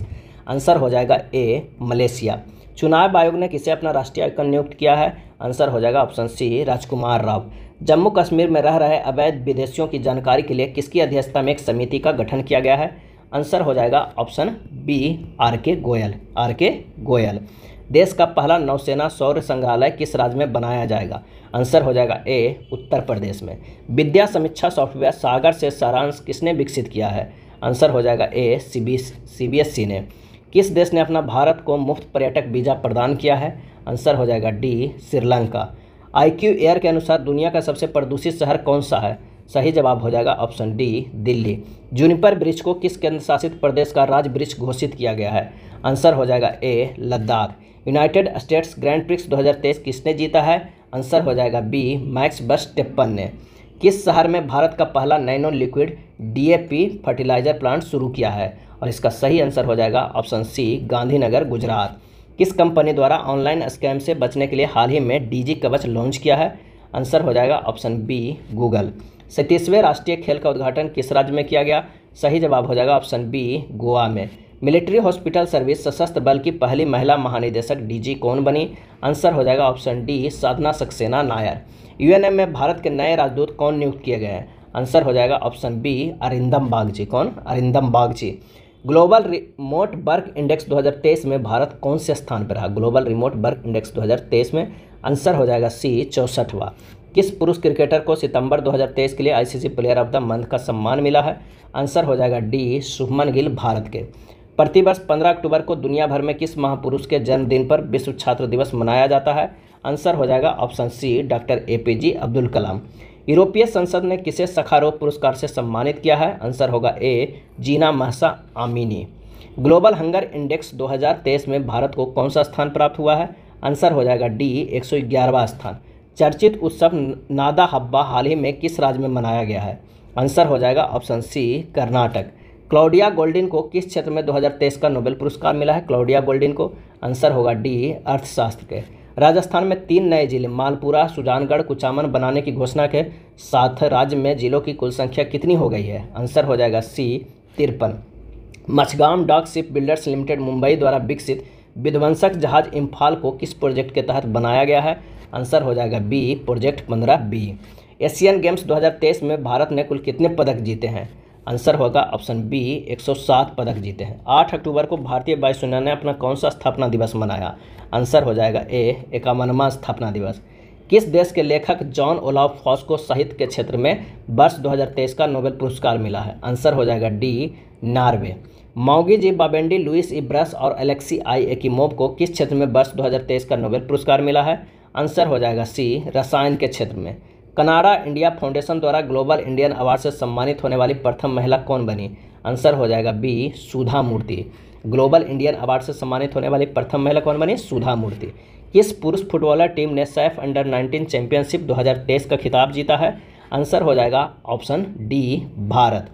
S1: आंसर हो जाएगा ए मलेशिया चुनाव आयोग ने किसे अपना राष्ट्रीय आयुक्त नियुक्त किया है आंसर हो जाएगा ऑप्शन सी राजकुमार राव जम्मू कश्मीर में रह रहे अवैध विदेशियों की जानकारी के लिए किसकी अध्यक्षता में एक समिति का गठन किया गया है आंसर हो जाएगा ऑप्शन बी आर के गोयल आर के गोयल देश का पहला नौसेना सौर्य संग्रहालय किस राज्य में बनाया जाएगा आंसर हो जाएगा ए उत्तर प्रदेश में विद्या समीक्षा सॉफ्टवेयर सागर से सारांश किसने विकसित किया है आंसर हो जाएगा ए सी बी ने किस देश ने अपना भारत को मुफ्त पर्यटक वीज़ा प्रदान किया है आंसर हो जाएगा डी श्रीलंका आईक्यू एयर के अनुसार दुनिया का सबसे प्रदूषित शहर कौन सा है सही जवाब हो जाएगा option D Delhi Juniper bridge को किस केंद्र शासित प्रदेश का राज वृक्ष घोषित किया गया है आंसर हो जाएगा A Ladakh United States grand prix 2023 किसने जीता है आंसर हो जाएगा बी मैक्स बस टिप्पन ने किस शहर में भारत का पहला nano liquid DAP fertiliser plant शुरू किया है और इसका सही आंसर हो जाएगा ऑप्शन सी गांधीनगर गुजरात किस कंपनी द्वारा ऑनलाइन स्कैम से बचने के लिए हाल ही में डीजी कवच लॉन्च किया है आंसर हो जाएगा ऑप्शन बी गूगल सैंतीसवें राष्ट्रीय खेल का उद्घाटन किस राज्य में किया गया सही जवाब हो जाएगा ऑप्शन बी गोवा में मिलिट्री हॉस्पिटल सर्विस सशस्त्र बल की पहली महिला महानिदेशक डीजी कौन बनी आंसर हो जाएगा ऑप्शन डी साधना सक्सेना नायर यूएनएम में भारत के नए राजदूत कौन नियुक्त किए गए हैं आंसर हो जाएगा ऑप्शन बी अरिंदम बागजी कौन Arindam Bagchi global remote work index 2023 में भारत कौन से स्थान पर रहा ग्लोबल रिमोट वर्क इंडेक्स 2023 में आंसर हो जाएगा सी चौसठवा किस पुरुष क्रिकेटर को सितंबर 2023 के लिए ICC player of the month का सम्मान मिला है आंसर हो जाएगा डी शुभमन गिल भारत के प्रतिवर्ष 15 अक्टूबर को दुनिया भर में किस महापुरुष के जन्मदिन पर विश्व छात्र दिवस मनाया जाता है आंसर हो जाएगा option C doctor A P J Abdul Kalam यूरोपीय संसद ने किसे सखारोह पुरस्कार से सम्मानित किया है आंसर होगा A Jina Mahsa Amini global hunger index 2023 में भारत को कौन सा स्थान प्राप्त हुआ है आंसर हो जाएगा डी एक स्थान चर्चित उत्सव नादा हब्बा हाल ही में किस राज्य में मनाया गया है आंसर हो जाएगा option C Karnataka Claudia Goldin को किस क्षेत्र में 2023 का नोबेल पुरस्कार मिला है क्लाउडिया गोल्डिन को आंसर होगा डी अर्थशास्त्र के राजस्थान में तीन नए जिले मालपुरा सुजानगढ़ कुचामन बनाने की घोषणा के साथ राज्य में जिलों की कुल संख्या कितनी हो गई है आंसर हो जाएगा सी तिरपन Mazagon dock ship shipbuilders limited Mumbai द्वारा विकसित विध्वंसक जहाज इम्फाल को किस प्रोजेक्ट के तहत बनाया गया है आंसर हो जाएगा बी प्रोजेक्ट पंद्रह बी एशियन गेम्स 2023 में भारत ने कुल कितने पदक जीते हैं आंसर होगा ऑप्शन बी 107 पदक जीते हैं आठ अक्टूबर को भारतीय वायुसेना ने अपना कौन सा स्थापना दिवस मनाया आंसर हो जाएगा ए इक्यावनवा स्थापना दिवस किस देश के लेखक जॉन ओलाफ फॉस को साहित्य के क्षेत्र में वर्ष 2023 का नोबेल पुरस्कार मिला है आंसर हो जाएगा D Norway Moungi G Bawendi Louis Brus और एलेक्सी आई एकिमोव को किस क्षेत्र में वर्ष दो का नोबेल पुरस्कार मिला है आंसर हो जाएगा सी रसायन के क्षेत्र में कनाडा इंडिया फाउंडेशन द्वारा ग्लोबल इंडियन अवार्ड से सम्मानित होने वाली प्रथम महिला कौन बनी आंसर हो जाएगा B Sudha Murty global Indian award से सम्मानित होने वाली प्रथम महिला कौन बनी सुधा मूर्ति किस पुरुष फुटबॉलर टीम ने सैफ अंडर 19 चैंपियनशिप 2023 का खिताब जीता है आंसर हो जाएगा ऑप्शन डी भारत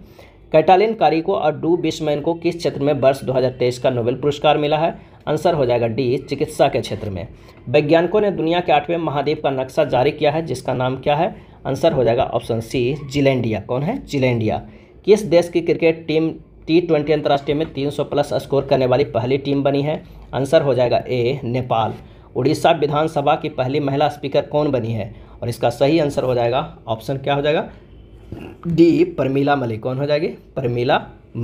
S1: कैटालिन कारी को और डू बिशमैन को किस क्षेत्र में वर्ष 2023 का नोबेल पुरस्कार मिला है आंसर हो जाएगा डी चिकित्सा के क्षेत्र में वैज्ञानिकों ने दुनिया के आठवें महाद्वीप का नक्शा जारी किया है जिसका नाम क्या है आंसर हो जाएगा ऑप्शन सी जिलेंडिया कौन है जिलेंडिया किस देश की क्रिकेट टीम टी ट्वेंटी अंतर्राष्ट्रीय में 300 प्लस स्कोर करने वाली पहली टीम बनी है आंसर हो जाएगा ए नेपाल उड़ीसा विधानसभा की पहली महिला स्पीकर कौन बनी है और इसका सही आंसर हो जाएगा ऑप्शन क्या हो जाएगा डी परमीला मलिक कौन हो जाएगी परमिला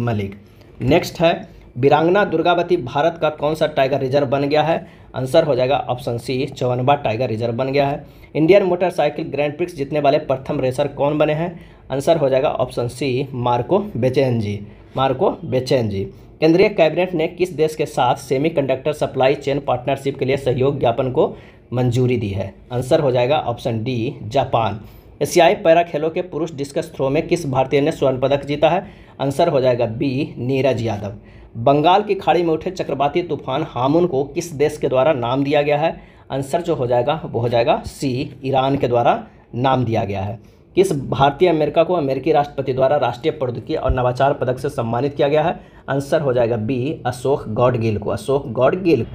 S1: मलिक नेक्स्ट है बीरांगना दुर्गावती भारत का कौन सा टाइगर रिजर्व बन गया है आंसर हो जाएगा ऑप्शन सी चौवनवा टाइगर रिजर्व बन गया है इंडियन मोटरसाइकिल ग्रैंड प्रिक्स जीतने वाले प्रथम रेसर कौन बने हैं आंसर हो जाएगा ऑप्शन सी मार्को बेचैन जी मार्को बेचैन जी केंद्रीय कैबिनेट ने किस देश के साथ सेमीकंडक्टर सप्लाई चेन पार्टनरशिप के लिए सहयोग ज्ञापन को मंजूरी दी है आंसर हो जाएगा ऑप्शन डी जापान एशियाई पैरा खेलों के पुरुष डिस्कस थ्रो में किस भारतीय ने स्वर्ण पदक जीता है आंसर हो जाएगा बी नीरज यादव बंगाल की खाड़ी में उठे चक्रवाती तूफान हामुन को किस देश के द्वारा नाम दिया गया है आंसर जो हो जाएगा वो हो जाएगा सी ईरान के द्वारा नाम दिया गया है किस भारतीय अमेरिका को अमेरिकी राष्ट्रपति द्वारा राष्ट्रीय प्रौद्योगिकी और नवाचार पदक से सम्मानित किया गया है आंसर हो जाएगा बी अशोक गौड गिल को अशोक गौड गिल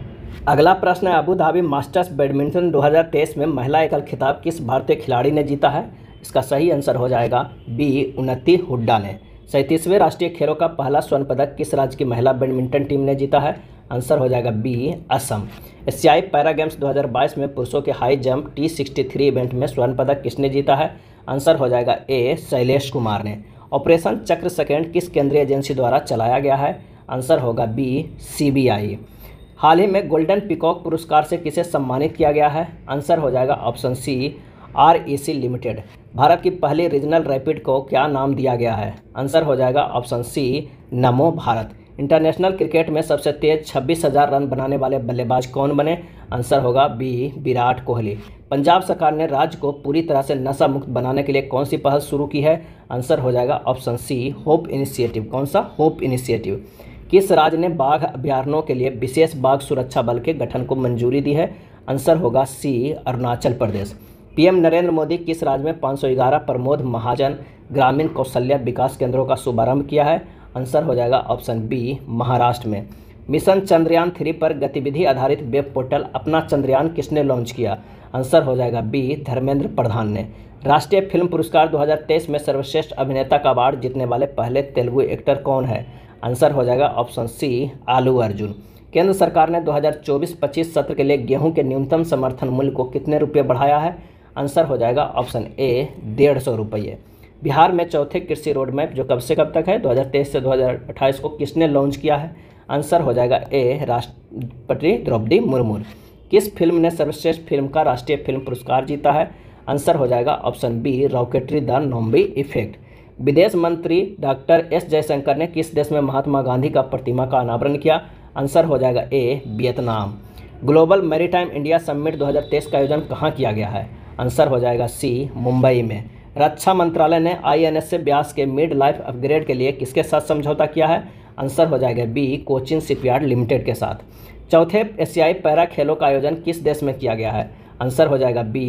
S1: अगला प्रश्न है अबू धाबी मास्टर्स बैडमिंटन 2023 में महिला एकल खिताब किस भारतीय खिलाड़ी ने जीता है इसका सही आंसर हो जाएगा बी उन्नति हुड्डा ने सैंतीसवें राष्ट्रीय खेलों का पहला स्वर्ण पदक किस राज्य की महिला बैडमिंटन टीम ने जीता है आंसर हो जाएगा बी असम एशियाई पैरा गेम्स 2022 में पुरुषों के high jump T sixty three event में स्वर्ण पदक किसने जीता है आंसर हो जाएगा ए शैलेश कुमार ने ऑपरेशन चक्र सेकेंड किस केंद्रीय एजेंसी द्वारा चलाया गया है आंसर होगा बी सी हाल ही में गोल्डन पिकॉक पुरस्कार से किसे सम्मानित किया गया है आंसर हो जाएगा option C R A C limited Bharat की पहली रीजनल रैपिड को क्या नाम दिया गया है आंसर हो जाएगा ऑप्शन सी नमो भारत इंटरनेशनल क्रिकेट में सबसे तेज छब्बीस हज़ार रन बनाने वाले बल्लेबाज कौन बने आंसर होगा बी विराट कोहली पंजाब सरकार ने राज्य को पूरी तरह से नशा मुक्त बनाने के लिए कौन सी पहल शुरू की है आंसर हो जाएगा ऑप्शन सी होप इनिशिएटिव कौन सा होप इनिशिएटिव किस राज्य ने बाघ अभ्यारण्यों के लिए विशेष बाघ सुरक्षा बल के गठन को मंजूरी दी है आंसर होगा सी अरुणाचल प्रदेश पीएम नरेंद्र मोदी किस राज्य में 511 प्रमोद महाजन ग्रामीण कौशल्य विकास केंद्रों का शुभारंभ किया है आंसर हो जाएगा ऑप्शन बी महाराष्ट्र में मिशन चंद्रयान थ्री पर गतिविधि आधारित वेब पोर्टल अपना चंद्रयान किसने लॉन्च किया आंसर हो जाएगा बी धर्मेंद्र प्रधान ने राष्ट्रीय फिल्म पुरस्कार 2023 में सर्वश्रेष्ठ अभिनेता का अवार्ड जीतने वाले पहले तेलुगु एक्टर कौन है आंसर हो जाएगा ऑप्शन सी आलू अर्जुन केंद्र सरकार ने 2024-25 सत्र के लिए गेहूं के न्यूनतम समर्थन मूल्य को कितने रुपये बढ़ाया है आंसर हो जाएगा ऑप्शन ए डेढ़ सौ रुपये बिहार में चौथे कृषि रोड मैप जो कब से कब तक है 2023 से 2028 को किसने लॉन्च किया है आंसर हो जाएगा ए राष्ट्रपति द्रौपदी मुर्मू किस फिल्म ने सर्वश्रेष्ठ फिल्म का राष्ट्रीय फिल्म पुरस्कार जीता है आंसर हो जाएगा option B Rocketry the Nambi effect विदेश मंत्री डॉक्टर एस जयशंकर ने किस देश में महात्मा गांधी का प्रतिमा का अनावरण किया आंसर हो जाएगा A Vietnam global maritime India summit 2023 का आयोजन कहाँ किया गया है आंसर हो जाएगा सी मुंबई में रक्षा मंत्रालय ने आईएनएस से ब्यास के मिड लाइफ अपग्रेड के लिए किसके साथ समझौता किया है आंसर हो जाएगा बी कोचिन शिपयार्ड लिमिटेड के साथ चौथे एशियाई पैरा खेलों का आयोजन किस देश में किया गया है आंसर हो जाएगा बी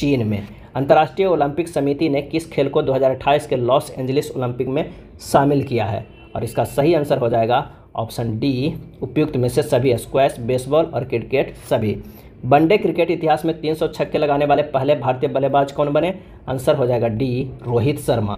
S1: चीन में अंतर्राष्ट्रीय ओलंपिक समिति ने किस खेल को 2028 के लॉस एंजलिस ओलंपिक में शामिल किया है और इसका सही आंसर हो जाएगा ऑप्शन डी उपयुक्त में से सभी स्क्वैश बेसबॉल और क्रिकेट सभी वनडे क्रिकेट इतिहास में तीन छक्के लगाने वाले पहले भारतीय बल्लेबाज कौन बने आंसर हो जाएगा डी रोहित शर्मा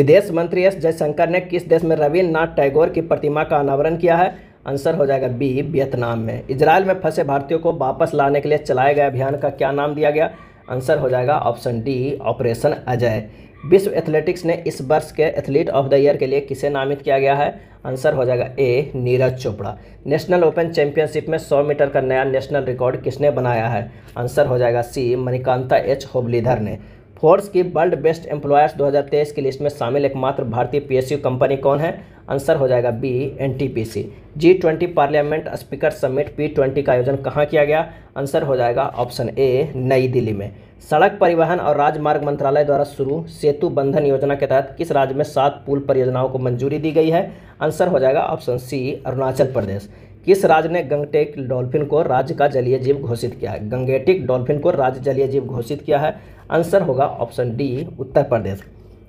S1: विदेश मंत्री एस जयशंकर ने किस देश में रविन्द्रनाथ टैगोर की प्रतिमा का अनावरण किया है आंसर हो जाएगा बी वियतनाम में इसराइल में फंसे भारतीयों को वापस लाने के लिए चलाए गए अभियान का क्या नाम दिया गया आंसर हो जाएगा ऑप्शन डी ऑपरेशन अजय विश्व एथलेटिक्स ने इस वर्ष के एथलीट ऑफ द ईयर के लिए किसे नामित किया गया है आंसर हो जाएगा A Neeraj Chopra national open championship में 100 मीटर का नया नेशनल रिकॉर्ड किसने बनाया है आंसर हो जाएगा सी मणिकांता एच होबलीधर ने फोर्स की वर्ल्ड बेस्ट एम्प्लॉयर्स 2023 की लिस्ट में शामिल एकमात्र भारतीय पीएसयू कंपनी कौन है आंसर हो जाएगा B NTPC G twenty parliament speaker summit P twenty का आयोजन कहाँ किया गया आंसर हो जाएगा ऑप्शन ए नई दिल्ली में सड़क परिवहन और राजमार्ग मंत्रालय द्वारा शुरू सेतु बंधन योजना के तहत किस राज्य में सात पुल परियोजनाओं को मंजूरी दी गई है आंसर हो जाएगा ऑप्शन सी अरुणाचल प्रदेश किस राज्य ने गंगटेक डॉल्फिन को राज्य का जलीय जीव घोषित किया है गंगेटिक डॉल्फिन को राज्य जलीय जीव घोषित किया है आंसर होगा ऑप्शन डी उत्तर प्रदेश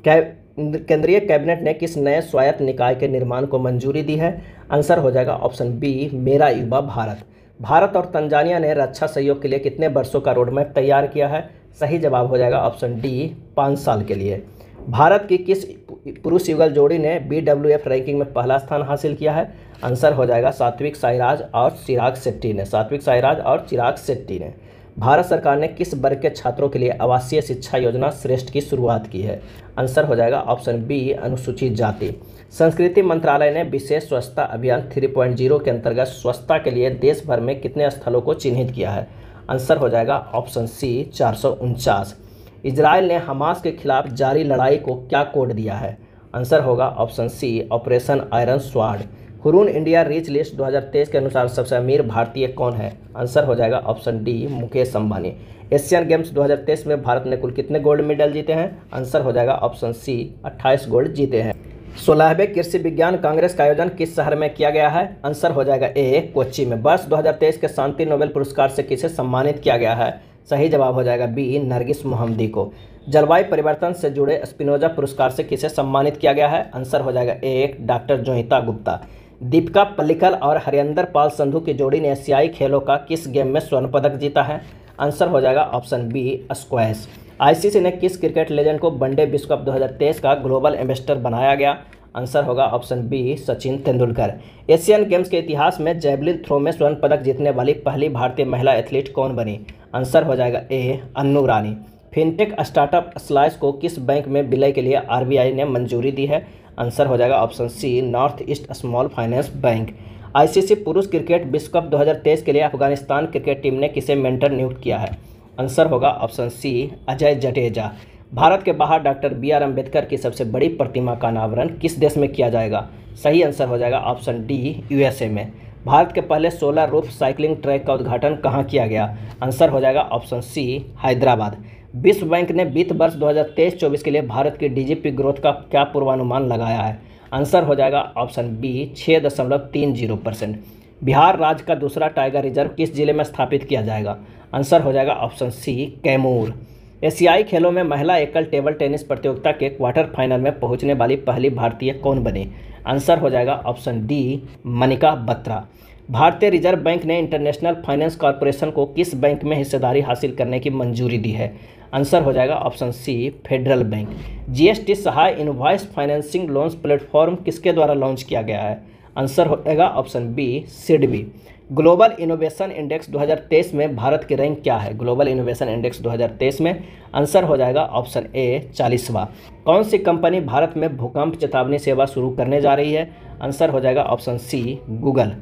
S1: केंद्रीय कैबिनेट ने किस नए स्वायत्त निकाय के निर्माण को मंजूरी दी है आंसर हो जाएगा ऑप्शन बी मेरा युवा भारत भारत और तंजानिया ने रक्षा सहयोग के लिए कितने वर्षों का रोडमैप तैयार किया है सही जवाब हो जाएगा ऑप्शन डी पाँच साल के लिए भारत की किस पुरुष युगल जोड़ी ने बी रैंकिंग में पहला स्थान हासिल किया है आंसर हो जाएगा सात्विक साईराज और चिराग शेट्टी ने सात्विक साईराज और चिराग शेट्टी ने भारत सरकार ने किस वर्ग के छात्रों के लिए आवासीय शिक्षा योजना श्रेष्ठ की शुरुआत की है आंसर हो जाएगा ऑप्शन बी अनुसूचित जाति संस्कृति मंत्रालय ने विशेष स्वच्छता अभियान 3.0 के अंतर्गत स्वच्छता के लिए देश भर में कितने स्थलों को चिन्हित किया है आंसर हो जाएगा ऑप्शन सी चार इसराइल ने हमास के खिलाफ जारी लड़ाई को क्या कोड दिया है आंसर होगा option C operation iron swords Hurun India rich list 2023 के अनुसार सबसे अमीर भारतीय कौन है आंसर हो जाएगा option D Mukesh Ambani Asian games 2023 में भारत ने कुल कितने गोल्ड मेडल जीते हैं आंसर हो जाएगा ऑप्शन सी 28 गोल्ड जीते हैं सोलहवें कृषि विज्ञान कांग्रेस का आयोजन किस शहर में किया गया है आंसर हो जाएगा ए कोच्ची में वर्ष दो के शांति नोबेल पुरस्कार से किसे सम्मानित किया गया है सही जवाब हो जाएगा बी नरगिस मोहम्मदी को जलवायु परिवर्तन से जुड़े स्पिनोजा पुरस्कार से किसे सम्मानित किया गया है आंसर हो जाएगा ए डॉक्टर जोहिता गुप्ता दीपिका पल्लिकल और हरिंदर पाल संधु की जोड़ी ने एशियाई खेलों का किस गेम में स्वर्ण पदक जीता है आंसर हो जाएगा ऑप्शन बी स्क्वैश आईसीसी ने किस क्रिकेट लेजेंड को वनडे विश्व कप 2023 का ग्लोबल एम्बेसडर बनाया गया आंसर होगा option B Sachin Tendulkar Asian Games के इतिहास में जैवलिन थ्रो में स्वर्ण पदक जीतने वाली पहली भारतीय महिला एथलीट कौन बनी आंसर हो जाएगा A Annu Rani fintech startup Slice को किस बैंक में विलय के लिए आरबीआई ने मंजूरी दी है आंसर हो जाएगा option C North East Small Finance Bank ICC पुरुष क्रिकेट विश्व कप 2023 के लिए अफगानिस्तान क्रिकेट टीम ने किसे मेंटर नियुक्त किया है आंसर होगा ऑप्शन सी अजय जडेजा भारत के बाहर डॉक्टर बी आर अम्बेडकर की सबसे बड़ी प्रतिमा का अनावरण किस देश में किया जाएगा सही आंसर हो जाएगा ऑप्शन डी यूएसए में भारत के पहले सोलर रूफ साइकिलिंग ट्रैक का उद्घाटन कहाँ किया गया आंसर हो जाएगा ऑप्शन सी हैदराबाद विश्व बैंक ने वित्त वर्ष 2023-24 के लिए भारत की डीजीपी ग्रोथ का क्या पूर्वानुमान लगाया है आंसर हो जाएगा ऑप्शन बी छः दशमलव तीन जीरो परसेंट बिहार राज्य का दूसरा टाइगर रिजर्व किस जिले में स्थापित किया जाएगा आंसर हो जाएगा ऑप्शन सी कैमूर एशियाई खेलों में महिला एकल टेबल टेनिस प्रतियोगिता के क्वार्टर फाइनल में पहुंचने वाली पहली भारतीय कौन बनी आंसर हो जाएगा ऑप्शन डी मनिका बत्रा भारतीय रिजर्व बैंक ने इंटरनेशनल फाइनेंस कॉरपोरेशन को किस बैंक में हिस्सेदारी हासिल करने की मंजूरी दी है आंसर हो जाएगा option C Federal Bank GST Sahay invoice financing loans platform किसके द्वारा लॉन्च किया गया है आंसर हो जाएगा option B SIDBI Global Innovation Index 2023 में भारत की रैंक क्या है ग्लोबल इनोवेशन इंडेक्स 2023 में आंसर हो जाएगा ऑप्शन ए चालीसवा कौन सी कंपनी भारत में भूकंप चेतावनी सेवा शुरू करने जा रही है आंसर हो जाएगा ऑप्शन सी गूगल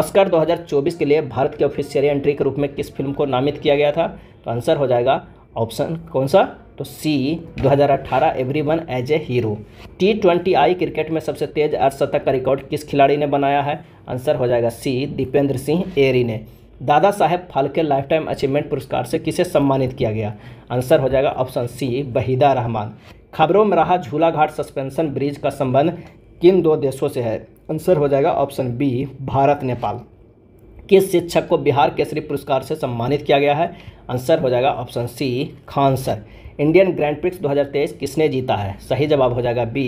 S1: ऑस्कर 2024 के लिए भारत के ऑफिशियल एंट्री के रूप में किस फिल्म को नामित किया गया था तो आंसर हो जाएगा ऑप्शन कौन सा तो C 2018 every one age a hero T twenty I cricket में सबसे तेज अर्धशतक का रिकॉर्ड किस खिलाड़ी ने बनाया है आंसर हो जाएगा सी दीपेंद्र सिंह एरी ने Dada Saheb Phalke lifetime achievement पुरस्कार से किसे सम्मानित किया गया आंसर हो जाएगा ऑप्शन सी बहीदा रहमान खबरों में रहा झूलाघाट सस्पेंशन ब्रिज का संबंध किन दो देशों से है आंसर हो जाएगा ऑप्शन बी भारत नेपाल किस शिक्षक को बिहार केसरी पुरस्कार से सम्मानित किया गया है आंसर हो जाएगा option C Khan sir Indian Grand prix 2023 किसने जीता है सही जवाब हो जाएगा बी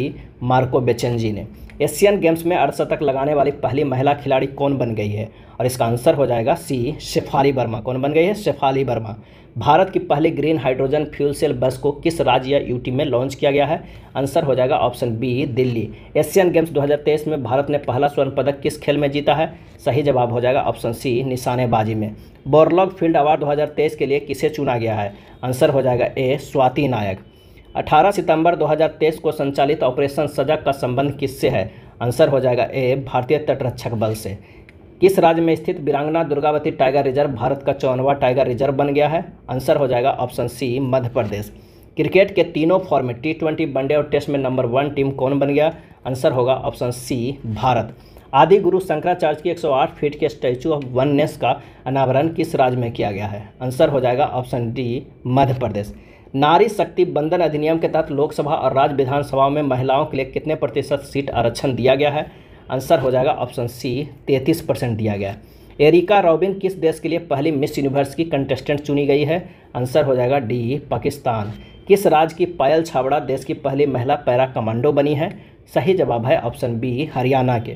S1: मार्को बेचनजी ने एशियन गेम्स में अर्धशतक लगाने वाली पहली महिला खिलाड़ी कौन बन गई है और इसका आंसर हो जाएगा सी शेफाली वर्मा कौन बन गई है शेफाली वर्मा भारत की पहली ग्रीन हाइड्रोजन फ्यूल सेल बस को किस राज्य या यूटी में लॉन्च किया गया है आंसर हो जाएगा option B Delhi Asian games 2023 में भारत ने पहला स्वर्ण पदक किस खेल में जीता है सही जवाब हो जाएगा ऑप्शन सी निशानेबाजी में बोरलॉग फील्ड अवार्ड 2023 के लिए किसे चुना गया है आंसर हो जाएगा ए स्वाति नायक अठारह सितंबर दो को संचालित ऑपरेशन सजग का संबंध किससे है आंसर हो जाएगा ए भारतीय तटरक्षक बल से किस राज्य में स्थित बिरांगना दुर्गावती टाइगर रिजर्व भारत का चौनवा टाइगर रिजर्व बन गया है आंसर हो जाएगा ऑप्शन सी मध्य प्रदेश क्रिकेट के तीनों फॉर्मेट टी ट्वेंटी वनडे और टेस्ट में नंबर वन टीम कौन बन गया आंसर होगा ऑप्शन सी भारत आदि गुरु शंकराचार्य की 108 फीट के स्टैचू ऑफ वननेस का अनावरण किस राज्य में किया गया है आंसर हो जाएगा ऑप्शन डी मध्य प्रदेश नारी शक्ति बंधन अधिनियम के तहत लोकसभा और राज्य विधानसभाओं में महिलाओं के लिए कितने प्रतिशत सीट आरक्षण दिया गया है आंसर हो जाएगा ऑप्शन सी तैंतीस परसेंट दिया गया एरिका रॉबिन किस देश के लिए पहली मिस यूनिवर्स की कंटेस्टेंट चुनी गई है आंसर हो जाएगा डी पाकिस्तान किस राज्य की पायल छाबड़ा देश की पहली महिला पैरा कमांडो बनी है सही जवाब है ऑप्शन बी हरियाणा के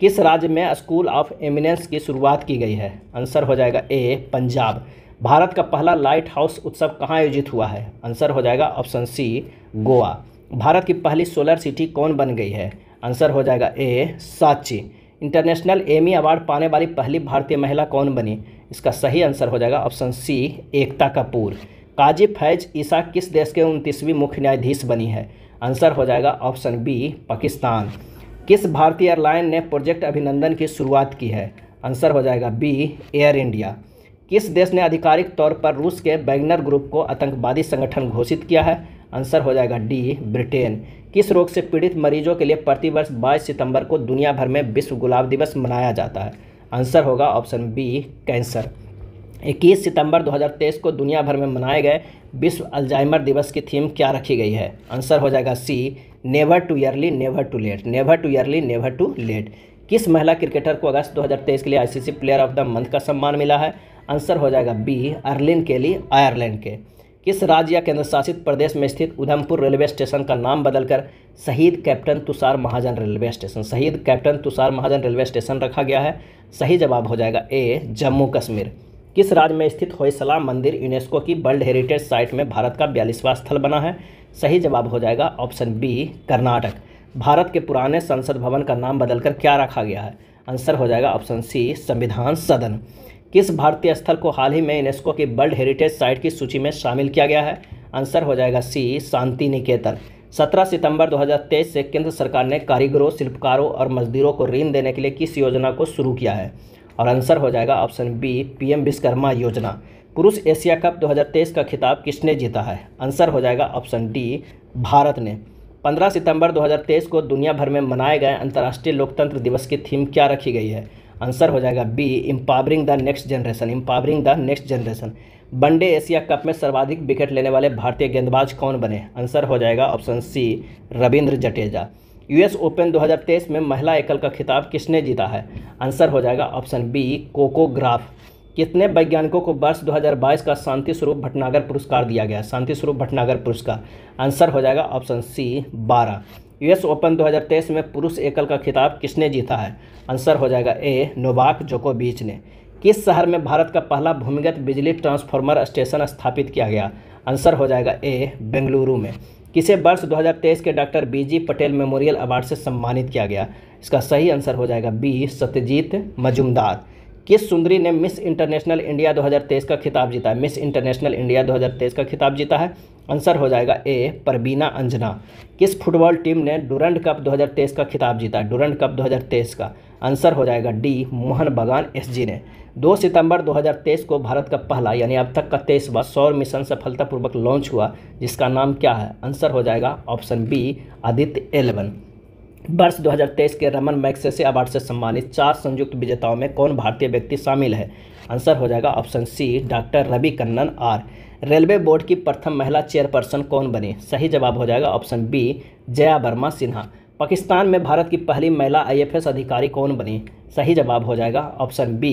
S1: किस राज्य में स्कूल ऑफ एमिनेंस की शुरुआत की गई है आंसर हो जाएगा ए पंजाब भारत का पहला लाइट हाउस उत्सव कहाँ आयोजित हुआ है आंसर हो जाएगा ऑप्शन सी गोवा भारत की पहली सोलर सिटी कौन बन गई है आंसर हो जाएगा ए साची इंटरनेशनल एमी अवार्ड पाने वाली पहली भारतीय महिला कौन बनी इसका सही आंसर हो जाएगा ऑप्शन सी एकता कपूर काजी फैज ईसा किस देश के उनतीसवीं मुख्य न्यायाधीश बनी है आंसर हो जाएगा ऑप्शन बी पाकिस्तान किस भारतीय एयरलाइन ने प्रोजेक्ट अभिनंदन की शुरुआत की है आंसर हो जाएगा बी एयर इंडिया किस देश ने आधिकारिक तौर पर रूस के बैगनर ग्रुप को आतंकवादी संगठन घोषित किया है आंसर हो जाएगा डी ब्रिटेन किस रोग से पीड़ित मरीजों के लिए प्रतिवर्ष बाईस सितंबर को दुनिया भर में विश्व गुलाब दिवस मनाया जाता है आंसर होगा ऑप्शन बी कैंसर 21 सितंबर 2023 को दुनिया भर में मनाए गए विश्व अल्जाइमर दिवस की थीम क्या रखी गई है आंसर हो जाएगा C never too early never too late never too early never too late किस महिला क्रिकेटर को अगस्त 2023 के लिए ICC player of the month का सम्मान मिला है आंसर हो जाएगा बी अर्लिन केली आयरलैंड के किस राज्य या केंद्र शासित प्रदेश में स्थित उधमपुर रेलवे स्टेशन का नाम बदलकर शहीद captain Tushar Mahajan railway station शहीद captain Tushar Mahajan railway station रखा गया है सही जवाब हो जाएगा ए जम्मू कश्मीर किस राज्य में स्थित होयसला मंदिर यूनेस्को की वर्ल्ड हेरिटेज साइट में भारत का बयालीसवां स्थल बना है सही जवाब हो जाएगा ऑप्शन बी कर्नाटक भारत के पुराने संसद भवन का नाम बदलकर क्या रखा गया है आंसर हो जाएगा ऑप्शन सी संविधान सदन किस भारतीय स्थल को हाल ही में यूनेस्को की वर्ल्ड हेरिटेज साइट की सूची में शामिल किया गया है आंसर हो जाएगा सी शांति निकेतन 17 सितंबर 2023 से केंद्र सरकार ने कारीगरों शिल्पकारों और मजदूरों को ऋण देने के लिए किस योजना को शुरू किया है और आंसर हो जाएगा ऑप्शन बी पीएम विश्वकर्मा योजना पुरुष एशिया कप 2023 का खिताब किसने जीता है आंसर हो जाएगा ऑप्शन डी भारत ने 15 सितंबर 2023 को दुनिया भर में मनाए गए अंतर्राष्ट्रीय लोकतंत्र दिवस की थीम क्या रखी गई है आंसर हो जाएगा B empowering the next generation empowering the next generation one day Asia cup में सर्वाधिक विकेट लेने वाले भारतीय गेंदबाज कौन बने आंसर हो जाएगा option C Ravindra Jadeja US Open 2023 में महिला एकल का खिताब किसने जीता है आंसर हो जाएगा ऑप्शन बी कोकोग्राफ कितने वैज्ञानिकों को वर्ष 2022 का शांति स्वरूप भटनागर पुरस्कार दिया गया शांति स्वरूप भटनागर पुरस्कार आंसर हो जाएगा ऑप्शन सी बारह यूएस ओपन 2023 में पुरुष एकल का खिताब किसने जीता है आंसर हो जाएगा ए नोवाक बीच ने किस शहर में भारत का पहला भूमिगत बिजली ट्रांसफार्मर स्टेशन स्थापित किया गया आंसर हो जाएगा ए बेंगलुरु में किसे वर्ष 2023 के doctor B G Patel Memorial Award से सम्मानित किया गया इसका सही आंसर हो जाएगा बी सत्यजीत मजुमदार किस सुंदरी ने मिस इंटरनेशनल इंडिया 2023 का खिताब जीता है मिस इंटरनेशनल इंडिया 2023 का खिताब जीता है आंसर हो जाएगा ए परबीना अंजना किस फुटबॉल टीम ने डुरंड कप 2023 का खिताब जीता डुरंड कप 2023 का आंसर हो जाएगा डी मोहन बगान एसजी ने 2 सितंबर 2023 को भारत का पहला यानी अब तक का तेईसवा सौर मिशन सफलतापूर्वक लॉन्च हुआ जिसका नाम क्या है आंसर हो जाएगा ऑप्शन बी आदित्य एलेवन वर्ष 2023 के रमन से अवार्ड से सम्मानित चार संयुक्त विजेताओं में कौन भारतीय व्यक्ति शामिल है आंसर हो जाएगा option C doctor Ravi Kannan R Railway Board की प्रथम महिला चेयरपर्सन कौन बनी सही जवाब हो जाएगा ऑप्शन बी जया वर्मा सिन्हा पाकिस्तान में भारत की पहली महिला आईएफएस अधिकारी कौन बनी सही जवाब हो जाएगा option B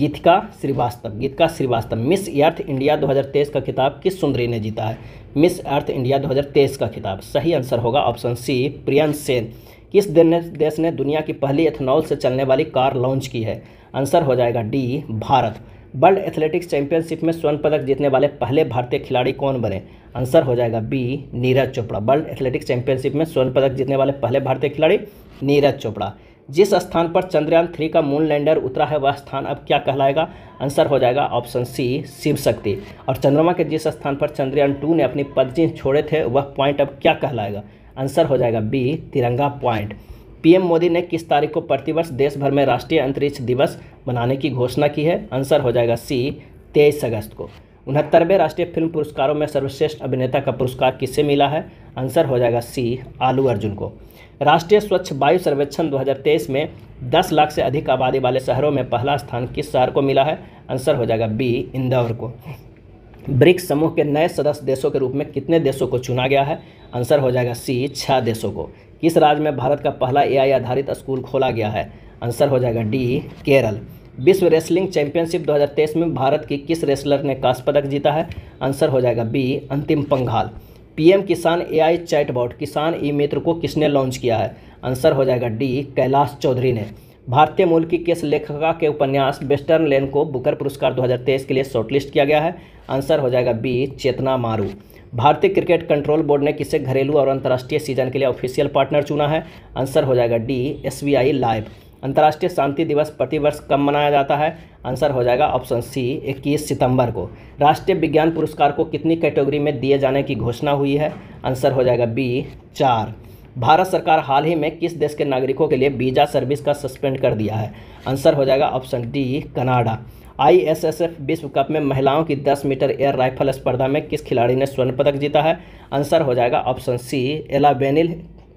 S1: Geetika Srivastava Geetika Srivastava Miss Earth India 2023 का खिताब किस सुंदरी ने जीता है मिस अर्थ इंडिया 2023 का खिताब सही आंसर होगा ऑप्शन सी प्रियंश सेन किस देश ने दुनिया की पहली एथनॉल से चलने वाली कार लॉन्च की है आंसर हो जाएगा D Bharat World Athletics Championship में स्वर्ण पदक जीतने वाले पहले भारतीय खिलाड़ी कौन बने आंसर हो जाएगा B Neeraj Chopra World Athletics Championship में स्वर्ण पदक जीतने वाले पहले भारतीय खिलाड़ी नीरज चोपड़ा जिस स्थान पर चंद्रयान थ्री का मून लैंडर उतरा है वह स्थान अब क्या कहलाएगा आंसर हो जाएगा ऑप्शन सी शिव शक्ति और चंद्रमा के जिस स्थान पर चंद्रयान टू ने अपनी पदचिन्ह छोड़े थे वह पॉइंट अब क्या कहलाएगा आंसर हो जाएगा बी तिरंगा पॉइंट पीएम मोदी ने किस तारीख को प्रतिवर्ष देश भर में राष्ट्रीय अंतरिक्ष दिवस मनाने की घोषणा की है आंसर हो जाएगा सी तेईस अगस्त को उनहत्तरवें राष्ट्रीय फिल्म पुरस्कारों में सर्वश्रेष्ठ अभिनेता का पुरस्कार किससे मिला है आंसर हो जाएगा सी आलू अर्जुन को राष्ट्रीय स्वच्छ वायु सर्वेक्षण 2023 में 10 लाख से अधिक आबादी वाले शहरों में पहला स्थान किस शहर को मिला है आंसर हो जाएगा बी इंदौर को ब्रिक्स समूह के नए सदस्य देशों के रूप में कितने देशों को चुना गया है आंसर हो जाएगा सी छः देशों को किस राज्य में भारत का पहला ए आधारित स्कूल खोला गया है आंसर हो जाएगा डी केरल विश्व रेसलिंग चैंपियनशिप 2023 में भारत की किस रेसलर ने कांस्य पदक जीता है आंसर हो जाएगा B Antim Panghal PM Kisan AI chatbot Kisan e मित्र को किसने लॉन्च किया है आंसर हो जाएगा डी कैलाश चौधरी ने भारतीय मूल की किस लेखका के उपन्यास वेस्टर्न लेन को बुकर पुरस्कार 2023 के लिए शॉर्टलिस्ट किया गया है आंसर हो जाएगा बी चेतना मारू भारतीय क्रिकेट कंट्रोल बोर्ड ने किसे घरेलू और अंतर्राष्ट्रीय सीजन के लिए ऑफिशियल पार्टनर चुना है आंसर हो जाएगा डी एस लाइव अंतर्राष्ट्रीय शांति दिवस प्रतिवर्ष कब मनाया जाता है आंसर हो जाएगा ऑप्शन सी 21 सितंबर को राष्ट्रीय विज्ञान पुरस्कार को कितनी कैटेगरी में दिए जाने की घोषणा हुई है आंसर हो जाएगा बी चार भारत सरकार हाल ही में किस देश के नागरिकों के लिए वीज़ा सर्विस का सस्पेंड कर दिया है आंसर हो जाएगा ऑप्शन डी कनाडा आईएसएसएफ विश्व कप में महिलाओं की 10 मीटर एयर राइफल स्पर्धा में किस खिलाड़ी ने स्वर्ण पदक जीता है आंसर हो जाएगा ऑप्शन सी एलाबेनिल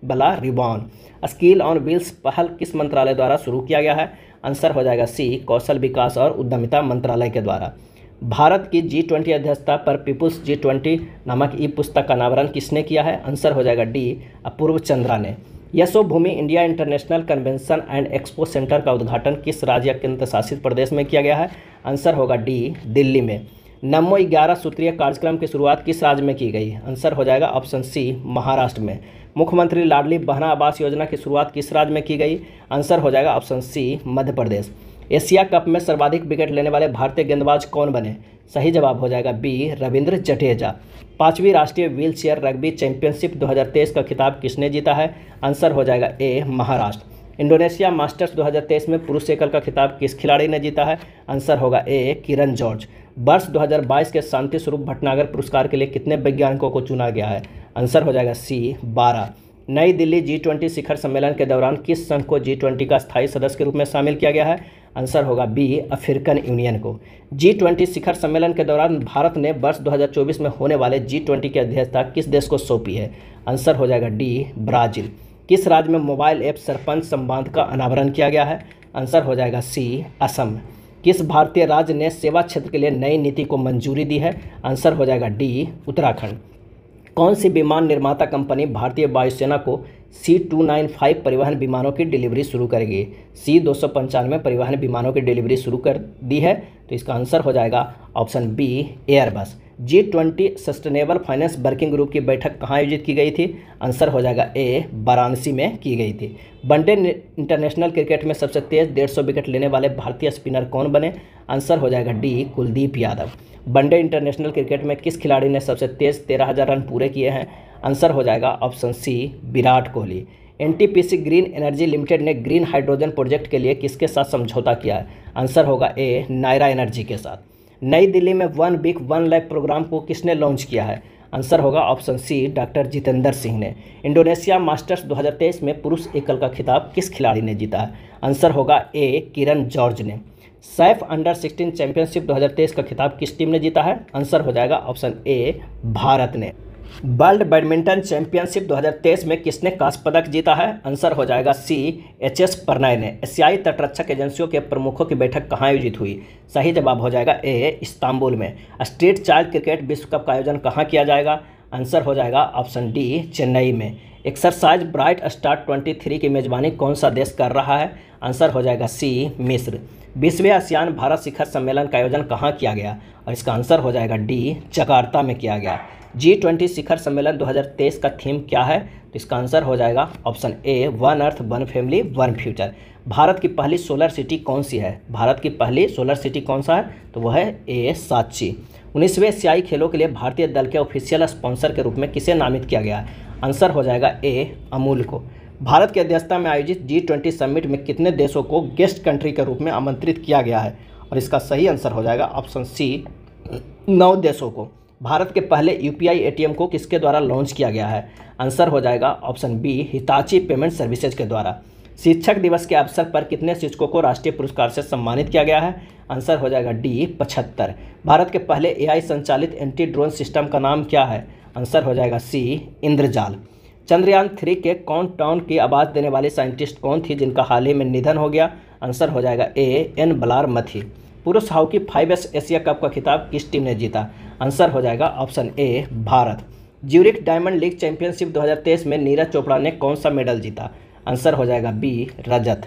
S1: बला रिबॉन स्किल ऑन व्हील्स पहल किस मंत्रालय द्वारा शुरू किया गया है आंसर हो जाएगा सी कौशल विकास और उद्यमिता मंत्रालय के द्वारा भारत की जी ट्वेंटी अध्यक्षता पर पीपुल्स जी ट्वेंटी नामक ई पुस्तक का अनावरण किसने किया है आंसर हो जाएगा डी अपूर्व चंद्रा ने Yashobhoomi India International Convention and Expo Centre का उद्घाटन किस राज्य या केंद्र शासित प्रदेश में किया गया है आंसर होगा डी दिल्ली में नमो ग्यारह सूत्रीय कार्यक्रम की शुरुआत किस राज्य में की गई आंसर हो जाएगा ऑप्शन सी महाराष्ट्र में मुख्यमंत्री लाडली बहना आवास योजना की शुरुआत किस राज्य में की गई आंसर हो जाएगा option C Madhya Pradesh Asia cup में सर्वाधिक विकेट लेने वाले भारतीय गेंदबाज कौन बने सही जवाब हो जाएगा बी रविंद्र जडेजा पांचवी राष्ट्रीय व्हील चेयर रग्बी चैंपियनशिप 2023 का खिताब किसने जीता है आंसर हो जाएगा ए महाराष्ट्र इंडोनेशिया मास्टर्स 2023 में पुरुष एकल का खिताब किस खिलाड़ी ने जीता है आंसर होगा ए किरण जॉर्ज वर्ष 2022 के शांति स्वरूप भटनागर पुरस्कार के लिए कितने वैज्ञानिकों को चुना गया है आंसर हो जाएगा सी बारह नई दिल्ली जी ट्वेंटी शिखर सम्मेलन के दौरान किस संघ को जी ट्वेंटी का स्थायी सदस्य के रूप में शामिल किया गया है आंसर होगा बी अफ्रीकन यूनियन को जी ट्वेंटी शिखर सम्मेलन के दौरान भारत ने वर्ष 2024 में होने वाले जी ट्वेंटी की अध्यक्षता किस देश को सौंपी है आंसर हो जाएगा डी ब्राज़ील किस राज्य में मोबाइल ऐप सरपंच संबंध का अनावरण किया गया है आंसर हो जाएगा सी असम किस भारतीय राज्य ने सेवा क्षेत्र के लिए नई नीति को मंजूरी दी है आंसर हो जाएगा डी उत्तराखंड कौन सी विमान निर्माता कंपनी भारतीय वायुसेना को सी टू नाइन फाइव परिवहन विमानों की डिलीवरी शुरू करेगी सी दो सौ पंचानवे परिवहन विमानों की डिलीवरी शुरू कर दी है तो इसका आंसर हो जाएगा option B Airbus G twenty Sustainable Finance Working group की बैठक कहाँ आयोजित की गई थी आंसर हो जाएगा ए वाराणसी में की गई थी वनडे इंटरनेशनल क्रिकेट में सबसे तेज डेढ़ सौ विकेट लेने वाले भारतीय स्पिनर कौन बने आंसर हो जाएगा D Kuldeep Yadav one day international cricket में किस खिलाड़ी ने सबसे तेज तेरह हज़ार रन पूरे किए हैं आंसर हो जाएगा option C Virat Kohli NTPC Green Energy Limited ने ग्रीन हाइड्रोजन प्रोजेक्ट के लिए किसके साथ समझौता किया है आंसर होगा ए नायरा एनर्जी के साथ नई दिल्ली में one week one life programme को किसने लॉन्च किया है आंसर होगा option C doctor Jitendra Singh ने इंडोनेशिया मास्टर्स 2023 में पुरुष एकल का खिताब किस खिलाड़ी ने जीता है आंसर होगा ए किरण जॉर्ज ने सैफ अंडर 16 चैंपियनशिप 2023 का खिताब किस टीम ने जीता है आंसर हो जाएगा ऑप्शन ए भारत ने वर्ल्ड बैडमिंटन चैंपियनशिप 2023 में किसने कांस्य पदक जीता है आंसर हो जाएगा सी एच एस प्रणय ने एशियाई तटरक्षक एजेंसियों के प्रमुखों की बैठक कहाँ आयोजित हुई सही जवाब हो जाएगा ए इस्तांबुल में स्ट्रीट चाइल्ड क्रिकेट विश्व कप का आयोजन कहाँ किया जाएगा आंसर हो जाएगा ऑप्शन डी चेन्नई में एक्सरसाइज ब्राइट स्टार थ्री की मेजबानी कौन सा देश कर रहा है आंसर हो जाएगा सी मिस्र बीसवें आसियान भारत शिखर सम्मेलन का आयोजन कहाँ किया गया और इसका आंसर हो जाएगा डी जकार्ता में किया गया जी ट्वेंटी शिखर सम्मेलन 2023 का थीम क्या है तो इसका आंसर हो जाएगा option A one earth one family one future Bharat की पहली सोलर सिटी कौन सी है भारत की पहली सोलर सिटी कौन सा है तो वह है ए साक्षी उन्नीसवें एशियाई खेलों के लिए भारतीय दल के ऑफिशियल स्पॉन्सर के रूप में किसे नामित किया गया है आंसर हो जाएगा ए अमूल को भारत की अध्यक्षता में आयोजित जी ट्वेंटी समिट में कितने देशों को गेस्ट कंट्री के रूप में आमंत्रित किया गया है और इसका सही आंसर हो जाएगा ऑप्शन सी नौ देशों को भारत के पहले यूपीआई एटीएम को किसके द्वारा लॉन्च किया गया है आंसर हो जाएगा option B Hitachi Payment Services के द्वारा शिक्षक दिवस के अवसर पर कितने शिक्षकों को राष्ट्रीय पुरस्कार से सम्मानित किया गया है आंसर हो जाएगा डी पचहत्तर भारत के पहले एआई संचालित एंटी ड्रोन सिस्टम का नाम क्या है आंसर हो जाएगा सी इंद्रजाल चंद्रयान थ्री के कौन टाउन की आवाज़ देने वाले साइंटिस्ट कौन थी जिनका हाल ही में निधन हो गया आंसर हो जाएगा ए एन बलार मथी पुरुष hockey five fives Asia cup का खिताब किस टीम ने जीता आंसर हो जाएगा option A Bharat Zurich Diamond League championship 2023 में नीरज चोपड़ा ने कौन सा मेडल जीता आंसर हो जाएगा बी रजत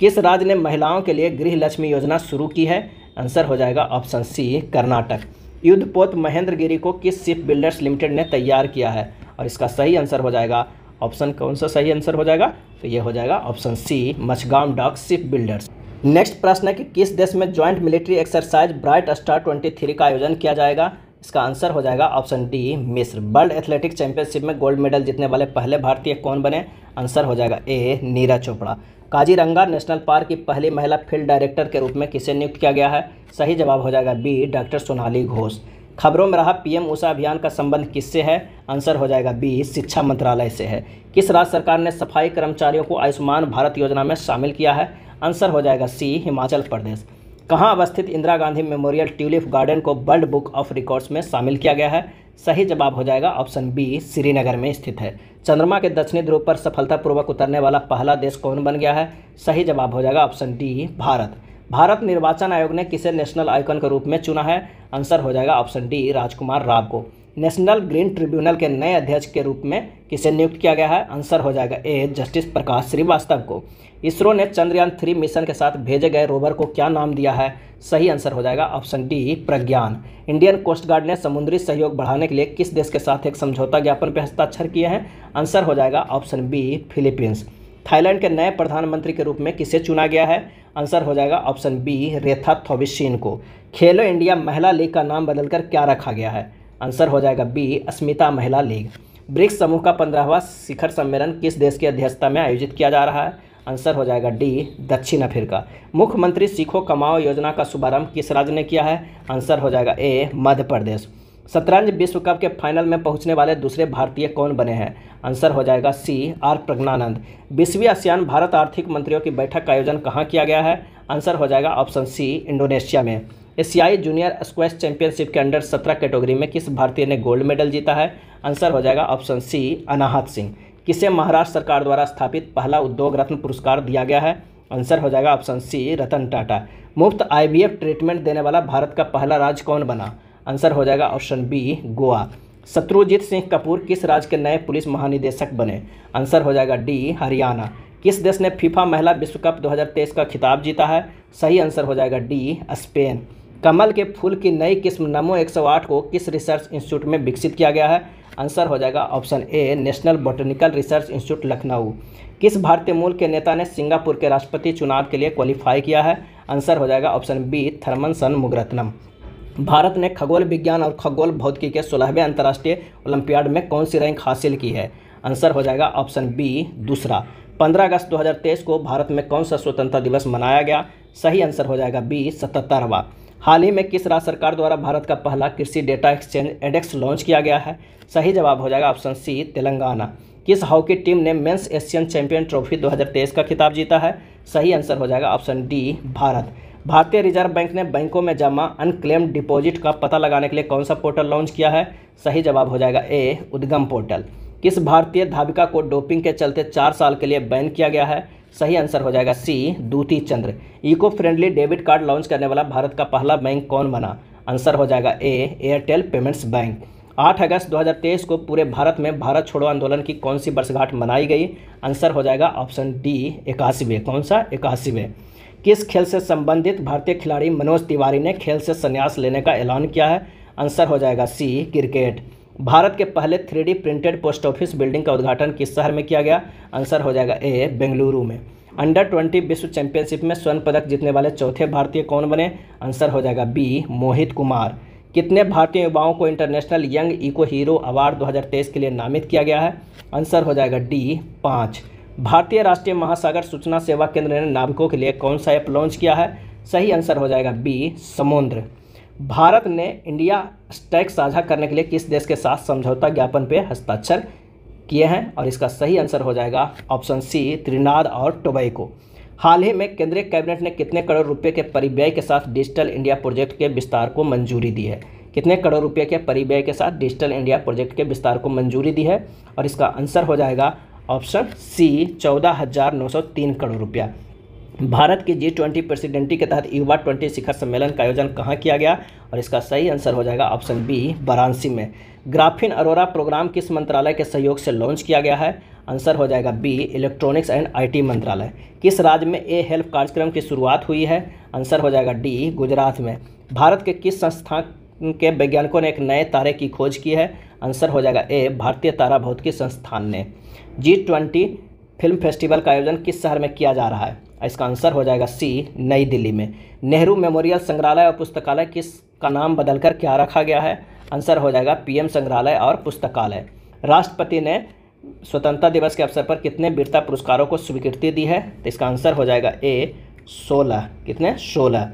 S1: किस राज्य ने महिलाओं के लिए गृह लक्ष्मी योजना शुरू की है आंसर हो जाएगा ऑप्शन सी कर्नाटक युद्धपोत महेंद्र गिरी को किस शिप बिल्डर्स लिमिटेड ने तैयार किया है और इसका सही आंसर हो जाएगा ऑप्शन कौन सा सही आंसर हो जाएगा तो ये हो जाएगा option C Mazagon dock ship builders next प्रश्न है कि किस देश में joint military exercise Bright Star twenty three का आयोजन किया जाएगा इसका आंसर हो जाएगा ऑप्शन डी मिस्र वर्ल्ड एथलेटिक चैंपियनशिप में गोल्ड मेडल जीतने वाले पहले भारतीय कौन बने आंसर हो जाएगा A Neeraj Chopra Kaziranga National Park की पहली महिला फील्ड डायरेक्टर के रूप में किसे नियुक्त किया गया है सही जवाब हो जाएगा बी डॉक्टर सोनाली घोष खबरों में रहा पीएम ऊषा अभियान का संबंध किससे है आंसर हो जाएगा बी शिक्षा मंत्रालय से है किस राज्य सरकार ने सफाई कर्मचारियों को आयुष्मान भारत योजना में शामिल किया है आंसर हो जाएगा सी हिमाचल प्रदेश कहाँ अवस्थित Indira Gandhi Memorial Tulip Garden को वर्ल्ड बुक ऑफ रिकॉर्ड्स में शामिल किया गया है सही जवाब हो जाएगा ऑप्शन बी श्रीनगर में स्थित है चंद्रमा के दक्षिणी ध्रुव पर सफलतापूर्वक उतरने वाला पहला देश कौन बन गया है सही जवाब हो जाएगा ऑप्शन डी भारत भारत निर्वाचन आयोग ने किसे नेशनल आइकन के रूप में चुना है आंसर हो जाएगा ऑप्शन डी राजकुमार राव को नेशनल ग्रीन ट्रिब्यूनल के नए अध्यक्ष के रूप में किसे नियुक्त किया गया है आंसर हो जाएगा ए जस्टिस प्रकाश श्रीवास्तव को इसरो ने चंद्रयान थ्री मिशन के साथ भेजे गए रोवर को क्या नाम दिया है सही आंसर हो जाएगा option D Pragyan Indian Coast Guard ने समुद्री सहयोग बढ़ाने के लिए किस देश के साथ एक समझौता ज्ञापन पर हस्ताक्षर किए हैं आंसर हो जाएगा ऑप्शन बी फिलीपींस थाईलैंड के नए प्रधानमंत्री के रूप में किसे चुना गया है आंसर हो जाएगा ऑप्शन बी रेथा थोबिशीन को खेलो इंडिया महिला लीग का नाम बदलकर क्या रखा गया है आंसर हो जाएगा बी अस्मिता महिला लीग ब्रिक्स समूह का पंद्रहवा शिखर सम्मेलन किस देश की अध्यक्षता में आयोजित किया जा रहा है आंसर हो जाएगा डी दक्षिण अफ्रीका मुख्यमंत्री सीखो कमाओ योजना का शुभारंभ किस राज्य ने किया है आंसर हो जाएगा ए मध्य प्रदेश शतरंज विश्व कप के फाइनल में पहुंचने वाले दूसरे भारतीय कौन बने हैं आंसर हो जाएगा सी आर प्रज्ञानंद बीसवीं आसियान भारत आर्थिक मंत्रियों की बैठक का आयोजन कहाँ किया गया है आंसर हो जाएगा ऑप्शन सी इंडोनेशिया में एशियाई जूनियर स्क्वैश चैंपियनशिप के अंडर सत्रह कैटेगरी में किस भारतीय ने गोल्ड मेडल जीता है आंसर हो जाएगा ऑप्शन सी अनाहत सिंह किसे महाराष्ट्र सरकार द्वारा स्थापित पहला उद्योग रत्न पुरस्कार दिया गया है आंसर हो जाएगा ऑप्शन सी रतन टाटा मुफ्त आईवीएफ ट्रीटमेंट देने वाला भारत का पहला राज्य कौन बना आंसर हो जाएगा ऑप्शन बी गोवा शत्रुजीत सिंह कपूर किस राज्य के नए पुलिस महानिदेशक बने आंसर हो जाएगा डी हरियाणा किस देश ने फीफा महिला विश्व कप 2023 का खिताब जीता है सही आंसर हो जाएगा डी स्पेन कमल के फूल की नई किस्म नमो 108 को किस रिसर्च इंस्टीट्यूट में विकसित किया गया है आंसर हो जाएगा option A National Botanical Research Institute Lucknow किस भारतीय मूल के नेता ने सिंगापुर के राष्ट्रपति चुनाव के लिए क्वालिफाई किया है आंसर हो जाएगा option B Tharman Shanmugaratnam Bharat ने खगोल विज्ञान और खगोल भौतिकी के सोलहवें अंतर्राष्ट्रीय ओलंपियाड में कौन सी रैंक हासिल की है आंसर हो जाएगा ऑप्शन बी दूसरा 15 अगस्त 2023 को भारत में कौन सा स्वतंत्रता दिवस मनाया गया सही आंसर हो जाएगा बी सतहत्तरवा हाल ही में किस राज्य सरकार द्वारा भारत का पहला कृषि डेटा एक्सचेंज इंडेक्स लॉन्च किया गया है सही जवाब हो जाएगा ऑप्शन सी तेलंगाना किस हॉकी टीम ने मेंस एशियन चैंपियन ट्रॉफी 2023 का खिताब जीता है सही आंसर हो जाएगा ऑप्शन डी भारत भारतीय रिजर्व बैंक ने बैंकों में जमा अनक्लेम्ड डिपॉजिट का पता लगाने के लिए कौन सा पोर्टल लॉन्च किया है सही जवाब हो जाएगा ए उद्गम पोर्टल किस भारतीय धाविका को डोपिंग के चलते चार साल के लिए बैन किया गया है सही आंसर हो जाएगा C Dutee Chand eco friendly debit card launch करने वाला भारत का पहला बैंक कौन बना आंसर हो जाएगा ए एयरटेल पेमेंट्स बैंक 8 अगस्त 2023 को पूरे भारत में भारत छोड़ो आंदोलन की कौन सी वर्षगांठ मनाई गई आंसर हो जाएगा ऑप्शन डी इक्यासीवे कौन सा इक्यासीवे किस खेल से संबंधित भारतीय खिलाड़ी मनोज तिवारी ने खेल से संन्यास लेने का ऐलान किया है आंसर हो जाएगा सी क्रिकेट भारत के पहले three printed post office building का उद्घाटन किस शहर में किया गया आंसर हो जाएगा ए बेंगलुरु में अंडर ट्वेंटी विश्व चैंपियनशिप में स्वर्ण पदक जीतने वाले चौथे भारतीय कौन बने आंसर हो जाएगा बी मोहित कुमार कितने भारतीय युवाओं को International Young Eco Hero Award 2023 के लिए नामित किया गया है आंसर हो जाएगा डी पाँच भारतीय राष्ट्रीय महासागर सूचना सेवा केंद्र ने नाविकों के लिए कौन सा ऐप लॉन्च किया है सही आंसर हो जाएगा बी समुद्र भारत ने इंडिया स्टैक साझा करने के लिए किस देश के साथ समझौता ज्ञापन पर हस्ताक्षर किए हैं और इसका सही आंसर हो जाएगा ऑप्शन सी त्रिनाद और टोबैको हाल ही में केंद्रीय कैबिनेट ने कितने करोड़ रुपए के परिव्यय के साथ डिजिटल इंडिया प्रोजेक्ट के विस्तार को मंजूरी दी है कितने करोड़ रुपए के परिव्यय के साथ डिजिटल इंडिया प्रोजेक्ट के विस्तार को मंजूरी दी है और इसका आंसर हो जाएगा ऑप्शन सी चौदह हजार नौ सौ तीन करोड़ रुपया भारत के जी ट्वेंटी प्रेसिडेंटी के तहत युवा ट्वेंटी शिखर सम्मेलन का आयोजन कहाँ किया गया और इसका सही आंसर हो जाएगा ऑप्शन बी वाराणसी में ग्राफिन अरोरा प्रोग्राम किस मंत्रालय के सहयोग से लॉन्च किया गया है आंसर हो जाएगा बी इलेक्ट्रॉनिक्स एंड आईटी मंत्रालय किस राज्य में ए हेल्प कार्यक्रम की शुरुआत हुई है आंसर हो जाएगा डी गुजरात में भारत के किस संस्था के वैज्ञानिकों ने एक नए तारे की खोज की है आंसर हो जाएगा ए भारतीय तारा भौतिकी संस्थान ने जी ट्वेंटी फिल्म फेस्टिवल का आयोजन किस शहर में किया जा रहा है इसका आंसर हो जाएगा सी नई दिल्ली में नेहरू मेमोरियल संग्रहालय और पुस्तकालय किस का नाम बदलकर क्या रखा गया है आंसर हो जाएगा पीएम संग्रहालय और पुस्तकालय राष्ट्रपति ने स्वतंत्रता दिवस के अवसर पर कितने वीरता पुरस्कारों को स्वीकृति दी है तो इसका आंसर हो जाएगा ए सोलह कितने सोलह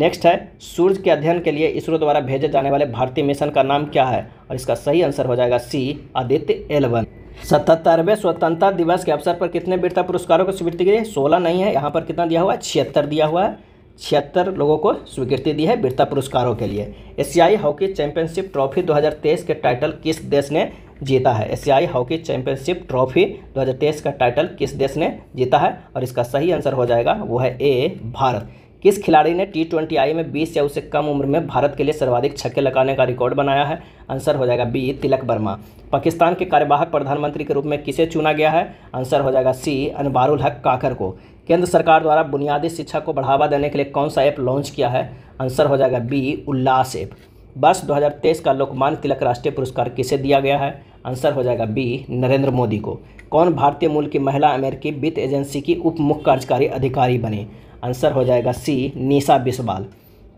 S1: नेक्स्ट है सूर्य के अध्ययन के लिए इसरो द्वारा भेजे जाने वाले भारतीय मिशन का नाम क्या है और इसका सही आंसर हो जाएगा सी आदित्य एलवन सतहत्तरवें स्वतंत्रता दिवस के अवसर पर कितने वीरता पुरस्कारों को स्वीकृति दी सोलह नहीं है यहाँ पर कितना दिया हुआ है छिहत्तर दिया हुआ है छिहत्तर लोगों को स्वीकृति दी है वीरता पुरस्कारों के लिए एशियाई हॉकी चैंपियनशिप ट्रॉफी 2023 के टाइटल किस देश ने जीता है एशियाई हॉकी चैंपियनशिप ट्रॉफी 2023 का टाइटल किस देश ने जीता है और इसका सही आंसर हो जाएगा वो है ए भारत किस खिलाड़ी ने टी ट्वेंटी आई में बीस या उससे कम उम्र में भारत के लिए सर्वाधिक छक्के लगाने का रिकॉर्ड बनाया है आंसर हो जाएगा बी तिलक वर्मा पाकिस्तान के कार्यवाहक प्रधानमंत्री के रूप में किसे चुना गया है आंसर हो जाएगा सी अनबारुल हक काकर को केंद्र सरकार द्वारा बुनियादी शिक्षा को बढ़ावा देने के लिए कौन सा ऐप लॉन्च किया है आंसर हो जाएगा बी उल्लास ऐप वर्ष दो का लोकमान तिलक राष्ट्रीय पुरस्कार किसे दिया गया है आंसर हो जाएगा बी नरेंद्र मोदी को कौन भारतीय मूल की महिला अमेरिकी वित्त एजेंसी की उप मुख्य कार्यकारी अधिकारी बने आंसर हो जाएगा सी निशा बिस्वाल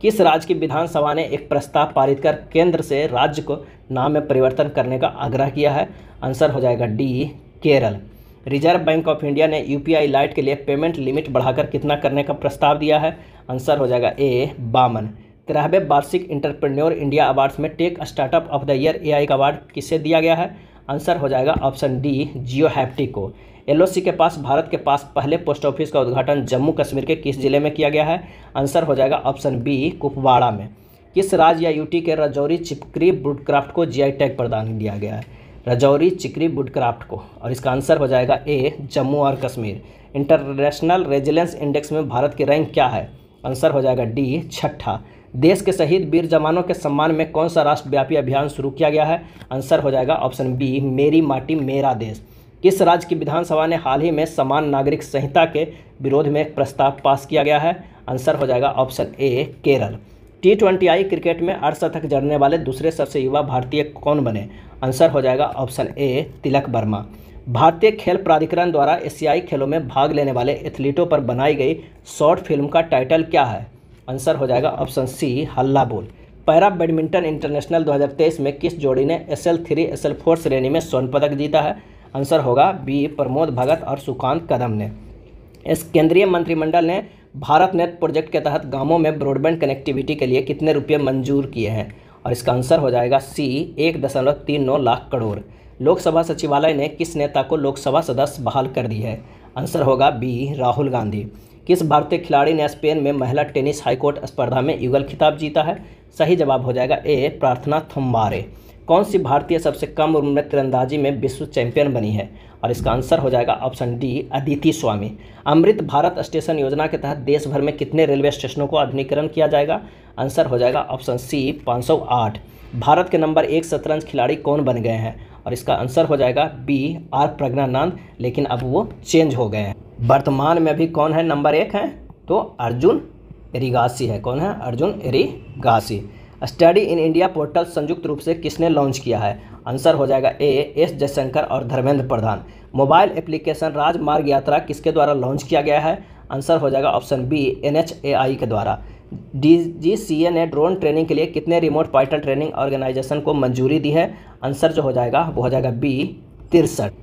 S1: किस राज्य की विधानसभा ने एक प्रस्ताव पारित कर केंद्र से राज्य को नाम में परिवर्तन करने का आग्रह किया है आंसर हो जाएगा D Kerala Reserve Bank of India ने यूपीआई लाइट के लिए पेमेंट लिमिट बढ़ाकर कितना करने का प्रस्ताव दिया है आंसर हो जाएगा ए बामन तेरहवें वार्षिक इंटरप्रेन्योर इंडिया अवार्ड्स में tech startup of the year AI का अवार्ड किससे दिया गया है आंसर हो जाएगा ऑप्शन डी जियो हैप्टी को एलओसी के पास भारत के पास पहले पोस्ट ऑफिस का उद्घाटन जम्मू कश्मीर के किस जिले में किया गया है आंसर हो जाएगा ऑप्शन बी कुपवाड़ा में किस राज्य या यूटी के रजौरी चिपकरी बुडक्राफ्ट को जीआई टैग प्रदान दिया गया है रजौरी चिकरी बुडक्राफ्ट को और इसका आंसर हो जाएगा ए जम्मू और कश्मीर इंटरनेशनल रेजिलेंस इंडेक्स में भारत की रैंक क्या है आंसर हो जाएगा डी छठा देश के शहीद वीर जवानों के सम्मान में कौन सा राष्ट्रव्यापी अभियान शुरू किया गया है आंसर हो जाएगा ऑप्शन बी मेरी माटी मेरा देश किस राज्य की विधानसभा ने हाल ही में समान नागरिक संहिता के विरोध में एक प्रस्ताव पास किया गया है आंसर हो जाएगा option A Kerala T twenty I cricket में अर्धशतक जड़ने वाले दूसरे सबसे युवा भारतीय कौन बने आंसर हो जाएगा ऑप्शन ए तिलक वर्मा भारतीय खेल प्राधिकरण द्वारा एशियाई खेलों में भाग लेने वाले एथलीटों पर बनाई गई शॉर्ट फिल्म का टाइटल क्या है आंसर हो जाएगा ऑप्शन सी हल्ला बोल पैरा बैडमिंटन इंटरनेशनल 2023 में किस जोड़ी ने S L three S L four श्रेणी में स्वर्ण पदक जीता है आंसर होगा बी प्रमोद भगत और सुकांत कदम ने इस केंद्रीय मंत्रिमंडल ने भारत नेट प्रोजेक्ट के तहत गांवों में ब्रॉडबैंड कनेक्टिविटी के लिए कितने रुपये मंजूर किए हैं और इसका आंसर हो जाएगा सी एक दशमलव तीन नौ लाख करोड़ लोकसभा सचिवालय ने किस नेता को लोकसभा सदस्य बहाल कर दी है आंसर होगा बी राहुल गांधी किस भारतीय खिलाड़ी ने स्पेन में महिला टेनिस हाईकोर्ट स्पर्धा में युगल खिताब जीता है सही जवाब हो जाएगा ए प्रार्थना थुम्बारे कौन सी भारतीय सबसे कम उम्र में तिरंदाजी में विश्व चैंपियन बनी है और इसका आंसर हो जाएगा option D Aditi Swami Amrit Bharat station योजना के तहत देश भर में कितने रेलवे स्टेशनों को आधुनिकरण किया जाएगा आंसर हो जाएगा ऑप्शन सी 508 भारत के नंबर एक शतरंज खिलाड़ी कौन बन गए हैं और इसका आंसर हो जाएगा बी आर प्रज्ञानंद लेकिन अब वो चेंज हो गए हैं वर्तमान में अभी कौन है नंबर एक है तो अर्जुन रिगासी है कौन है Arjun Erigaisi Study in India portal संयुक्त रूप से किसने लॉन्च किया है आंसर हो जाएगा ए एस जयशंकर और धर्मेंद्र प्रधान मोबाइल एप्लीकेशन राजमार्ग यात्रा किसके द्वारा लॉन्च किया गया है आंसर हो जाएगा ऑप्शन बी एन के द्वारा डी जी सी ए ने ड्रोन ट्रेनिंग के लिए कितने रिमोट पाइटल ट्रेनिंग ऑर्गेनाइजेशन को मंजूरी दी है आंसर जो हो जाएगा वो हो जाएगा बी तिरसठ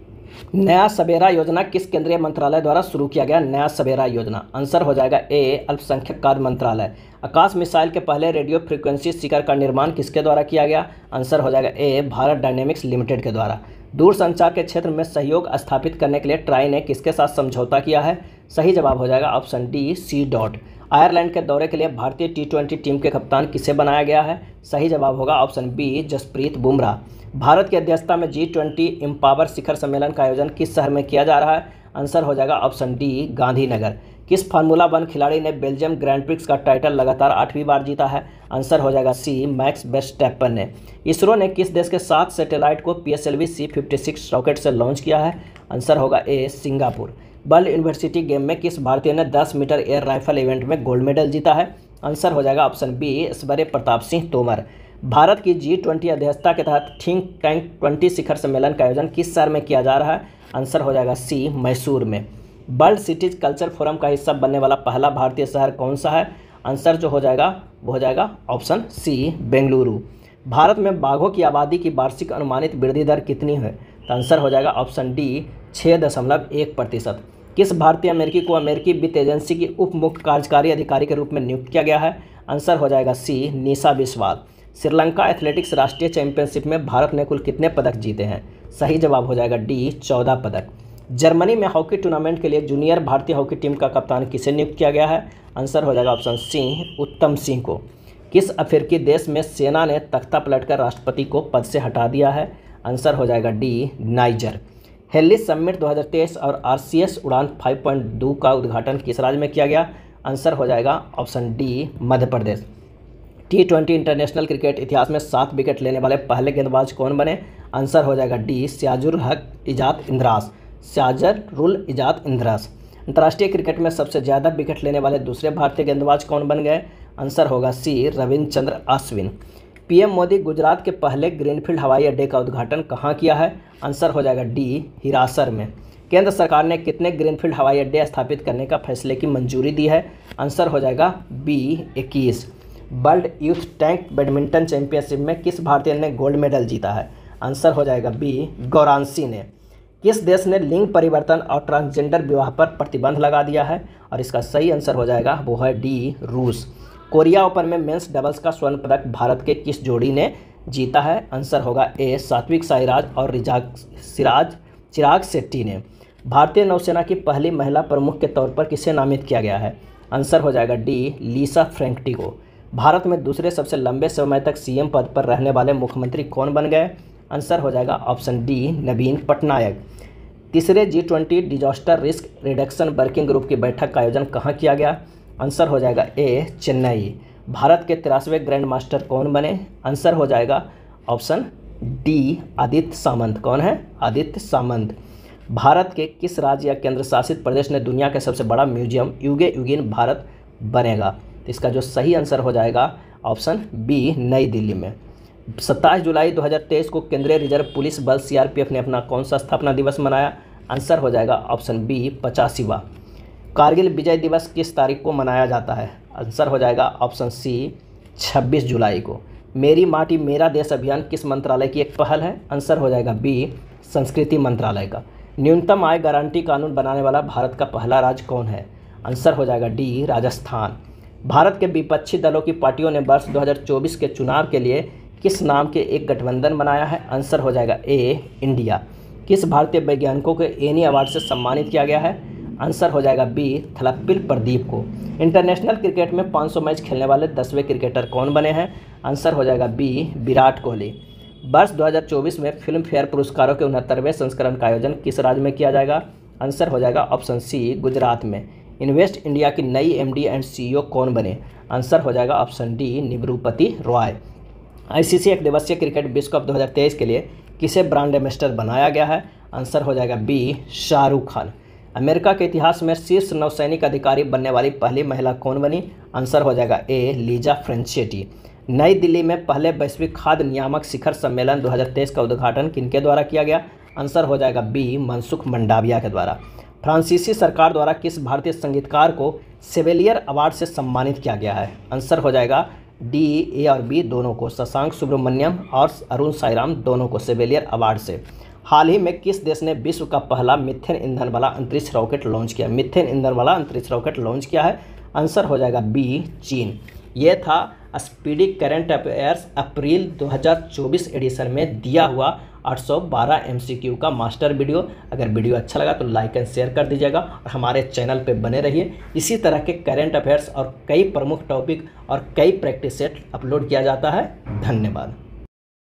S1: नया सवेरा योजना किस केंद्रीय मंत्रालय द्वारा शुरू किया गया नया सवेरा योजना आंसर हो जाएगा ए अल्पसंख्यक कार्य मंत्रालय आकाश मिसाइल के पहले रेडियो फ्रीक्वेंसी सीकर का निर्माण किसके द्वारा किया गया आंसर हो जाएगा ए भारत डायनेमिक्स लिमिटेड के द्वारा दूरसंचार के क्षेत्र में सहयोग स्थापित करने के लिए ट्राई ने किसके साथ समझौता किया है सही जवाब हो जाएगा option D C dot Ireland के दौरे के लिए भारतीय टी ट्वेंटी टीम के कप्तान किसे बनाया गया है सही जवाब होगा ऑप्शन बी जसप्रीत बुमराह भारत की अध्यक्षता में जी ट्वेंटी एम्पावर शिखर सम्मेलन का आयोजन किस शहर में किया जा रहा है आंसर हो जाएगा ऑप्शन डी गांधीनगर किस फार्मूला वन खिलाड़ी ने बेल्जियम ग्रैंड प्रिक्स का टाइटल लगातार आठवीं बार जीता है आंसर हो जाएगा सी मैक्स बेस्टैपन ने इसरो ने किस देश के सात सैटेलाइट को P S L V C fifty six rocket से लॉन्च किया है आंसर होगा ए सिंगापुर बल यूनिवर्सिटी गेम में किस भारतीय ने 10 मीटर एयर राइफल इवेंट में गोल्ड मेडल जीता है आंसर हो जाएगा ऑप्शन बी स्बरे प्रताप सिंह तोमर भारत की जी ट्वेंटी अध्यक्षता के तहत थिंक टैंक ट्वेंटी शिखर सम्मेलन का आयोजन किस शहर में किया जा रहा है आंसर हो जाएगा सी मैसूर में वर्ल्ड सिटीज कल्चर फोरम का हिस्सा बनने वाला पहला भारतीय शहर कौन सा है आंसर जो हो जाएगा वो हो जाएगा ऑप्शन सी बेंगलुरु भारत में बाघों की आबादी की वार्षिक अनुमानित वृद्धि दर कितनी है तो आंसर हो जाएगा ऑप्शन डी छः दशमलव एक प्रतिशत किस भारतीय अमेरिकी को अमेरिकी वित्त एजेंसी की उप मुख्य कार्यकारी अधिकारी के रूप में नियुक्त किया गया है आंसर हो जाएगा सी निशा बिस्वाल श्रीलंका एथलेटिक्स राष्ट्रीय चैंपियनशिप में भारत ने कुल कितने पदक जीते हैं सही जवाब हो जाएगा डी चौदह पदक जर्मनी में हॉकी टूर्नामेंट के लिए जूनियर भारतीय हॉकी टीम का कप्तान किसे नियुक्त किया गया है आंसर हो जाएगा ऑप्शन सिंह उत्तम सिंह को किस अफ्रीकी देश में सेना ने तख्ता पलटकर राष्ट्रपति को पद से हटा दिया है आंसर हो जाएगा डी नाइजर हेली समिट 2023 और आर उड़ान 5.2 का उद्घाटन किस राज्य में किया गया आंसर हो जाएगा option D Madhya Pradesh T twenty international cricket इतिहास में सात विकेट लेने वाले पहले गेंदबाज कौन बने आंसर हो जाएगा डी सियाजुल हक इजात इंद्रास सियाजर रुल इजात इंद्रास अंतर्राष्ट्रीय क्रिकेट में सबसे ज़्यादा विकेट लेने वाले दूसरे भारतीय गेंदबाज कौन बन गए आंसर होगा सी रविंद्रचंद्र अश्विन पीएम मोदी गुजरात के पहले ग्रीनफील्ड हवाई अड्डे का उद्घाटन कहाँ किया है आंसर हो जाएगा डी हिरासर में केंद्र सरकार ने कितने ग्रीनफील्ड हवाई अड्डे स्थापित करने का फैसले की मंजूरी दी है आंसर हो जाएगा बी इक्कीस वर्ल्ड यूथ टैंक बैडमिंटन चैंपियनशिप में किस भारतीय ने गोल्ड मेडल जीता है आंसर हो जाएगा बी गौरांसी ने किस देश ने लिंग परिवर्तन और ट्रांसजेंडर विवाह पर प्रतिबंध लगा दिया है और इसका सही आंसर हो जाएगा वो है डी रूस कोरिया ओपन में मेंस डबल्स का स्वर्ण पदक भारत के किस जोड़ी ने जीता है आंसर होगा ए सात्विक साईराज और रिजाग सिराज चिराग सेट्टी ने भारतीय नौसेना की पहली महिला प्रमुख के तौर पर किसे नामित किया गया है आंसर हो जाएगा डी लीसा फ्रेंकटी को भारत में दूसरे सबसे लंबे समय तक सीएम पद पर रहने वाले मुख्यमंत्री कौन बन गए आंसर हो जाएगा ऑप्शन डी नवीन पटनायक तीसरे G twenty disaster risk reduction working group की बैठक का आयोजन कहाँ किया गया आंसर हो जाएगा ए चेन्नई भारत के तिरासवें ग्रैंड मास्टर कौन बने आंसर हो जाएगा ऑप्शन डी आदित्य सामंत कौन है आदित्य सामंत भारत के किस राज्य या केंद्र शासित प्रदेश ने दुनिया के सबसे बड़ा म्यूजियम युगे युगिन भारत बनेगा तो इसका जो सही आंसर हो जाएगा ऑप्शन बी नई दिल्ली में सत्ताईस जुलाई 2023 को केंद्रीय रिजर्व पुलिस बल सीआरपीएफ ने अपना कौन सा स्थापना दिवस मनाया आंसर हो जाएगा ऑप्शन बी पचासीवा कारगिल विजय दिवस किस तारीख को मनाया जाता है आंसर हो जाएगा ऑप्शन सी 26 जुलाई को मेरी माटी मेरा देश अभियान किस मंत्रालय की एक पहल है आंसर हो जाएगा बी संस्कृति मंत्रालय का न्यूनतम आय गारंटी कानून बनाने वाला भारत का पहला राज्य कौन है आंसर हो जाएगा डी राजस्थान भारत के विपक्षी दलों की पार्टियों ने वर्ष 2024 के चुनाव के लिए किस नाम के एक गठबंधन बनाया है आंसर हो जाएगा ए इंडिया किस भारतीय वैज्ञानिकों को एनी अवार्ड से सम्मानित किया गया है आंसर हो जाएगा बी थलप्पिल प्रदीप को इंटरनेशनल क्रिकेट में 500 मैच खेलने वाले दसवें क्रिकेटर कौन बने हैं आंसर हो जाएगा बी विराट कोहली वर्ष 2024 में फिल्म फेयर पुरस्कारों के उनहत्तरवें संस्करण का आयोजन किस राज्य में किया जाएगा आंसर हो जाएगा ऑप्शन सी गुजरात में इन्वेस्ट इंडिया की नई एमडी एंड सीईओ कौन बने आंसर हो जाएगा ऑप्शन डी निब्रुपति रॉय आईसीसी एक दिवसीय क्रिकेट विश्व कप 2023 के लिए किसे ब्रांड एम्बेस्टर बनाया गया है आंसर हो जाएगा बी शाहरुख खान अमेरिका के इतिहास में शीर्ष नौसैनिक अधिकारी बनने वाली पहली महिला कौन बनी आंसर हो जाएगा ए लीजा फ्रेंचेटी नई दिल्ली में पहले वैश्विक खाद्य नियामक शिखर सम्मेलन 2023 का उद्घाटन किनके द्वारा किया गया आंसर हो जाएगा बी मनसुख मंडाविया के द्वारा फ्रांसीसी सरकार द्वारा किस भारतीय संगीतकार को सेवेलियर अवार्ड से सम्मानित किया गया है आंसर हो जाएगा डी ए और बी दोनों को शशांक सुब्रमण्यम और अरुण साईराम दोनों को सेवेलियर अवार्ड से हाल ही में किस देश ने विश्व का पहला मिथेन ईंधन वाला अंतरिक्ष रॉकेट लॉन्च किया मिथेन ईंधन वाला अंतरिक्ष रॉकेट लॉन्च किया है आंसर हो जाएगा बी चीन ये था speedy current affairs April 2024 edition में दिया हुआ 812 सौ का मास्टर वीडियो अगर वीडियो अच्छा लगा तो लाइक एंड शेयर कर दीजिएगा और हमारे चैनल पर बने रहिए इसी तरह के करेंट अफेयर्स और कई प्रमुख टॉपिक और कई प्रैक्टिस सेट अपलोड किया जाता है धन्यवाद